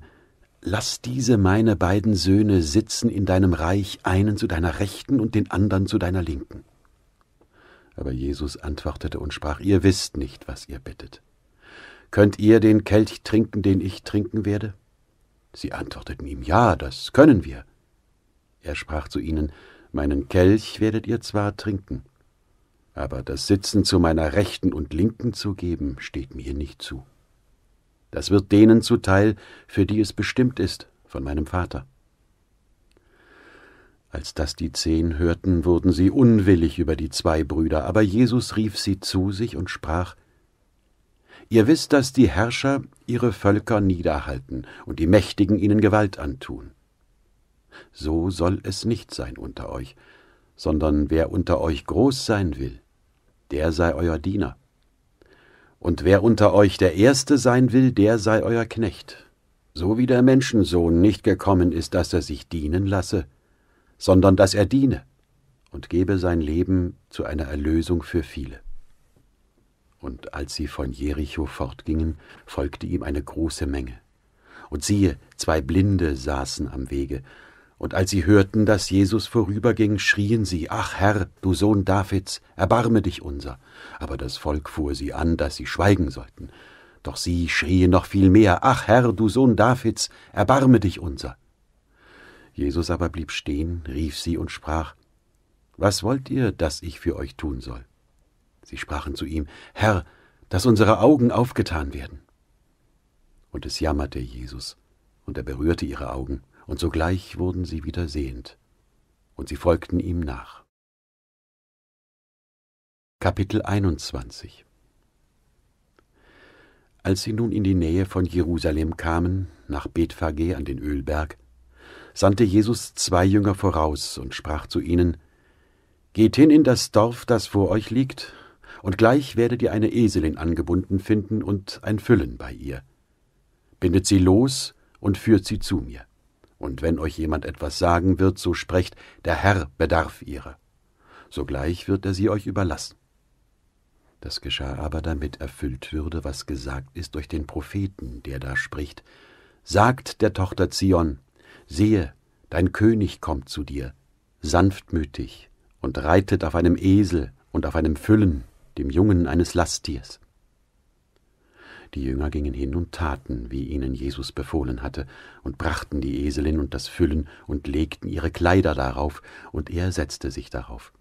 Lass diese meine beiden Söhne sitzen in deinem Reich, einen zu deiner Rechten und den andern zu deiner Linken. Aber Jesus antwortete und sprach, Ihr wisst nicht, was ihr bittet. Könnt ihr den Kelch trinken, den ich trinken werde? Sie antworteten ihm, Ja, das können wir. Er sprach zu ihnen, Meinen Kelch werdet ihr zwar trinken, aber das Sitzen zu meiner Rechten und Linken zu geben, steht mir nicht zu. Das wird denen zuteil, für die es bestimmt ist, von meinem Vater. Als das die Zehn hörten, wurden sie unwillig über die zwei Brüder, aber Jesus rief sie zu sich und sprach, Ihr wisst, dass die Herrscher ihre Völker niederhalten und die Mächtigen ihnen Gewalt antun so soll es nicht sein unter euch, sondern wer unter euch groß sein will, der sei euer Diener. Und wer unter euch der Erste sein will, der sei euer Knecht. So wie der Menschensohn nicht gekommen ist, dass er sich dienen lasse, sondern dass er diene und gebe sein Leben zu einer Erlösung für viele. Und als sie von Jericho fortgingen, folgte ihm eine große Menge. Und siehe, zwei Blinde saßen am Wege, und als sie hörten, dass Jesus vorüberging, schrien sie, Ach Herr, du Sohn Davids, erbarme dich unser. Aber das Volk fuhr sie an, dass sie schweigen sollten. Doch sie schrien noch viel mehr, Ach Herr, du Sohn Davids, erbarme dich unser. Jesus aber blieb stehen, rief sie und sprach, Was wollt ihr, dass ich für euch tun soll? Sie sprachen zu ihm, Herr, dass unsere Augen aufgetan werden. Und es jammerte Jesus, und er berührte ihre Augen und sogleich wurden sie wieder sehend, und sie folgten ihm nach. Kapitel 21 Als sie nun in die Nähe von Jerusalem kamen, nach Bethphage an den Ölberg, sandte Jesus zwei Jünger voraus und sprach zu ihnen, Geht hin in das Dorf, das vor euch liegt, und gleich werdet ihr eine Eselin angebunden finden und ein Füllen bei ihr. Bindet sie los und führt sie zu mir und wenn euch jemand etwas sagen wird, so sprecht, der Herr bedarf ihrer. Sogleich wird er sie euch überlassen. Das geschah aber, damit erfüllt würde, was gesagt ist durch den Propheten, der da spricht. Sagt der Tochter Zion, siehe, dein König kommt zu dir, sanftmütig, und reitet auf einem Esel und auf einem Füllen, dem Jungen eines Lasttiers. Die Jünger gingen hin und taten, wie ihnen Jesus befohlen hatte, und brachten die Eselin und das Füllen und legten ihre Kleider darauf, und er setzte sich darauf.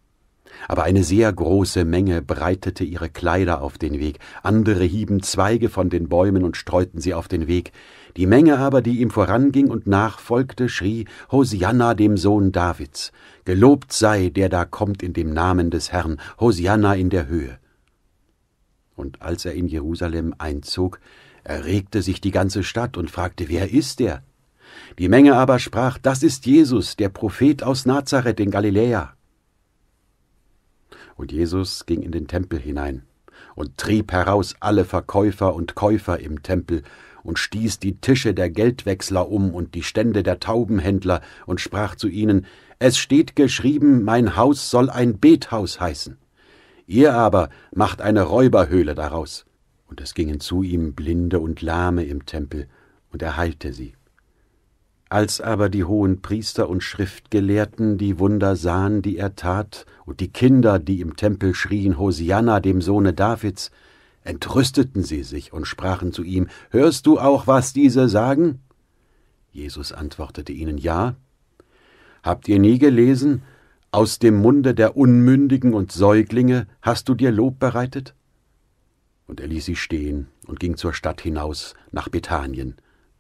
Aber eine sehr große Menge breitete ihre Kleider auf den Weg, andere hieben Zweige von den Bäumen und streuten sie auf den Weg. Die Menge aber, die ihm voranging und nachfolgte, schrie Hosianna dem Sohn Davids. Gelobt sei, der da kommt in dem Namen des Herrn, Hosianna in der Höhe. Und als er in Jerusalem einzog, erregte sich die ganze Stadt und fragte, wer ist er? Die Menge aber sprach, das ist Jesus, der Prophet aus Nazareth in Galiläa. Und Jesus ging in den Tempel hinein und trieb heraus alle Verkäufer und Käufer im Tempel und stieß die Tische der Geldwechsler um und die Stände der Taubenhändler und sprach zu ihnen, Es steht geschrieben, mein Haus soll ein Bethaus heißen, Ihr aber macht eine Räuberhöhle daraus. Und es gingen zu ihm Blinde und Lahme im Tempel, und er heilte sie. Als aber die hohen Priester und Schriftgelehrten die Wunder sahen, die er tat, und die Kinder, die im Tempel schrien, Hosianna, dem Sohne Davids, entrüsteten sie sich und sprachen zu ihm, Hörst du auch, was diese sagen? Jesus antwortete ihnen, Ja. Habt ihr nie gelesen, aus dem Munde der Unmündigen und Säuglinge hast du dir Lob bereitet? Und er ließ sie stehen und ging zur Stadt hinaus nach Bethanien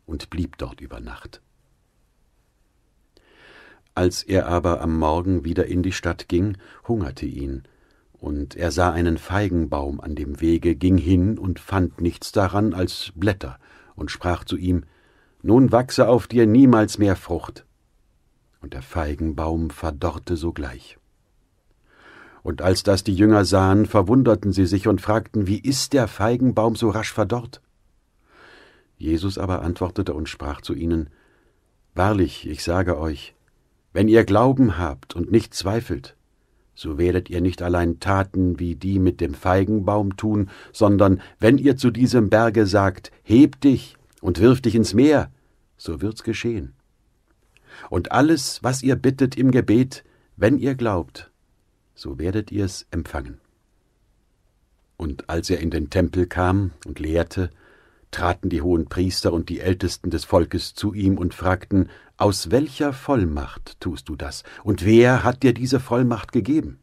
und blieb dort über Nacht. Als er aber am Morgen wieder in die Stadt ging, hungerte ihn, und er sah einen Feigenbaum an dem Wege, ging hin und fand nichts daran als Blätter, und sprach zu ihm Nun wachse auf dir niemals mehr Frucht und der Feigenbaum verdorrte sogleich. Und als das die Jünger sahen, verwunderten sie sich und fragten, wie ist der Feigenbaum so rasch verdorrt? Jesus aber antwortete und sprach zu ihnen, Wahrlich, ich sage euch, wenn ihr Glauben habt und nicht zweifelt, so werdet ihr nicht allein Taten wie die mit dem Feigenbaum tun, sondern wenn ihr zu diesem Berge sagt, heb dich und wirf dich ins Meer, so wird's geschehen. Und alles, was ihr bittet im Gebet, wenn ihr glaubt, so werdet ihr es empfangen. Und als er in den Tempel kam und lehrte, traten die hohen Priester und die Ältesten des Volkes zu ihm und fragten, Aus welcher Vollmacht tust du das, und wer hat dir diese Vollmacht gegeben?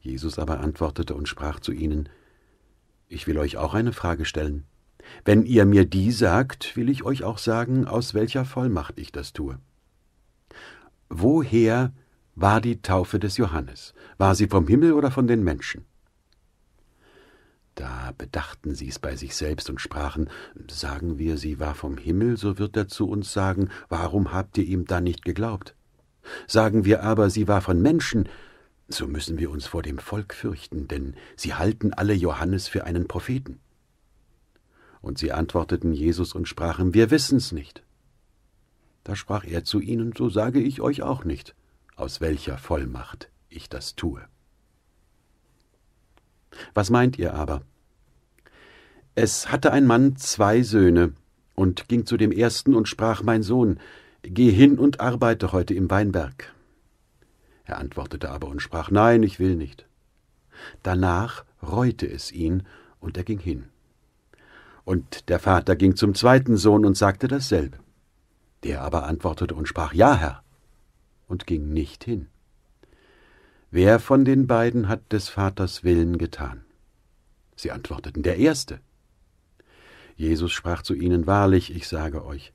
Jesus aber antwortete und sprach zu ihnen, Ich will euch auch eine Frage stellen. Wenn ihr mir die sagt, will ich euch auch sagen, aus welcher Vollmacht ich das tue. Woher war die Taufe des Johannes? War sie vom Himmel oder von den Menschen? Da bedachten sie es bei sich selbst und sprachen, sagen wir, sie war vom Himmel, so wird er zu uns sagen, warum habt ihr ihm da nicht geglaubt? Sagen wir aber, sie war von Menschen, so müssen wir uns vor dem Volk fürchten, denn sie halten alle Johannes für einen Propheten. Und sie antworteten Jesus und sprachen, wir wissen's nicht. Da sprach er zu ihnen, so sage ich euch auch nicht, aus welcher Vollmacht ich das tue. Was meint ihr aber? Es hatte ein Mann zwei Söhne und ging zu dem ersten und sprach, mein Sohn, geh hin und arbeite heute im Weinberg. Er antwortete aber und sprach, nein, ich will nicht. Danach reute es ihn, und er ging hin. Und der Vater ging zum zweiten Sohn und sagte dasselbe. Der aber antwortete und sprach Ja, Herr, und ging nicht hin. Wer von den beiden hat des Vaters Willen getan? Sie antworteten Der Erste. Jesus sprach zu ihnen Wahrlich, ich sage euch,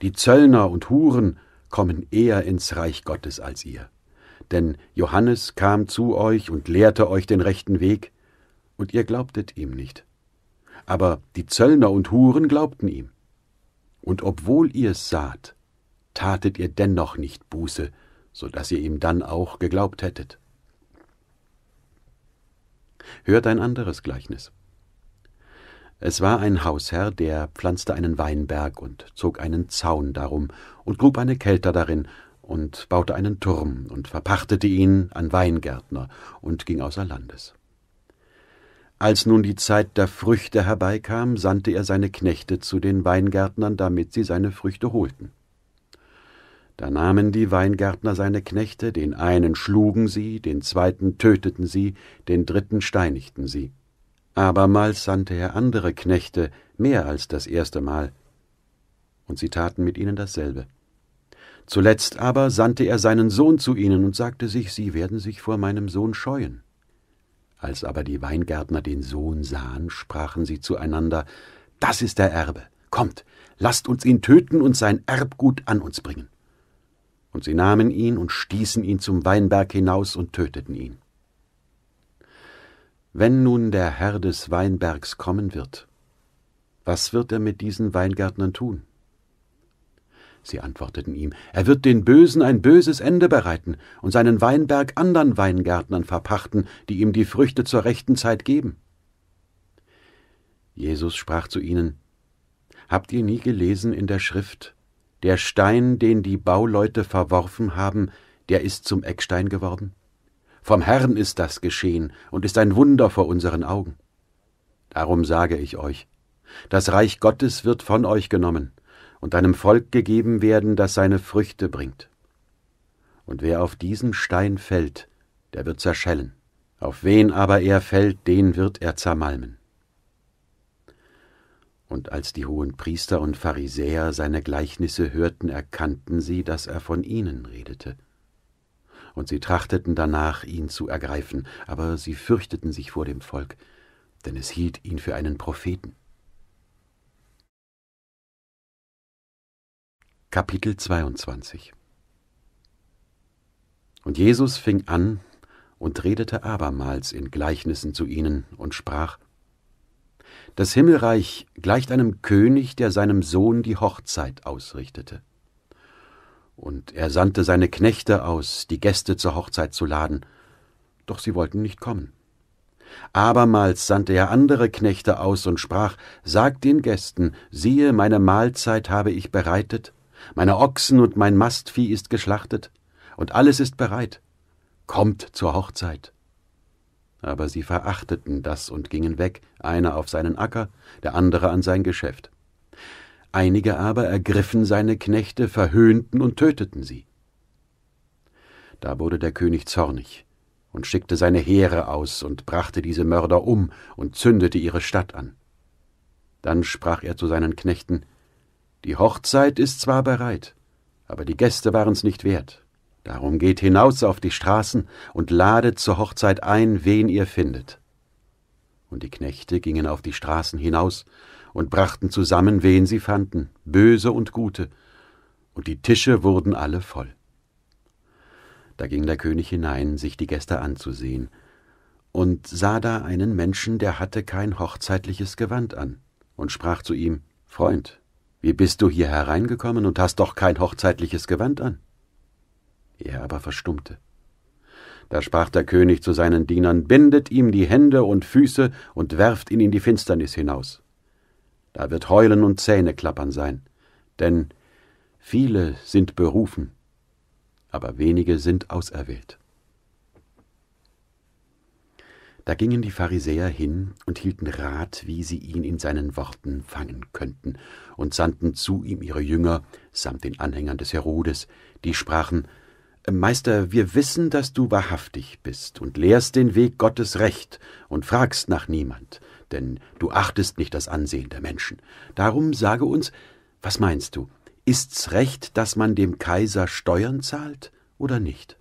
die Zöllner und Huren kommen eher ins Reich Gottes als ihr. Denn Johannes kam zu euch und lehrte euch den rechten Weg, und ihr glaubtet ihm nicht aber die Zöllner und Huren glaubten ihm. Und obwohl ihr saht, tatet ihr dennoch nicht Buße, so dass ihr ihm dann auch geglaubt hättet. Hört ein anderes Gleichnis. Es war ein Hausherr, der pflanzte einen Weinberg und zog einen Zaun darum und grub eine Kelter darin und baute einen Turm und verpachtete ihn an Weingärtner und ging außer Landes. Als nun die Zeit der Früchte herbeikam, sandte er seine Knechte zu den Weingärtnern, damit sie seine Früchte holten. Da nahmen die Weingärtner seine Knechte, den einen schlugen sie, den zweiten töteten sie, den dritten steinigten sie. Abermals sandte er andere Knechte, mehr als das erste Mal, und sie taten mit ihnen dasselbe. Zuletzt aber sandte er seinen Sohn zu ihnen und sagte sich, sie werden sich vor meinem Sohn scheuen. Als aber die Weingärtner den Sohn sahen, sprachen sie zueinander Das ist der Erbe. Kommt, lasst uns ihn töten und sein Erbgut an uns bringen. Und sie nahmen ihn und stießen ihn zum Weinberg hinaus und töteten ihn. Wenn nun der Herr des Weinbergs kommen wird, was wird er mit diesen Weingärtnern tun? Sie antworteten ihm, er wird den Bösen ein böses Ende bereiten und seinen Weinberg anderen Weingärtnern verpachten, die ihm die Früchte zur rechten Zeit geben. Jesus sprach zu ihnen, Habt ihr nie gelesen in der Schrift, der Stein, den die Bauleute verworfen haben, der ist zum Eckstein geworden? Vom Herrn ist das geschehen und ist ein Wunder vor unseren Augen. Darum sage ich euch, das Reich Gottes wird von euch genommen und einem Volk gegeben werden, das seine Früchte bringt. Und wer auf diesen Stein fällt, der wird zerschellen. Auf wen aber er fällt, den wird er zermalmen. Und als die hohen Priester und Pharisäer seine Gleichnisse hörten, erkannten sie, dass er von ihnen redete. Und sie trachteten danach, ihn zu ergreifen, aber sie fürchteten sich vor dem Volk, denn es hielt ihn für einen Propheten. Kapitel 22 Und Jesus fing an und redete abermals in Gleichnissen zu ihnen und sprach, Das Himmelreich gleicht einem König, der seinem Sohn die Hochzeit ausrichtete. Und er sandte seine Knechte aus, die Gäste zur Hochzeit zu laden, doch sie wollten nicht kommen. Abermals sandte er andere Knechte aus und sprach, Sagt den Gästen, siehe, meine Mahlzeit habe ich bereitet, meine Ochsen und mein Mastvieh ist geschlachtet, und alles ist bereit. Kommt zur Hochzeit. Aber sie verachteten das und gingen weg, einer auf seinen Acker, der andere an sein Geschäft. Einige aber ergriffen seine Knechte, verhöhnten und töteten sie. Da wurde der König zornig und schickte seine Heere aus und brachte diese Mörder um und zündete ihre Stadt an. Dann sprach er zu seinen Knechten die Hochzeit ist zwar bereit, aber die Gäste waren's nicht wert. Darum geht hinaus auf die Straßen und ladet zur Hochzeit ein, wen ihr findet. Und die Knechte gingen auf die Straßen hinaus und brachten zusammen, wen sie fanden, böse und gute, und die Tische wurden alle voll. Da ging der König hinein, sich die Gäste anzusehen, und sah da einen Menschen, der hatte kein hochzeitliches Gewand an, und sprach zu ihm Freund, wie bist du hier hereingekommen und hast doch kein hochzeitliches Gewand an? Er aber verstummte. Da sprach der König zu seinen Dienern, bindet ihm die Hände und Füße und werft ihn in die Finsternis hinaus. Da wird Heulen und Zähneklappern sein, denn viele sind berufen, aber wenige sind auserwählt. Da gingen die Pharisäer hin und hielten Rat, wie sie ihn in seinen Worten fangen könnten, und sandten zu ihm ihre Jünger samt den Anhängern des Herodes, die sprachen Meister, wir wissen, dass du wahrhaftig bist und lehrst den Weg Gottes recht und fragst nach niemand, denn du achtest nicht das Ansehen der Menschen. Darum sage uns, was meinst du, ist's recht, dass man dem Kaiser Steuern zahlt oder nicht?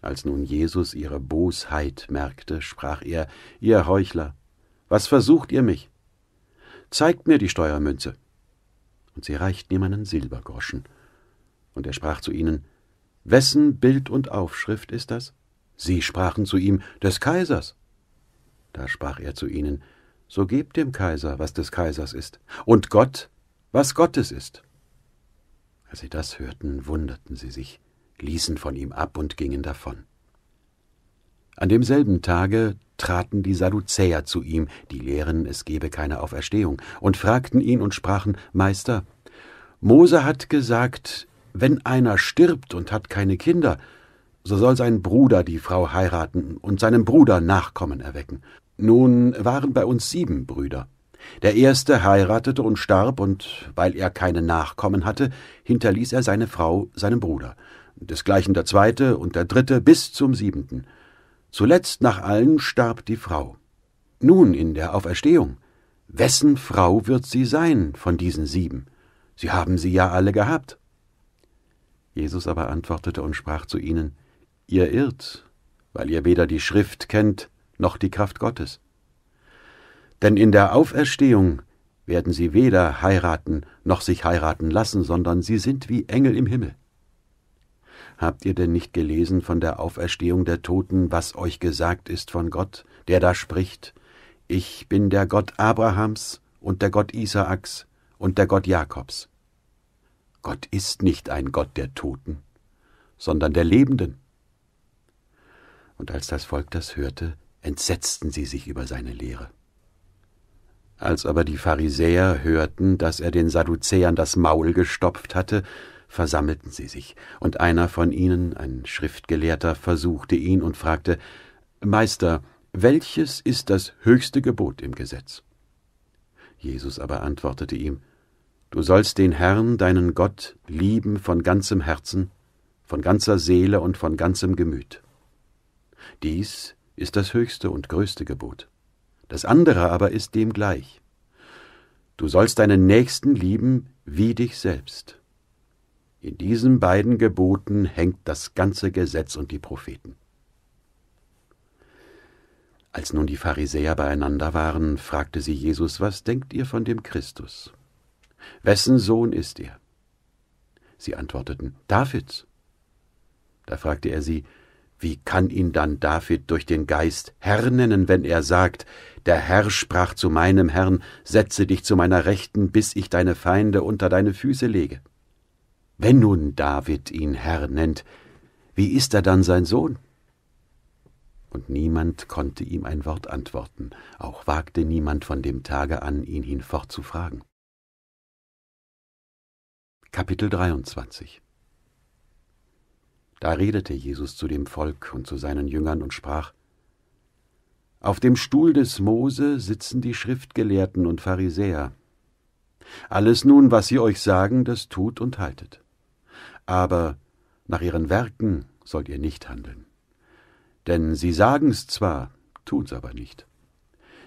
Als nun Jesus ihre Bosheit merkte, sprach er, ihr Heuchler, was versucht ihr mich? Zeigt mir die Steuermünze. Und sie reichten ihm einen Silbergroschen. Und er sprach zu ihnen, Wessen Bild und Aufschrift ist das? Sie sprachen zu ihm, des Kaisers. Da sprach er zu ihnen, So gebt dem Kaiser, was des Kaisers ist, und Gott, was Gottes ist. Als sie das hörten, wunderten sie sich, ließen von ihm ab und gingen davon. An demselben Tage traten die Sadduzäer zu ihm, die lehren, es gebe keine Auferstehung, und fragten ihn und sprachen, Meister, Mose hat gesagt, wenn einer stirbt und hat keine Kinder, so soll sein Bruder die Frau heiraten und seinem Bruder Nachkommen erwecken. Nun waren bei uns sieben Brüder. Der erste heiratete und starb, und weil er keine Nachkommen hatte, hinterließ er seine Frau seinem Bruder desgleichen der zweite und der dritte bis zum siebenten. Zuletzt nach allen starb die Frau. Nun in der Auferstehung. Wessen Frau wird sie sein von diesen sieben? Sie haben sie ja alle gehabt. Jesus aber antwortete und sprach zu ihnen, Ihr irrt, weil ihr weder die Schrift kennt noch die Kraft Gottes. Denn in der Auferstehung werden sie weder heiraten noch sich heiraten lassen, sondern sie sind wie Engel im Himmel. Habt ihr denn nicht gelesen von der Auferstehung der Toten, was euch gesagt ist von Gott, der da spricht, Ich bin der Gott Abrahams und der Gott Isaaks und der Gott Jakobs. Gott ist nicht ein Gott der Toten, sondern der Lebenden. Und als das Volk das hörte, entsetzten sie sich über seine Lehre. Als aber die Pharisäer hörten, dass er den Sadduzäern das Maul gestopft hatte, versammelten sie sich, und einer von ihnen, ein Schriftgelehrter, versuchte ihn und fragte Meister, welches ist das höchste Gebot im Gesetz? Jesus aber antwortete ihm Du sollst den Herrn, deinen Gott, lieben von ganzem Herzen, von ganzer Seele und von ganzem Gemüt. Dies ist das höchste und größte Gebot. Das andere aber ist dem gleich. Du sollst deinen Nächsten lieben wie dich selbst. In diesen beiden Geboten hängt das ganze Gesetz und die Propheten. Als nun die Pharisäer beieinander waren, fragte sie Jesus, was denkt ihr von dem Christus? Wessen Sohn ist er? Sie antworteten, Davids. Da fragte er sie, wie kann ihn dann David durch den Geist Herr nennen, wenn er sagt, der Herr sprach zu meinem Herrn, setze dich zu meiner Rechten, bis ich deine Feinde unter deine Füße lege? Wenn nun David ihn Herr nennt, wie ist er dann sein Sohn? Und niemand konnte ihm ein Wort antworten, auch wagte niemand von dem Tage an, ihn hinfort zu fragen. Kapitel 23 Da redete Jesus zu dem Volk und zu seinen Jüngern und sprach, Auf dem Stuhl des Mose sitzen die Schriftgelehrten und Pharisäer. Alles nun, was sie euch sagen, das tut und haltet aber nach ihren Werken sollt ihr nicht handeln. Denn sie sagen's zwar, tun's aber nicht.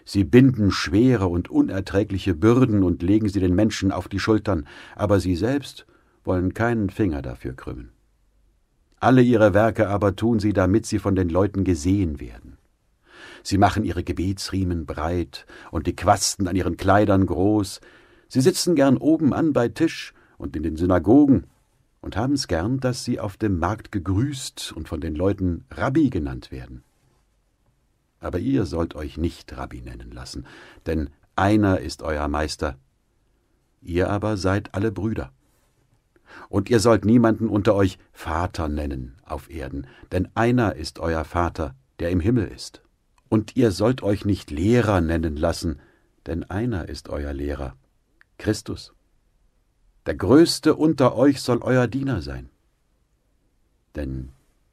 Sie binden schwere und unerträgliche Bürden und legen sie den Menschen auf die Schultern, aber sie selbst wollen keinen Finger dafür krümmen. Alle ihre Werke aber tun sie, damit sie von den Leuten gesehen werden. Sie machen ihre Gebetsriemen breit und die Quasten an ihren Kleidern groß, sie sitzen gern oben an bei Tisch und in den Synagogen und haben's gern, dass sie auf dem Markt gegrüßt und von den Leuten Rabbi genannt werden. Aber ihr sollt euch nicht Rabbi nennen lassen, denn einer ist euer Meister. Ihr aber seid alle Brüder. Und ihr sollt niemanden unter euch Vater nennen auf Erden, denn einer ist euer Vater, der im Himmel ist. Und ihr sollt euch nicht Lehrer nennen lassen, denn einer ist euer Lehrer, Christus. Der Größte unter euch soll euer Diener sein. Denn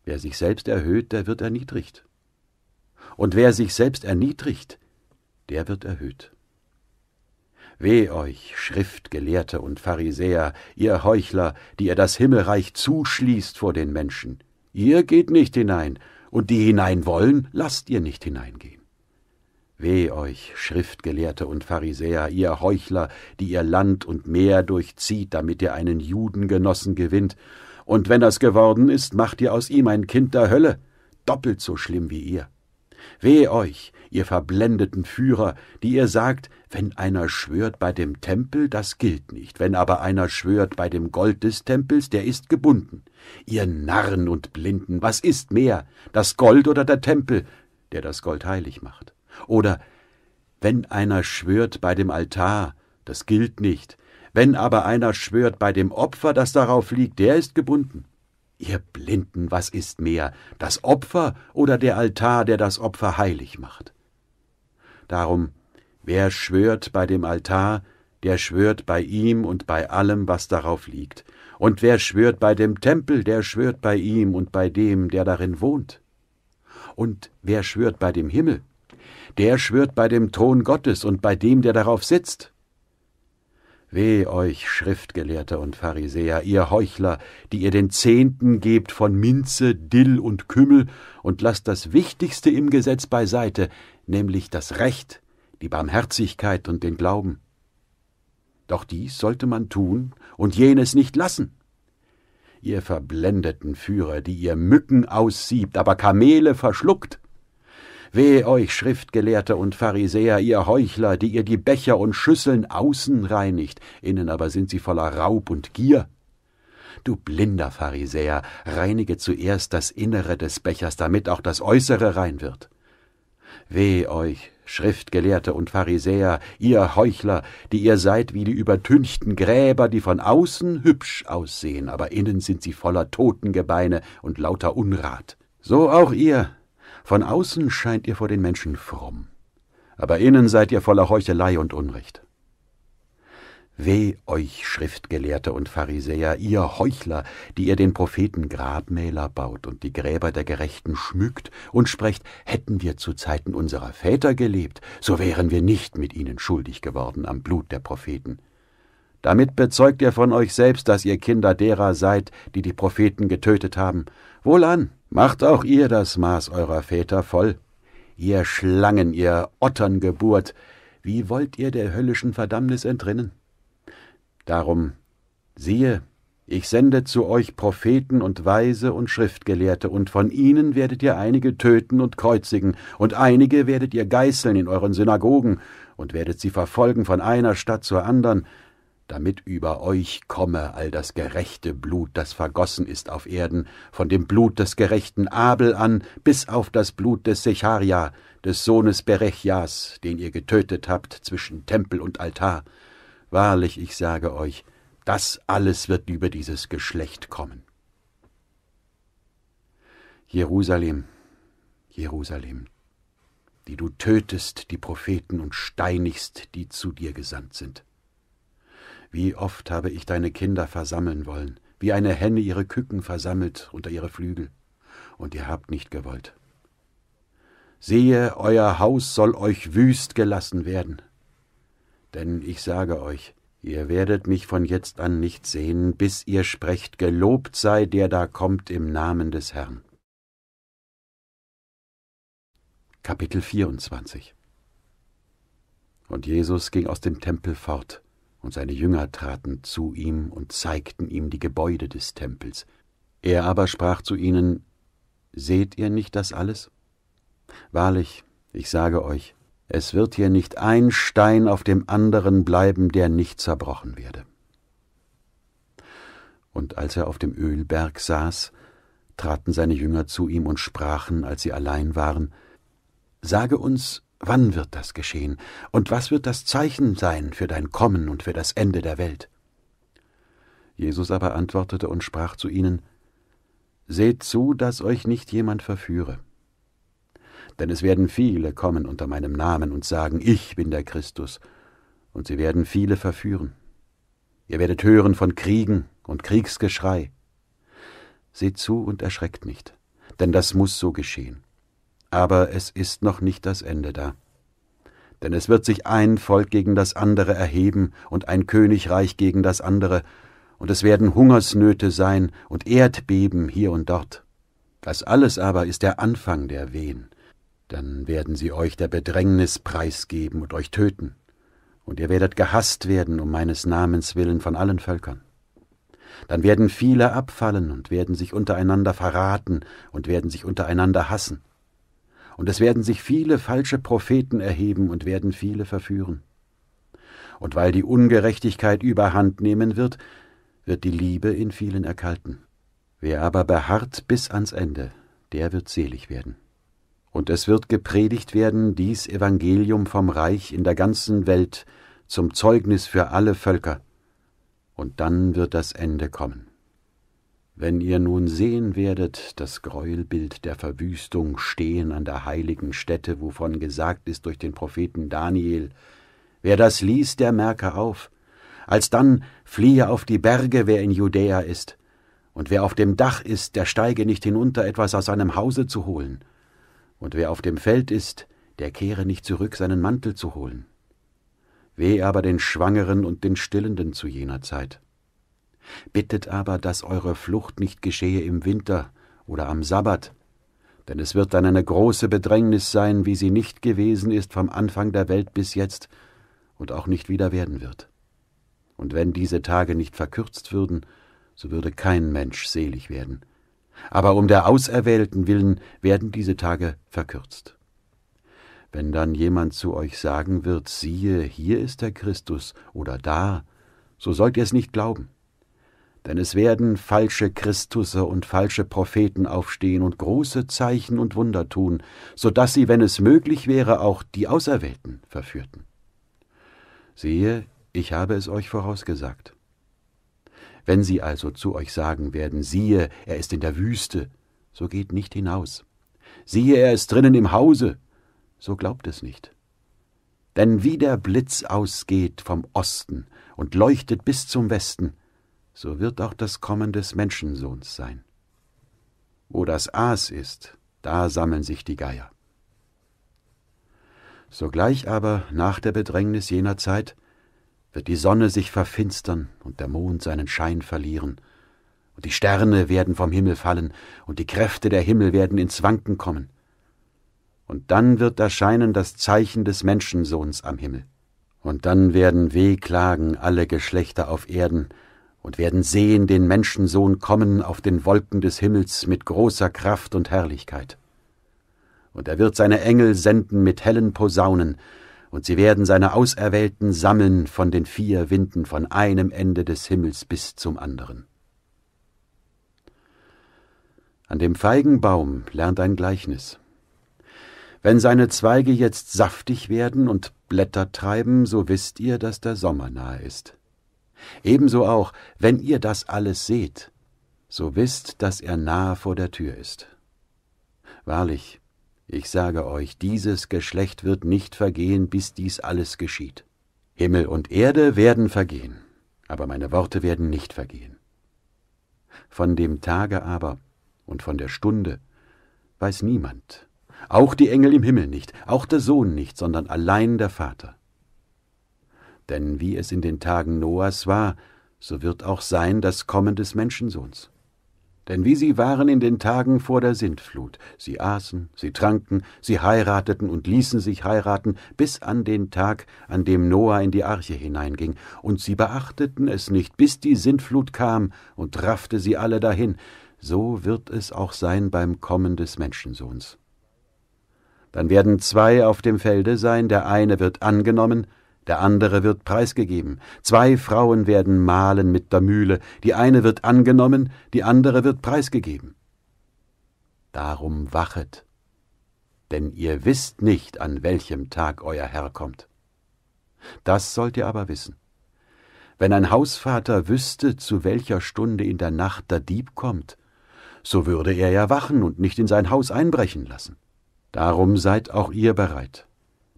wer sich selbst erhöht, der wird erniedrigt. Und wer sich selbst erniedrigt, der wird erhöht. Weh euch, Schriftgelehrte und Pharisäer, ihr Heuchler, die ihr das Himmelreich zuschließt vor den Menschen. Ihr geht nicht hinein, und die hinein wollen, lasst ihr nicht hineingehen. Weh euch, Schriftgelehrte und Pharisäer, ihr Heuchler, die ihr Land und Meer durchzieht, damit ihr einen Judengenossen gewinnt, und wenn das geworden ist, macht ihr aus ihm ein Kind der Hölle, doppelt so schlimm wie ihr. Weh euch, ihr verblendeten Führer, die ihr sagt, wenn einer schwört bei dem Tempel, das gilt nicht, wenn aber einer schwört bei dem Gold des Tempels, der ist gebunden. Ihr Narren und Blinden, was ist mehr, das Gold oder der Tempel, der das Gold heilig macht? Oder wenn einer schwört bei dem Altar, das gilt nicht, wenn aber einer schwört bei dem Opfer, das darauf liegt, der ist gebunden. Ihr Blinden, was ist mehr, das Opfer oder der Altar, der das Opfer heilig macht? Darum, wer schwört bei dem Altar, der schwört bei ihm und bei allem, was darauf liegt, und wer schwört bei dem Tempel, der schwört bei ihm und bei dem, der darin wohnt. Und wer schwört bei dem Himmel, der schwört bei dem Thron Gottes und bei dem, der darauf sitzt. Weh euch, Schriftgelehrte und Pharisäer, ihr Heuchler, die ihr den Zehnten gebt von Minze, Dill und Kümmel und lasst das Wichtigste im Gesetz beiseite, nämlich das Recht, die Barmherzigkeit und den Glauben. Doch dies sollte man tun und jenes nicht lassen. Ihr verblendeten Führer, die ihr Mücken aussiebt, aber Kamele verschluckt, Weh euch, Schriftgelehrte und Pharisäer, ihr Heuchler, die ihr die Becher und Schüsseln außen reinigt, innen aber sind sie voller Raub und Gier. Du blinder Pharisäer, reinige zuerst das Innere des Bechers, damit auch das Äußere rein wird. Weh euch, Schriftgelehrte und Pharisäer, ihr Heuchler, die ihr seid wie die übertünchten Gräber, die von außen hübsch aussehen, aber innen sind sie voller Totengebeine und lauter Unrat. So auch ihr, von außen scheint ihr vor den Menschen fromm, aber innen seid ihr voller Heuchelei und Unrecht. Weh euch, Schriftgelehrte und Pharisäer, ihr Heuchler, die ihr den Propheten Grabmäler baut und die Gräber der Gerechten schmückt und sprecht, hätten wir zu Zeiten unserer Väter gelebt, so wären wir nicht mit ihnen schuldig geworden am Blut der Propheten. Damit bezeugt ihr von euch selbst, dass ihr Kinder derer seid, die die Propheten getötet haben. Wohlan! Macht auch ihr das Maß eurer Väter voll, ihr Schlangen, ihr Otterngeburt, wie wollt ihr der höllischen Verdammnis entrinnen? Darum, siehe, ich sende zu euch Propheten und Weise und Schriftgelehrte, und von ihnen werdet ihr einige töten und kreuzigen, und einige werdet ihr geißeln in euren Synagogen, und werdet sie verfolgen von einer Stadt zur anderen, damit über euch komme all das gerechte Blut, das vergossen ist auf Erden, von dem Blut des gerechten Abel an bis auf das Blut des Secharia, des Sohnes Berechias, den ihr getötet habt zwischen Tempel und Altar. Wahrlich, ich sage euch, das alles wird über dieses Geschlecht kommen. Jerusalem, Jerusalem, die du tötest die Propheten und steinigst, die zu dir gesandt sind. Wie oft habe ich deine Kinder versammeln wollen, wie eine Henne ihre Küken versammelt unter ihre Flügel, und ihr habt nicht gewollt. Sehe, euer Haus soll euch wüst gelassen werden. Denn ich sage euch, ihr werdet mich von jetzt an nicht sehen, bis ihr sprecht, gelobt sei der da kommt im Namen des Herrn. Kapitel 24 Und Jesus ging aus dem Tempel fort, und seine Jünger traten zu ihm und zeigten ihm die Gebäude des Tempels. Er aber sprach zu ihnen, Seht ihr nicht das alles? Wahrlich, ich sage euch, es wird hier nicht ein Stein auf dem anderen bleiben, der nicht zerbrochen werde. Und als er auf dem Ölberg saß, traten seine Jünger zu ihm und sprachen, als sie allein waren, Sage uns, Wann wird das geschehen? Und was wird das Zeichen sein für dein Kommen und für das Ende der Welt? Jesus aber antwortete und sprach zu ihnen Seht zu, dass euch nicht jemand verführe. Denn es werden viele kommen unter meinem Namen und sagen, ich bin der Christus, und sie werden viele verführen. Ihr werdet hören von Kriegen und Kriegsgeschrei. Seht zu und erschreckt nicht, denn das muss so geschehen. Aber es ist noch nicht das Ende da. Denn es wird sich ein Volk gegen das andere erheben und ein Königreich gegen das andere, und es werden Hungersnöte sein und Erdbeben hier und dort. Das alles aber ist der Anfang der Wehen. Dann werden sie euch der Bedrängnis preisgeben und euch töten, und ihr werdet gehasst werden um meines Namens willen von allen Völkern. Dann werden viele abfallen und werden sich untereinander verraten und werden sich untereinander hassen. Und es werden sich viele falsche Propheten erheben und werden viele verführen. Und weil die Ungerechtigkeit überhand nehmen wird, wird die Liebe in vielen erkalten. Wer aber beharrt bis ans Ende, der wird selig werden. Und es wird gepredigt werden, dies Evangelium vom Reich in der ganzen Welt zum Zeugnis für alle Völker. Und dann wird das Ende kommen. Wenn ihr nun sehen werdet das Gräuelbild der Verwüstung stehen an der heiligen Stätte, wovon gesagt ist durch den Propheten Daniel, wer das liest, der merke auf, alsdann fliehe auf die Berge, wer in Judäa ist, und wer auf dem Dach ist, der steige nicht hinunter, etwas aus seinem Hause zu holen, und wer auf dem Feld ist, der kehre nicht zurück, seinen Mantel zu holen. Weh aber den Schwangeren und den Stillenden zu jener Zeit Bittet aber, dass eure Flucht nicht geschehe im Winter oder am Sabbat, denn es wird dann eine große Bedrängnis sein, wie sie nicht gewesen ist vom Anfang der Welt bis jetzt und auch nicht wieder werden wird. Und wenn diese Tage nicht verkürzt würden, so würde kein Mensch selig werden. Aber um der Auserwählten willen werden diese Tage verkürzt. Wenn dann jemand zu euch sagen wird, siehe, hier ist der Christus oder da, so sollt ihr es nicht glauben. Denn es werden falsche Christusse und falsche Propheten aufstehen und große Zeichen und Wunder tun, so daß sie, wenn es möglich wäre, auch die Auserwählten verführten. Siehe, ich habe es euch vorausgesagt. Wenn sie also zu euch sagen werden, siehe, er ist in der Wüste, so geht nicht hinaus. Siehe, er ist drinnen im Hause, so glaubt es nicht. Denn wie der Blitz ausgeht vom Osten und leuchtet bis zum Westen, so wird auch das Kommen des Menschensohns sein. Wo das Aas ist, da sammeln sich die Geier. Sogleich aber, nach der Bedrängnis jener Zeit, wird die Sonne sich verfinstern und der Mond seinen Schein verlieren, und die Sterne werden vom Himmel fallen, und die Kräfte der Himmel werden ins Wanken kommen. Und dann wird erscheinen das Zeichen des Menschensohns am Himmel. Und dann werden wehklagen alle Geschlechter auf Erden, und werden sehen den Menschensohn kommen auf den Wolken des Himmels mit großer Kraft und Herrlichkeit. Und er wird seine Engel senden mit hellen Posaunen, und sie werden seine Auserwählten sammeln von den vier Winden von einem Ende des Himmels bis zum anderen. An dem Feigenbaum lernt ein Gleichnis. Wenn seine Zweige jetzt saftig werden und Blätter treiben, so wisst ihr, dass der Sommer nahe ist. Ebenso auch, wenn ihr das alles seht, so wisst, dass er nahe vor der Tür ist. Wahrlich, ich sage euch, dieses Geschlecht wird nicht vergehen, bis dies alles geschieht. Himmel und Erde werden vergehen, aber meine Worte werden nicht vergehen. Von dem Tage aber und von der Stunde weiß niemand, auch die Engel im Himmel nicht, auch der Sohn nicht, sondern allein der Vater. Denn wie es in den Tagen Noahs war, so wird auch sein das Kommen des Menschensohns. Denn wie sie waren in den Tagen vor der Sintflut, sie aßen, sie tranken, sie heirateten und ließen sich heiraten, bis an den Tag, an dem Noah in die Arche hineinging, und sie beachteten es nicht, bis die Sintflut kam und raffte sie alle dahin, so wird es auch sein beim Kommen des Menschensohns. Dann werden zwei auf dem Felde sein, der eine wird angenommen der andere wird preisgegeben. Zwei Frauen werden mahlen mit der Mühle, die eine wird angenommen, die andere wird preisgegeben. Darum wachet, denn ihr wisst nicht, an welchem Tag euer Herr kommt. Das sollt ihr aber wissen. Wenn ein Hausvater wüsste, zu welcher Stunde in der Nacht der Dieb kommt, so würde er ja wachen und nicht in sein Haus einbrechen lassen. Darum seid auch ihr bereit,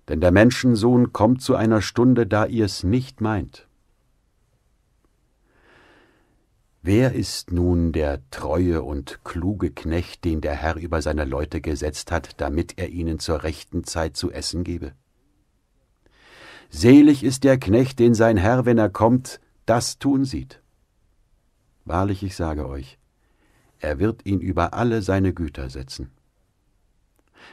denn der Menschensohn kommt zu einer Stunde, da ihr's nicht meint. Wer ist nun der treue und kluge Knecht, den der Herr über seine Leute gesetzt hat, damit er ihnen zur rechten Zeit zu essen gebe? Selig ist der Knecht, den sein Herr, wenn er kommt, das tun sieht. Wahrlich, ich sage euch, er wird ihn über alle seine Güter setzen.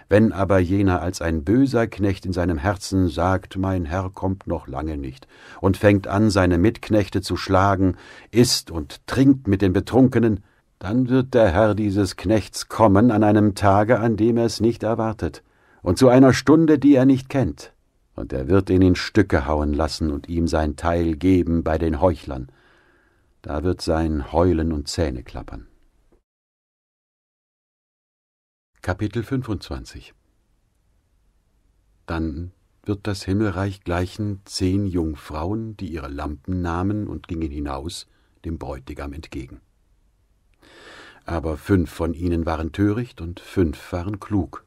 Wenn aber jener als ein böser Knecht in seinem Herzen sagt, mein Herr kommt noch lange nicht, und fängt an, seine Mitknechte zu schlagen, isst und trinkt mit den Betrunkenen, dann wird der Herr dieses Knechts kommen an einem Tage, an dem er es nicht erwartet, und zu einer Stunde, die er nicht kennt. Und er wird ihn in Stücke hauen lassen und ihm sein Teil geben bei den Heuchlern. Da wird sein Heulen und Zähne klappern. Kapitel 25 Dann wird das Himmelreich gleichen zehn Jungfrauen, die ihre Lampen nahmen und gingen hinaus dem Bräutigam entgegen. Aber fünf von ihnen waren töricht und fünf waren klug.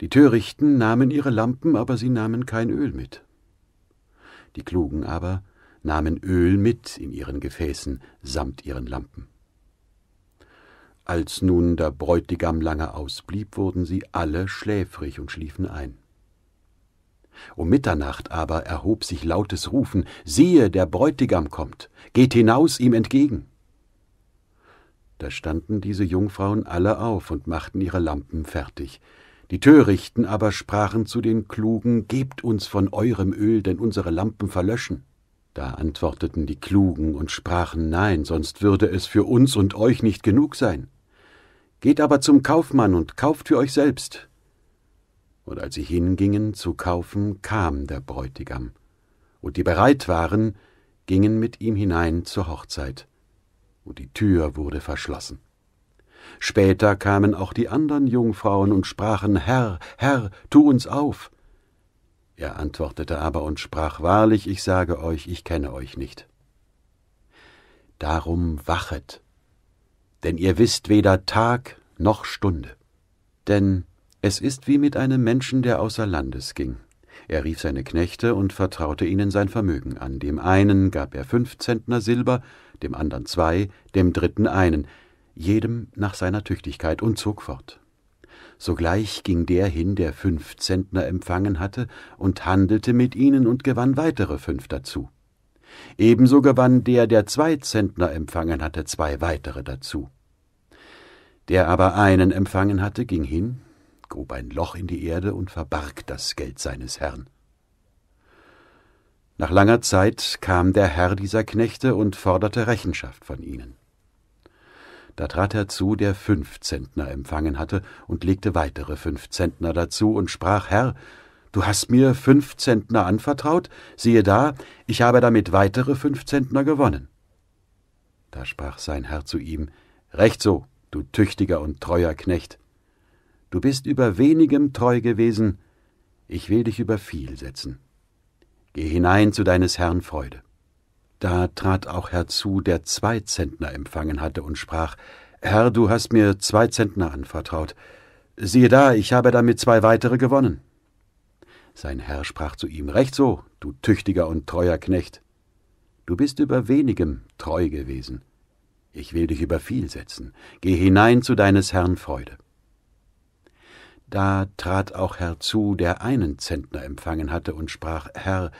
Die Törichten nahmen ihre Lampen, aber sie nahmen kein Öl mit. Die Klugen aber nahmen Öl mit in ihren Gefäßen samt ihren Lampen. Als nun der Bräutigam lange ausblieb, wurden sie alle schläfrig und schliefen ein. Um Mitternacht aber erhob sich lautes Rufen Siehe, der Bräutigam kommt, geht hinaus ihm entgegen. Da standen diese Jungfrauen alle auf und machten ihre Lampen fertig, die Törichten aber sprachen zu den Klugen, Gebt uns von eurem Öl, denn unsere Lampen verlöschen. Da antworteten die Klugen und sprachen Nein, sonst würde es für uns und euch nicht genug sein. Geht aber zum Kaufmann und kauft für euch selbst. Und als sie hingingen zu kaufen, kam der Bräutigam, und die bereit waren, gingen mit ihm hinein zur Hochzeit, und die Tür wurde verschlossen. Später kamen auch die anderen Jungfrauen und sprachen Herr, Herr, tu uns auf. Er antwortete aber und sprach Wahrlich, ich sage euch, ich kenne euch nicht. Darum wachet, denn ihr wisst weder Tag noch Stunde. Denn es ist wie mit einem Menschen, der außer Landes ging. Er rief seine Knechte und vertraute ihnen sein Vermögen an. Dem einen gab er fünf Zentner Silber, dem anderen zwei, dem dritten einen, jedem nach seiner Tüchtigkeit und zog fort. Sogleich ging der hin, der fünf Zentner empfangen hatte, und handelte mit ihnen und gewann weitere fünf dazu. Ebenso gewann der, der zwei Zentner empfangen hatte, zwei weitere dazu. Der aber einen empfangen hatte, ging hin, grub ein Loch in die Erde und verbarg das Geld seines Herrn. Nach langer Zeit kam der Herr dieser Knechte und forderte Rechenschaft von ihnen. Da trat er zu, der fünf Zentner empfangen hatte, und legte weitere fünf Zentner dazu und sprach, Herr, Du hast mir fünf Zentner anvertraut, siehe da, ich habe damit weitere fünf Zentner gewonnen. Da sprach sein Herr zu ihm, Recht so, du tüchtiger und treuer Knecht. Du bist über wenigem treu gewesen, ich will dich über viel setzen. Geh hinein zu deines Herrn Freude. Da trat auch herzu, der zwei Zentner empfangen hatte und sprach, Herr, du hast mir zwei Zentner anvertraut. Siehe da, ich habe damit zwei weitere gewonnen. Sein Herr sprach zu ihm, Recht so, du tüchtiger und treuer Knecht. Du bist über wenigem treu gewesen. Ich will dich über viel setzen. Geh hinein zu deines Herrn Freude. Da trat auch herzu, der einen Zentner empfangen hatte, und sprach, Herr,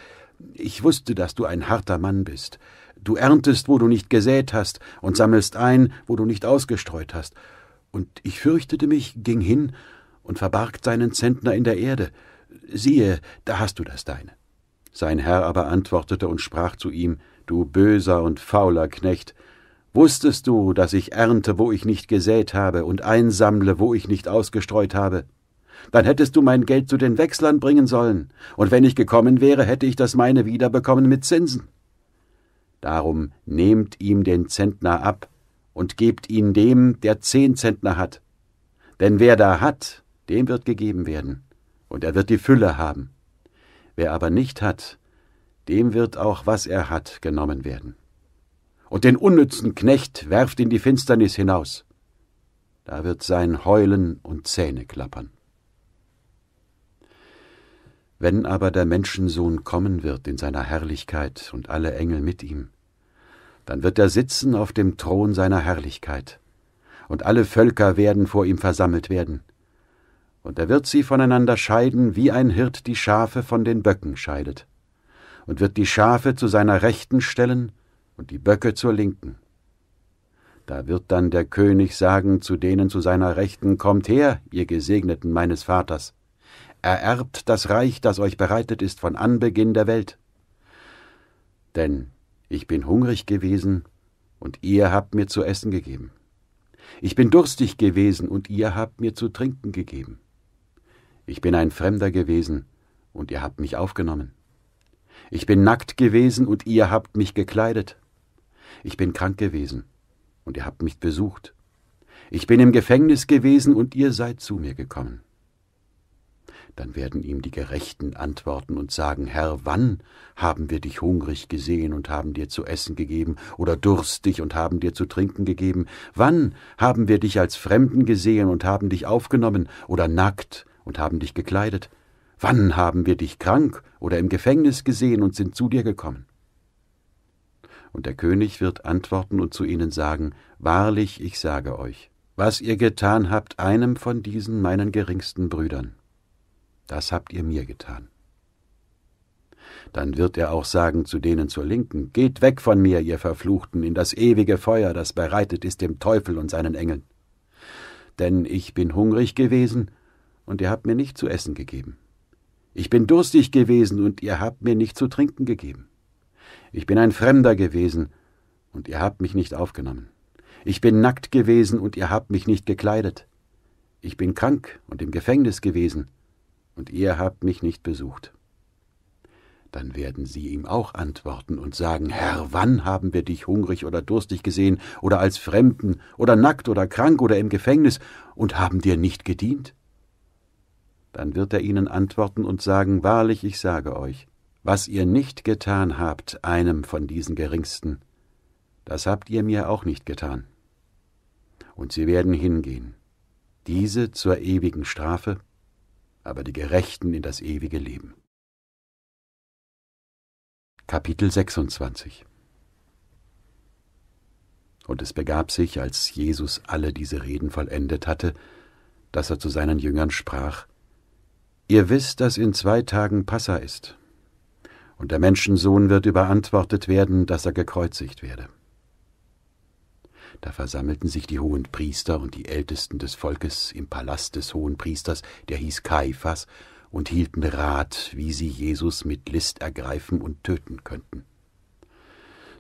ich wusste, dass du ein harter Mann bist. Du erntest, wo du nicht gesät hast, und sammelst ein, wo du nicht ausgestreut hast. Und ich fürchtete mich, ging hin und verbarg seinen Zentner in der Erde. Siehe, da hast du das deine. Sein Herr aber antwortete und sprach zu ihm, Du böser und fauler Knecht, wusstest du, dass ich ernte, wo ich nicht gesät habe, und einsammle, wo ich nicht ausgestreut habe? dann hättest du mein Geld zu den Wechslern bringen sollen, und wenn ich gekommen wäre, hätte ich das meine wiederbekommen mit Zinsen. Darum nehmt ihm den Zentner ab und gebt ihn dem, der zehn Zentner hat. Denn wer da hat, dem wird gegeben werden, und er wird die Fülle haben. Wer aber nicht hat, dem wird auch, was er hat, genommen werden. Und den unnützen Knecht werft in die Finsternis hinaus. Da wird sein Heulen und Zähne klappern. Wenn aber der Menschensohn kommen wird in seiner Herrlichkeit und alle Engel mit ihm, dann wird er sitzen auf dem Thron seiner Herrlichkeit, und alle Völker werden vor ihm versammelt werden. Und er wird sie voneinander scheiden, wie ein Hirt die Schafe von den Böcken scheidet, und wird die Schafe zu seiner Rechten stellen und die Böcke zur Linken. Da wird dann der König sagen zu denen zu seiner Rechten, Kommt her, ihr Gesegneten meines Vaters, ererbt das Reich, das euch bereitet ist von Anbeginn der Welt. Denn ich bin hungrig gewesen, und ihr habt mir zu essen gegeben. Ich bin durstig gewesen, und ihr habt mir zu trinken gegeben. Ich bin ein Fremder gewesen, und ihr habt mich aufgenommen. Ich bin nackt gewesen, und ihr habt mich gekleidet. Ich bin krank gewesen, und ihr habt mich besucht. Ich bin im Gefängnis gewesen, und ihr seid zu mir gekommen dann werden ihm die Gerechten antworten und sagen, Herr, wann haben wir dich hungrig gesehen und haben dir zu essen gegeben, oder durstig und haben dir zu trinken gegeben? Wann haben wir dich als Fremden gesehen und haben dich aufgenommen, oder nackt und haben dich gekleidet? Wann haben wir dich krank oder im Gefängnis gesehen und sind zu dir gekommen? Und der König wird antworten und zu ihnen sagen, Wahrlich, ich sage euch, was ihr getan habt einem von diesen meinen geringsten Brüdern, das habt ihr mir getan. Dann wird er auch sagen zu denen zur Linken, Geht weg von mir, ihr Verfluchten, in das ewige Feuer, das bereitet ist dem Teufel und seinen Engeln. Denn ich bin hungrig gewesen, und ihr habt mir nicht zu essen gegeben. Ich bin durstig gewesen, und ihr habt mir nicht zu trinken gegeben. Ich bin ein Fremder gewesen, und ihr habt mich nicht aufgenommen. Ich bin nackt gewesen, und ihr habt mich nicht gekleidet. Ich bin krank und im Gefängnis gewesen, und ihr habt mich nicht besucht. Dann werden sie ihm auch antworten und sagen, Herr, wann haben wir dich hungrig oder durstig gesehen, oder als Fremden, oder nackt oder krank oder im Gefängnis, und haben dir nicht gedient? Dann wird er ihnen antworten und sagen, Wahrlich, ich sage euch, was ihr nicht getan habt, einem von diesen Geringsten, das habt ihr mir auch nicht getan. Und sie werden hingehen, diese zur ewigen Strafe, aber die Gerechten in das ewige Leben. Kapitel 26 Und es begab sich, als Jesus alle diese Reden vollendet hatte, dass er zu seinen Jüngern sprach, Ihr wisst, dass in zwei Tagen Passa ist, und der Menschensohn wird überantwortet werden, dass er gekreuzigt werde. Da versammelten sich die hohen Priester und die Ältesten des Volkes im Palast des hohen Priesters, der hieß Kaiphas, und hielten Rat, wie sie Jesus mit List ergreifen und töten könnten.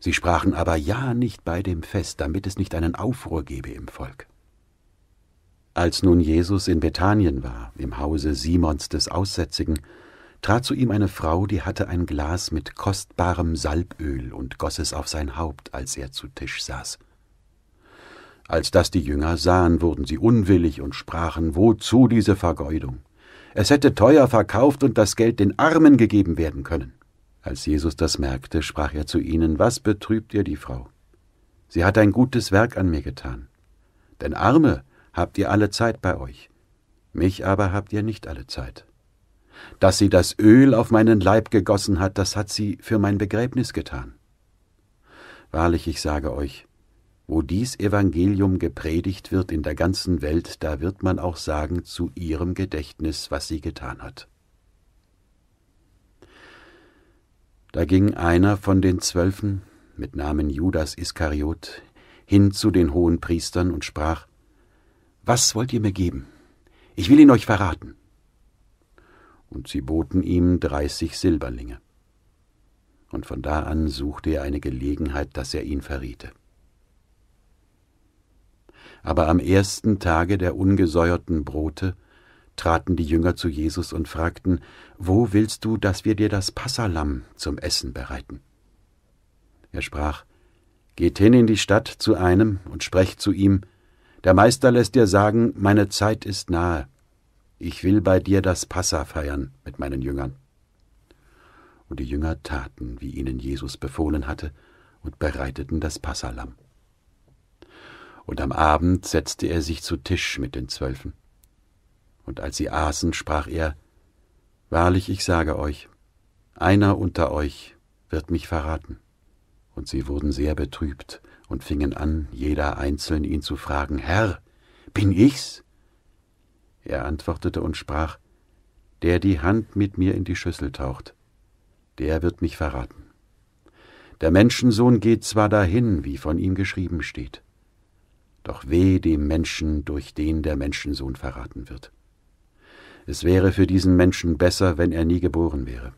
Sie sprachen aber ja nicht bei dem Fest, damit es nicht einen Aufruhr gebe im Volk. Als nun Jesus in Bethanien war, im Hause Simons des Aussätzigen, trat zu ihm eine Frau, die hatte ein Glas mit kostbarem Salböl und goss es auf sein Haupt, als er zu Tisch saß. Als das die Jünger sahen, wurden sie unwillig und sprachen, wozu diese Vergeudung? Es hätte teuer verkauft und das Geld den Armen gegeben werden können. Als Jesus das merkte, sprach er zu ihnen, Was betrübt ihr die Frau? Sie hat ein gutes Werk an mir getan. Denn Arme habt ihr alle Zeit bei euch, mich aber habt ihr nicht alle Zeit. Dass sie das Öl auf meinen Leib gegossen hat, das hat sie für mein Begräbnis getan. Wahrlich, ich sage euch, wo dies Evangelium gepredigt wird in der ganzen Welt, da wird man auch sagen zu ihrem Gedächtnis, was sie getan hat. Da ging einer von den Zwölfen, mit Namen Judas Iskariot, hin zu den hohen Priestern und sprach, Was wollt ihr mir geben? Ich will ihn euch verraten. Und sie boten ihm dreißig Silberlinge. Und von da an suchte er eine Gelegenheit, dass er ihn verriete. Aber am ersten Tage der ungesäuerten Brote traten die Jünger zu Jesus und fragten, Wo willst du, dass wir dir das Passalamm zum Essen bereiten? Er sprach, Geht hin in die Stadt zu einem und sprecht zu ihm, Der Meister lässt dir sagen, meine Zeit ist nahe, ich will bei dir das Passa feiern mit meinen Jüngern. Und die Jünger taten, wie ihnen Jesus befohlen hatte, und bereiteten das Passalamm und am Abend setzte er sich zu Tisch mit den Zwölfen. Und als sie aßen, sprach er, Wahrlich, ich sage euch, einer unter euch wird mich verraten. Und sie wurden sehr betrübt und fingen an, jeder einzeln ihn zu fragen, Herr, bin ich's? Er antwortete und sprach, Der die Hand mit mir in die Schüssel taucht, der wird mich verraten. Der Menschensohn geht zwar dahin, wie von ihm geschrieben steht, doch weh dem Menschen, durch den der Menschensohn verraten wird. Es wäre für diesen Menschen besser, wenn er nie geboren wäre.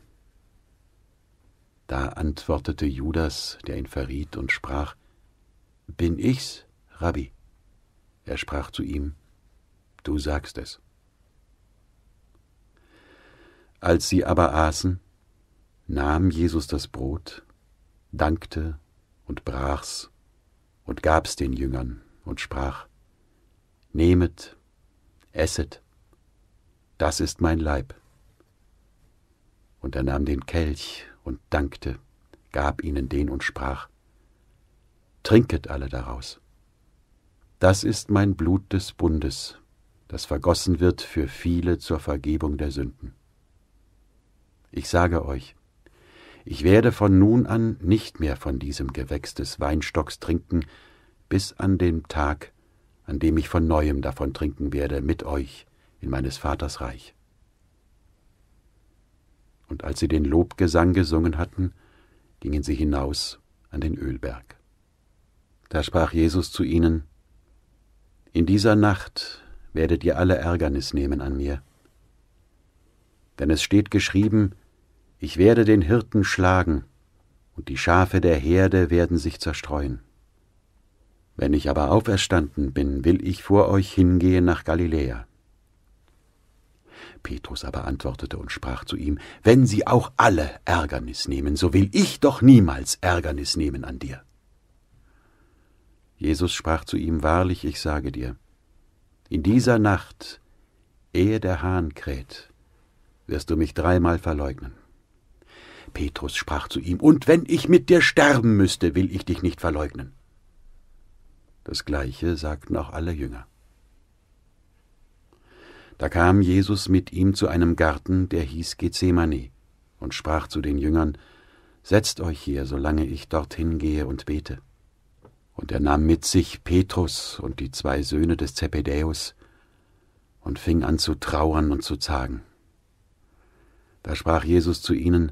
Da antwortete Judas, der ihn verriet, und sprach, Bin ich's, Rabbi? Er sprach zu ihm, Du sagst es. Als sie aber aßen, nahm Jesus das Brot, dankte und brach's und gab's den Jüngern, und sprach, Nehmet, esset, das ist mein Leib. Und er nahm den Kelch und dankte, gab ihnen den und sprach, Trinket alle daraus. Das ist mein Blut des Bundes, das vergossen wird für viele zur Vergebung der Sünden. Ich sage euch, ich werde von nun an nicht mehr von diesem Gewächs des Weinstocks trinken, bis an den Tag, an dem ich von neuem davon trinken werde, mit euch in meines Vaters Reich. Und als sie den Lobgesang gesungen hatten, gingen sie hinaus an den Ölberg. Da sprach Jesus zu ihnen, In dieser Nacht werdet ihr alle Ärgernis nehmen an mir. Denn es steht geschrieben, ich werde den Hirten schlagen, und die Schafe der Herde werden sich zerstreuen. Wenn ich aber auferstanden bin, will ich vor euch hingehen nach Galiläa. Petrus aber antwortete und sprach zu ihm, Wenn sie auch alle Ärgernis nehmen, so will ich doch niemals Ärgernis nehmen an dir. Jesus sprach zu ihm, Wahrlich, ich sage dir, in dieser Nacht, ehe der Hahn kräht, wirst du mich dreimal verleugnen. Petrus sprach zu ihm, Und wenn ich mit dir sterben müsste, will ich dich nicht verleugnen. Das gleiche sagten auch alle Jünger. Da kam Jesus mit ihm zu einem Garten, der hieß Gethsemane, und sprach zu den Jüngern, Setzt euch hier, solange ich dorthin gehe und bete. Und er nahm mit sich Petrus und die zwei Söhne des Zebedäus und fing an zu trauern und zu zagen. Da sprach Jesus zu ihnen,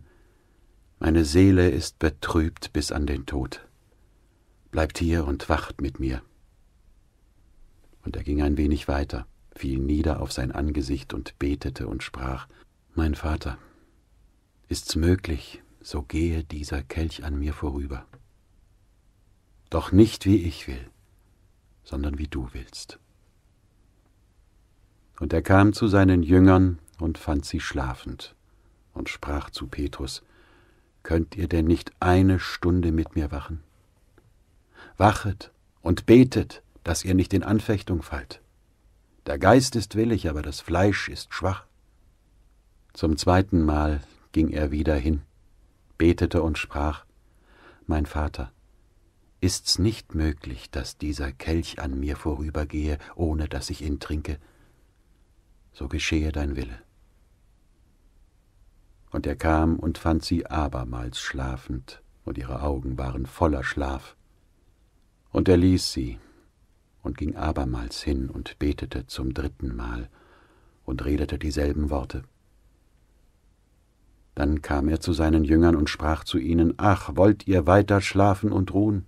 Meine Seele ist betrübt bis an den Tod bleibt hier und wacht mit mir. Und er ging ein wenig weiter, fiel nieder auf sein Angesicht und betete und sprach, Mein Vater, ist's möglich, so gehe dieser Kelch an mir vorüber. Doch nicht wie ich will, sondern wie du willst. Und er kam zu seinen Jüngern und fand sie schlafend und sprach zu Petrus, Könnt ihr denn nicht eine Stunde mit mir wachen? Wachet und betet, dass ihr nicht in Anfechtung fallt. Der Geist ist willig, aber das Fleisch ist schwach. Zum zweiten Mal ging er wieder hin, betete und sprach, Mein Vater, ist's nicht möglich, dass dieser Kelch an mir vorübergehe, ohne dass ich ihn trinke? So geschehe dein Wille. Und er kam und fand sie abermals schlafend, und ihre Augen waren voller Schlaf. Und er ließ sie und ging abermals hin und betete zum dritten Mal und redete dieselben Worte. Dann kam er zu seinen Jüngern und sprach zu ihnen, Ach, wollt ihr weiter schlafen und ruhen?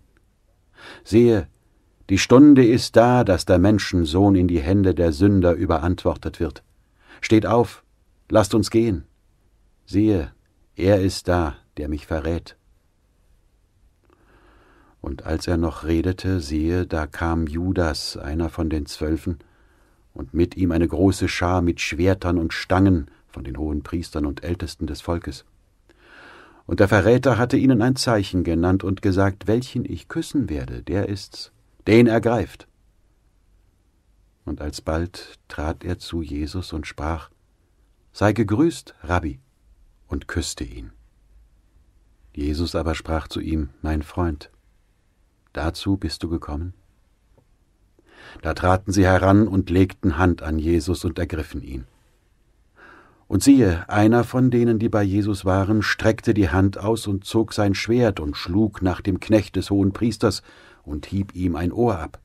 Sehe, die Stunde ist da, dass der Menschensohn in die Hände der Sünder überantwortet wird. Steht auf, lasst uns gehen. Siehe, er ist da, der mich verrät. Und als er noch redete, siehe, da kam Judas, einer von den Zwölfen, und mit ihm eine große Schar mit Schwertern und Stangen von den hohen Priestern und Ältesten des Volkes. Und der Verräter hatte ihnen ein Zeichen genannt und gesagt, welchen ich küssen werde, der ist's, den ergreift. Und alsbald trat er zu Jesus und sprach, Sei gegrüßt, Rabbi, und küsste ihn. Jesus aber sprach zu ihm, Mein Freund, Dazu bist du gekommen? Da traten sie heran und legten Hand an Jesus und ergriffen ihn. Und siehe, einer von denen, die bei Jesus waren, streckte die Hand aus und zog sein Schwert und schlug nach dem Knecht des hohen Priesters und hieb ihm ein Ohr ab.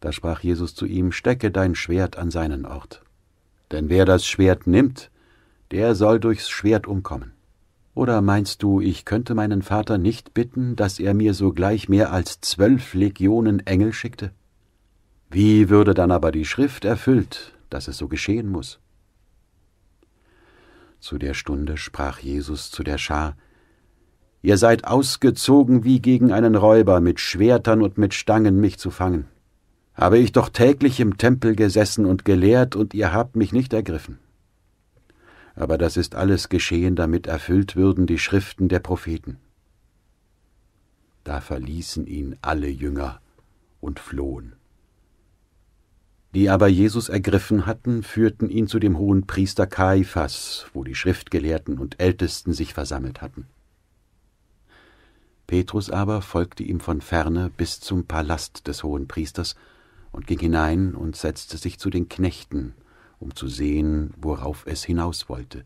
Da sprach Jesus zu ihm, stecke dein Schwert an seinen Ort. Denn wer das Schwert nimmt, der soll durchs Schwert umkommen. Oder meinst du, ich könnte meinen Vater nicht bitten, dass er mir sogleich mehr als zwölf Legionen Engel schickte? Wie würde dann aber die Schrift erfüllt, dass es so geschehen muß? Zu der Stunde sprach Jesus zu der Schar, Ihr seid ausgezogen wie gegen einen Räuber, mit Schwertern und mit Stangen mich zu fangen. Habe ich doch täglich im Tempel gesessen und gelehrt, und ihr habt mich nicht ergriffen aber das ist alles geschehen, damit erfüllt würden die Schriften der Propheten. Da verließen ihn alle Jünger und flohen. Die aber Jesus ergriffen hatten, führten ihn zu dem hohen Priester Kaiphas, wo die Schriftgelehrten und Ältesten sich versammelt hatten. Petrus aber folgte ihm von ferne bis zum Palast des hohen Priesters und ging hinein und setzte sich zu den Knechten um zu sehen, worauf es hinaus wollte.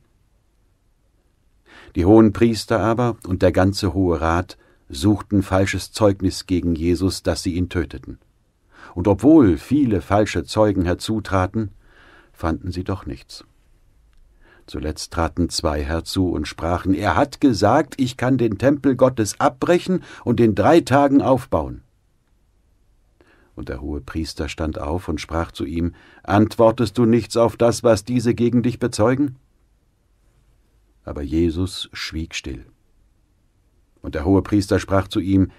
Die hohen Priester aber und der ganze Hohe Rat suchten falsches Zeugnis gegen Jesus, dass sie ihn töteten. Und obwohl viele falsche Zeugen herzutraten, fanden sie doch nichts. Zuletzt traten zwei herzu und sprachen, er hat gesagt, ich kann den Tempel Gottes abbrechen und in drei Tagen aufbauen. Und der hohe Priester stand auf und sprach zu ihm, Antwortest du nichts auf das, was diese gegen dich bezeugen? Aber Jesus schwieg still. Und der hohe Priester sprach zu ihm,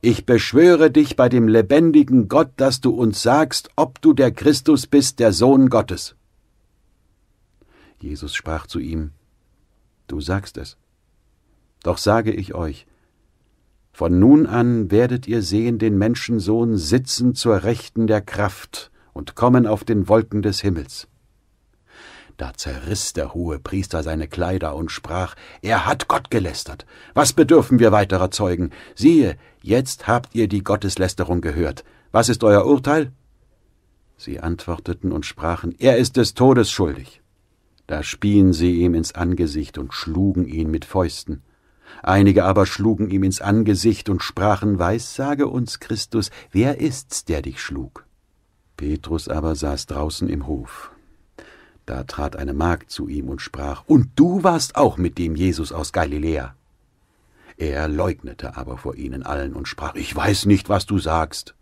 Ich beschwöre dich bei dem lebendigen Gott, dass du uns sagst, ob du der Christus bist, der Sohn Gottes. Jesus sprach zu ihm, Du sagst es. Doch sage ich euch, von nun an werdet ihr sehen den Menschensohn sitzen zur Rechten der Kraft und kommen auf den Wolken des Himmels. Da zerriß der hohe Priester seine Kleider und sprach, er hat Gott gelästert. Was bedürfen wir weiterer Zeugen? Siehe, jetzt habt ihr die Gotteslästerung gehört. Was ist euer Urteil? Sie antworteten und sprachen, er ist des Todes schuldig. Da spien sie ihm ins Angesicht und schlugen ihn mit Fäusten. Einige aber schlugen ihm ins Angesicht und sprachen, Weissage uns, Christus, wer ist's, der dich schlug? Petrus aber saß draußen im Hof. Da trat eine Magd zu ihm und sprach, Und du warst auch mit dem Jesus aus Galiläa. Er leugnete aber vor ihnen allen und sprach, Ich weiß nicht, was du sagst.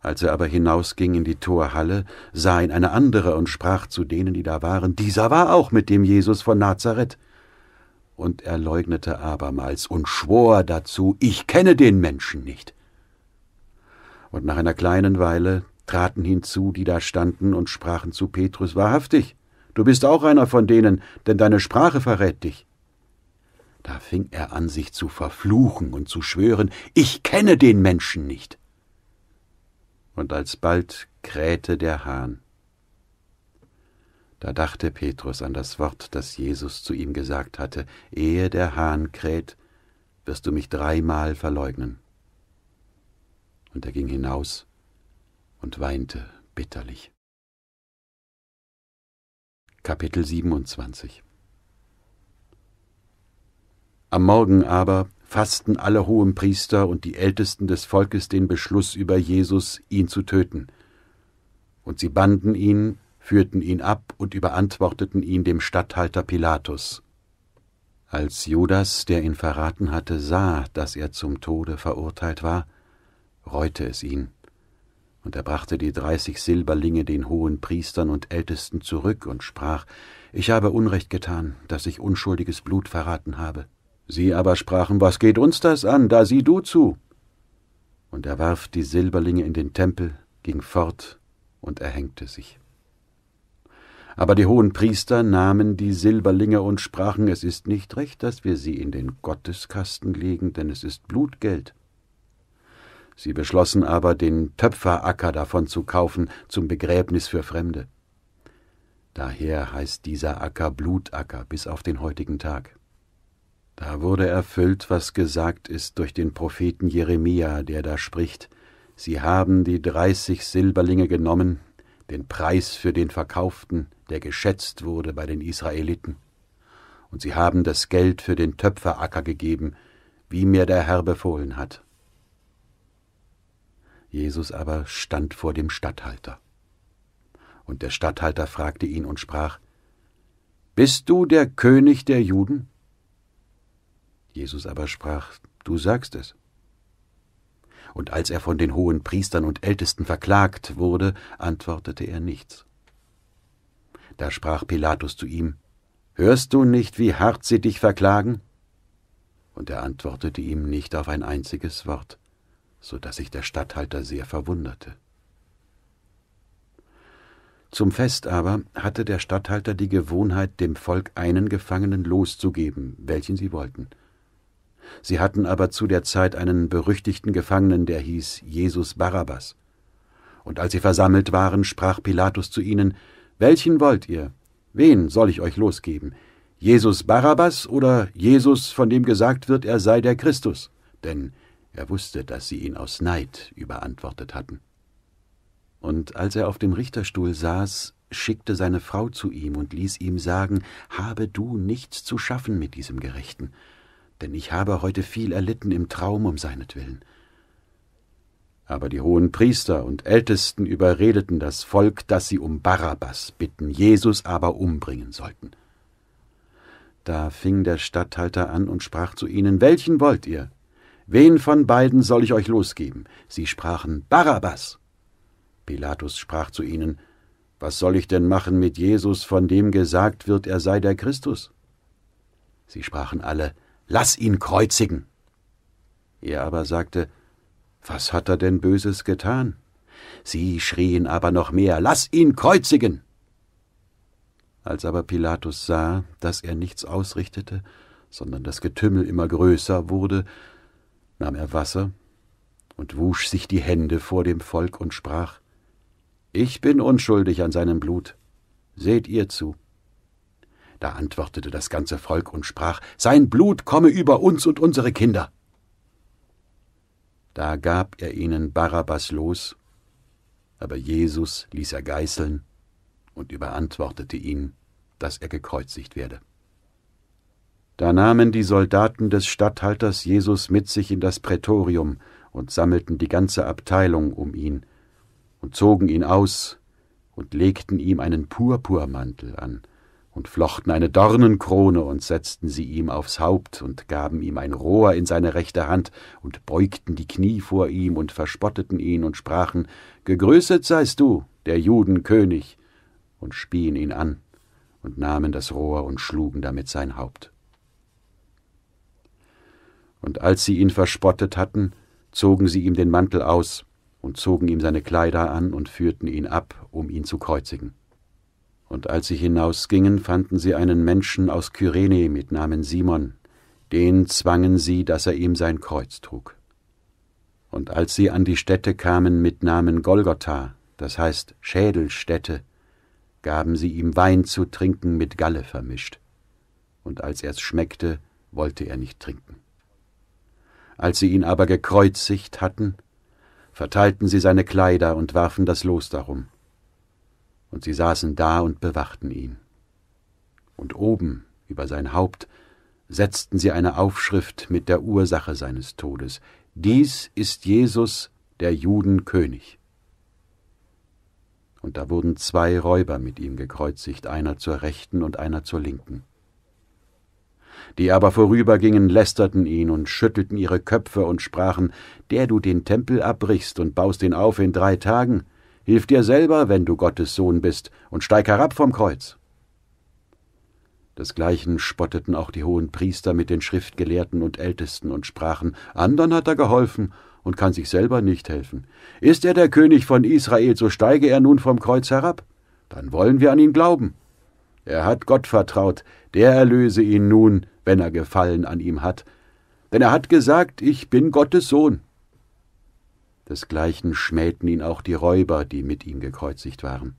Als er aber hinausging in die Torhalle, sah ihn eine andere und sprach zu denen, die da waren, Dieser war auch mit dem Jesus von Nazareth und er leugnete abermals und schwor dazu, ich kenne den Menschen nicht. Und nach einer kleinen Weile traten hinzu, die da standen, und sprachen zu Petrus wahrhaftig, du bist auch einer von denen, denn deine Sprache verrät dich. Da fing er an, sich zu verfluchen und zu schwören, ich kenne den Menschen nicht. Und alsbald krähte der Hahn. Da dachte Petrus an das Wort, das Jesus zu ihm gesagt hatte, ehe der Hahn kräht, wirst du mich dreimal verleugnen. Und er ging hinaus und weinte bitterlich. Kapitel 27 Am Morgen aber fassten alle hohen Priester und die Ältesten des Volkes den Beschluss über Jesus, ihn zu töten. Und sie banden ihn führten ihn ab und überantworteten ihn dem Statthalter Pilatus. Als Judas, der ihn verraten hatte, sah, dass er zum Tode verurteilt war, reute es ihn, und er brachte die dreißig Silberlinge den hohen Priestern und Ältesten zurück und sprach, Ich habe Unrecht getan, dass ich unschuldiges Blut verraten habe. Sie aber sprachen, Was geht uns das an, da sieh du zu. Und er warf die Silberlinge in den Tempel, ging fort und erhängte sich. Aber die hohen Priester nahmen die Silberlinge und sprachen, es ist nicht recht, dass wir sie in den Gotteskasten legen, denn es ist Blutgeld. Sie beschlossen aber, den Töpferacker davon zu kaufen, zum Begräbnis für Fremde. Daher heißt dieser Acker Blutacker bis auf den heutigen Tag. Da wurde erfüllt, was gesagt ist durch den Propheten Jeremia, der da spricht, Sie haben die dreißig Silberlinge genommen den Preis für den Verkauften, der geschätzt wurde bei den Israeliten. Und sie haben das Geld für den Töpferacker gegeben, wie mir der Herr befohlen hat. Jesus aber stand vor dem Statthalter. Und der Statthalter fragte ihn und sprach, Bist du der König der Juden? Jesus aber sprach, Du sagst es und als er von den hohen Priestern und Ältesten verklagt wurde, antwortete er nichts. Da sprach Pilatus zu ihm, Hörst du nicht, wie hart sie dich verklagen? Und er antwortete ihm nicht auf ein einziges Wort, so daß sich der Statthalter sehr verwunderte. Zum Fest aber hatte der Statthalter die Gewohnheit, dem Volk einen Gefangenen loszugeben, welchen sie wollten – Sie hatten aber zu der Zeit einen berüchtigten Gefangenen, der hieß Jesus Barabbas. Und als sie versammelt waren, sprach Pilatus zu ihnen, Welchen wollt ihr? Wen soll ich euch losgeben? Jesus Barabbas oder Jesus, von dem gesagt wird, er sei der Christus? Denn er wusste, dass sie ihn aus Neid überantwortet hatten. Und als er auf dem Richterstuhl saß, schickte seine Frau zu ihm und ließ ihm sagen, habe du nichts zu schaffen mit diesem Gerechten, denn ich habe heute viel erlitten im Traum um seinetwillen. Aber die hohen Priester und Ältesten überredeten das Volk, dass sie um Barabbas bitten, Jesus aber umbringen sollten. Da fing der Statthalter an und sprach zu ihnen, Welchen wollt ihr? Wen von beiden soll ich euch losgeben? Sie sprachen Barabbas. Pilatus sprach zu ihnen, Was soll ich denn machen mit Jesus, von dem gesagt wird, er sei der Christus? Sie sprachen alle, Lass ihn kreuzigen. Er aber sagte, Was hat er denn Böses getan? Sie schrien aber noch mehr, Lass ihn kreuzigen. Als aber Pilatus sah, dass er nichts ausrichtete, sondern das Getümmel immer größer wurde, nahm er Wasser und wusch sich die Hände vor dem Volk und sprach, Ich bin unschuldig an seinem Blut, seht ihr zu. Da antwortete das ganze Volk und sprach, Sein Blut komme über uns und unsere Kinder. Da gab er ihnen Barabbas los, aber Jesus ließ er geißeln und überantwortete ihn, dass er gekreuzigt werde. Da nahmen die Soldaten des Statthalters Jesus mit sich in das Prätorium und sammelten die ganze Abteilung um ihn und zogen ihn aus und legten ihm einen Purpurmantel an, und flochten eine Dornenkrone und setzten sie ihm aufs Haupt und gaben ihm ein Rohr in seine rechte Hand und beugten die Knie vor ihm und verspotteten ihn und sprachen, Gegrüßet seist du, der Juden König, und spien ihn an und nahmen das Rohr und schlugen damit sein Haupt. Und als sie ihn verspottet hatten, zogen sie ihm den Mantel aus und zogen ihm seine Kleider an und führten ihn ab, um ihn zu kreuzigen. Und als sie hinausgingen, fanden sie einen Menschen aus Kyrene mit Namen Simon, den zwangen sie, dass er ihm sein Kreuz trug. Und als sie an die Stätte kamen mit Namen Golgotha, das heißt Schädelstätte, gaben sie ihm Wein zu trinken mit Galle vermischt. Und als er's schmeckte, wollte er nicht trinken. Als sie ihn aber gekreuzigt hatten, verteilten sie seine Kleider und warfen das Los darum und sie saßen da und bewachten ihn. Und oben über sein Haupt setzten sie eine Aufschrift mit der Ursache seines Todes. Dies ist Jesus, der Judenkönig. Und da wurden zwei Räuber mit ihm gekreuzigt, einer zur rechten und einer zur linken. Die aber vorübergingen, lästerten ihn und schüttelten ihre Köpfe und sprachen, der du den Tempel abbrichst und baust ihn auf in drei Tagen, Hilf dir selber, wenn du Gottes Sohn bist, und steig herab vom Kreuz. Desgleichen spotteten auch die hohen Priester mit den Schriftgelehrten und Ältesten und sprachen, Andern hat er geholfen und kann sich selber nicht helfen. Ist er der König von Israel, so steige er nun vom Kreuz herab. Dann wollen wir an ihn glauben. Er hat Gott vertraut, der erlöse ihn nun, wenn er Gefallen an ihm hat. Denn er hat gesagt, ich bin Gottes Sohn. Desgleichen schmähten ihn auch die Räuber, die mit ihm gekreuzigt waren.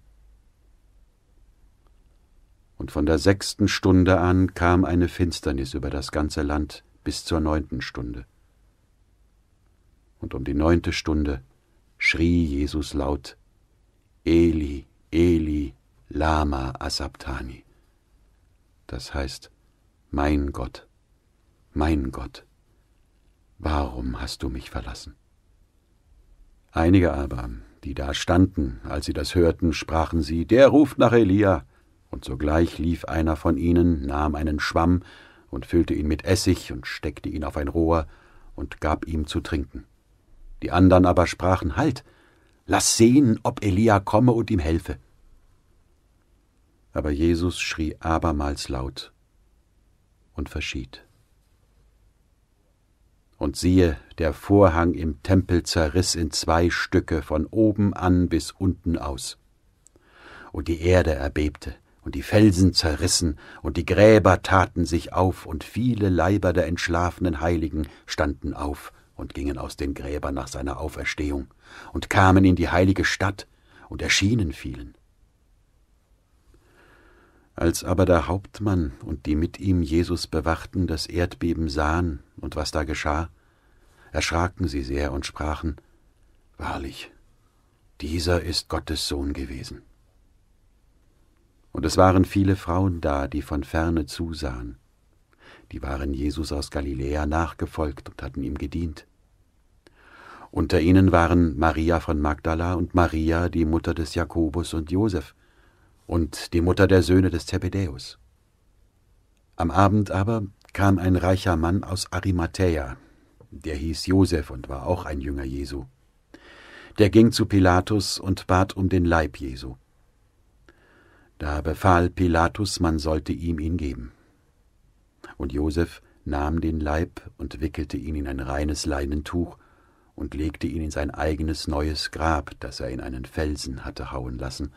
Und von der sechsten Stunde an kam eine Finsternis über das ganze Land bis zur neunten Stunde. Und um die neunte Stunde schrie Jesus laut, Eli, Eli, lama asabtani. Das heißt, mein Gott, mein Gott, warum hast du mich verlassen? Einige aber, die da standen, als sie das hörten, sprachen sie, der ruft nach Elia. Und sogleich lief einer von ihnen, nahm einen Schwamm und füllte ihn mit Essig und steckte ihn auf ein Rohr und gab ihm zu trinken. Die anderen aber sprachen, Halt, lass sehen, ob Elia komme und ihm helfe. Aber Jesus schrie abermals laut und verschied. Und siehe, der Vorhang im Tempel zerriss in zwei Stücke von oben an bis unten aus. Und die Erde erbebte, und die Felsen zerrissen, und die Gräber taten sich auf, und viele Leiber der entschlafenen Heiligen standen auf und gingen aus den Gräbern nach seiner Auferstehung, und kamen in die heilige Stadt und erschienen vielen. Als aber der Hauptmann und die mit ihm Jesus bewachten das Erdbeben sahen und was da geschah, erschraken sie sehr und sprachen, Wahrlich, dieser ist Gottes Sohn gewesen. Und es waren viele Frauen da, die von ferne zusahen. Die waren Jesus aus Galiläa nachgefolgt und hatten ihm gedient. Unter ihnen waren Maria von Magdala und Maria, die Mutter des Jakobus und Josef, und die Mutter der Söhne des Zebedäus. Am Abend aber kam ein reicher Mann aus Arimathäa, der hieß Josef und war auch ein Jünger Jesu. Der ging zu Pilatus und bat um den Leib Jesu. Da befahl Pilatus, man sollte ihm ihn geben. Und Josef nahm den Leib und wickelte ihn in ein reines Leinentuch und legte ihn in sein eigenes neues Grab, das er in einen Felsen hatte hauen lassen,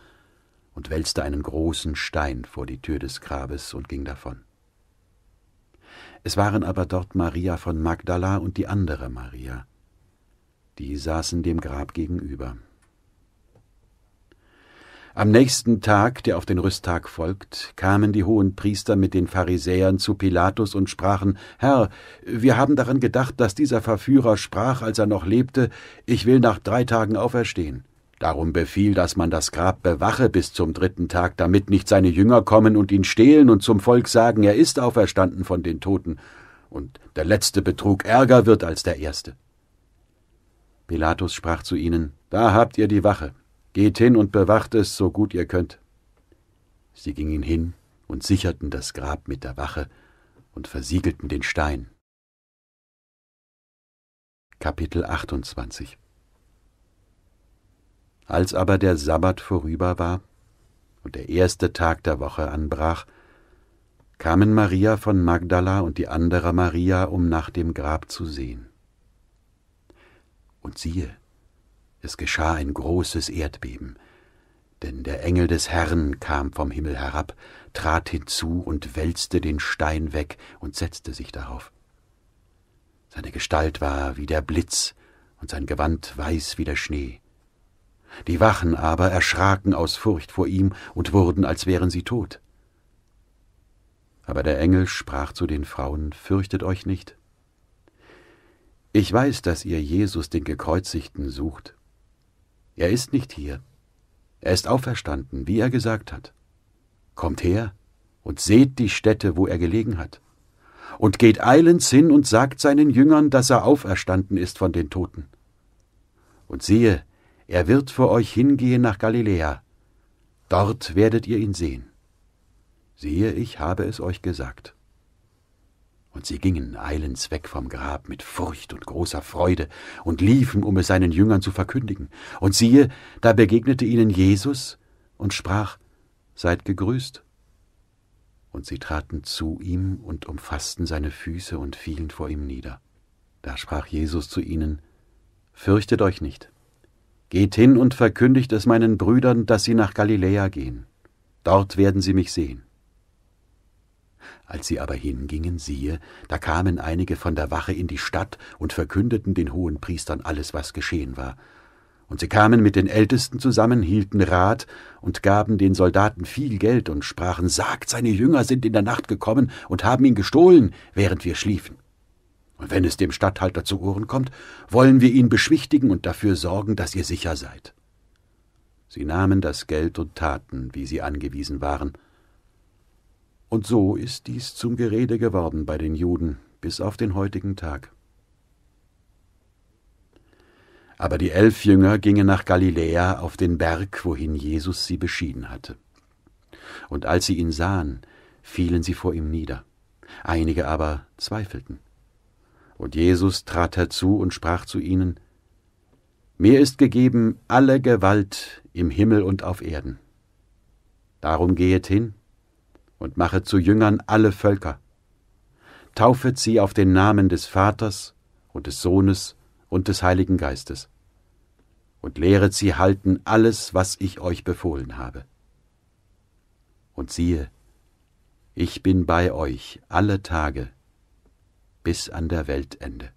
und wälzte einen großen Stein vor die Tür des Grabes und ging davon. Es waren aber dort Maria von Magdala und die andere Maria. Die saßen dem Grab gegenüber. Am nächsten Tag, der auf den Rüsttag folgt, kamen die hohen Priester mit den Pharisäern zu Pilatus und sprachen Herr, wir haben daran gedacht, dass dieser Verführer sprach, als er noch lebte, ich will nach drei Tagen auferstehen. Darum befiehl, dass man das Grab bewache bis zum dritten Tag, damit nicht seine Jünger kommen und ihn stehlen und zum Volk sagen, er ist auferstanden von den Toten, und der letzte Betrug ärger wird als der erste. Pilatus sprach zu ihnen, Da habt ihr die Wache, geht hin und bewacht es, so gut ihr könnt. Sie gingen hin und sicherten das Grab mit der Wache und versiegelten den Stein. Kapitel 28 als aber der Sabbat vorüber war und der erste Tag der Woche anbrach, kamen Maria von Magdala und die andere Maria, um nach dem Grab zu sehen. Und siehe, es geschah ein großes Erdbeben, denn der Engel des Herrn kam vom Himmel herab, trat hinzu und wälzte den Stein weg und setzte sich darauf. Seine Gestalt war wie der Blitz und sein Gewand weiß wie der Schnee. Die Wachen aber erschraken aus Furcht vor ihm und wurden, als wären sie tot. Aber der Engel sprach zu den Frauen, Fürchtet euch nicht. Ich weiß, dass ihr Jesus, den Gekreuzigten, sucht. Er ist nicht hier. Er ist auferstanden, wie er gesagt hat. Kommt her und seht die Stätte, wo er gelegen hat. Und geht eilends hin und sagt seinen Jüngern, dass er auferstanden ist von den Toten. Und siehe, er wird vor euch hingehen nach Galiläa. Dort werdet ihr ihn sehen. Siehe, ich habe es euch gesagt. Und sie gingen eilends weg vom Grab mit Furcht und großer Freude und liefen, um es seinen Jüngern zu verkündigen. Und siehe, da begegnete ihnen Jesus und sprach, Seid gegrüßt. Und sie traten zu ihm und umfassten seine Füße und fielen vor ihm nieder. Da sprach Jesus zu ihnen, Fürchtet euch nicht, Geht hin und verkündigt es meinen Brüdern, dass sie nach Galiläa gehen. Dort werden sie mich sehen. Als sie aber hingingen, siehe, da kamen einige von der Wache in die Stadt und verkündeten den hohen Priestern alles, was geschehen war. Und sie kamen mit den Ältesten zusammen, hielten Rat und gaben den Soldaten viel Geld und sprachen, sagt, seine Jünger sind in der Nacht gekommen und haben ihn gestohlen, während wir schliefen. Und wenn es dem Statthalter zu Ohren kommt, wollen wir ihn beschwichtigen und dafür sorgen, dass ihr sicher seid. Sie nahmen das Geld und taten, wie sie angewiesen waren. Und so ist dies zum Gerede geworden bei den Juden, bis auf den heutigen Tag. Aber die elf Jünger gingen nach Galiläa auf den Berg, wohin Jesus sie beschieden hatte. Und als sie ihn sahen, fielen sie vor ihm nieder. Einige aber zweifelten. Und Jesus trat herzu und sprach zu ihnen, Mir ist gegeben alle Gewalt im Himmel und auf Erden. Darum gehet hin und machet zu Jüngern alle Völker, taufet sie auf den Namen des Vaters und des Sohnes und des Heiligen Geistes, und lehret sie halten alles, was ich euch befohlen habe. Und siehe, ich bin bei euch alle Tage bis an der Weltende.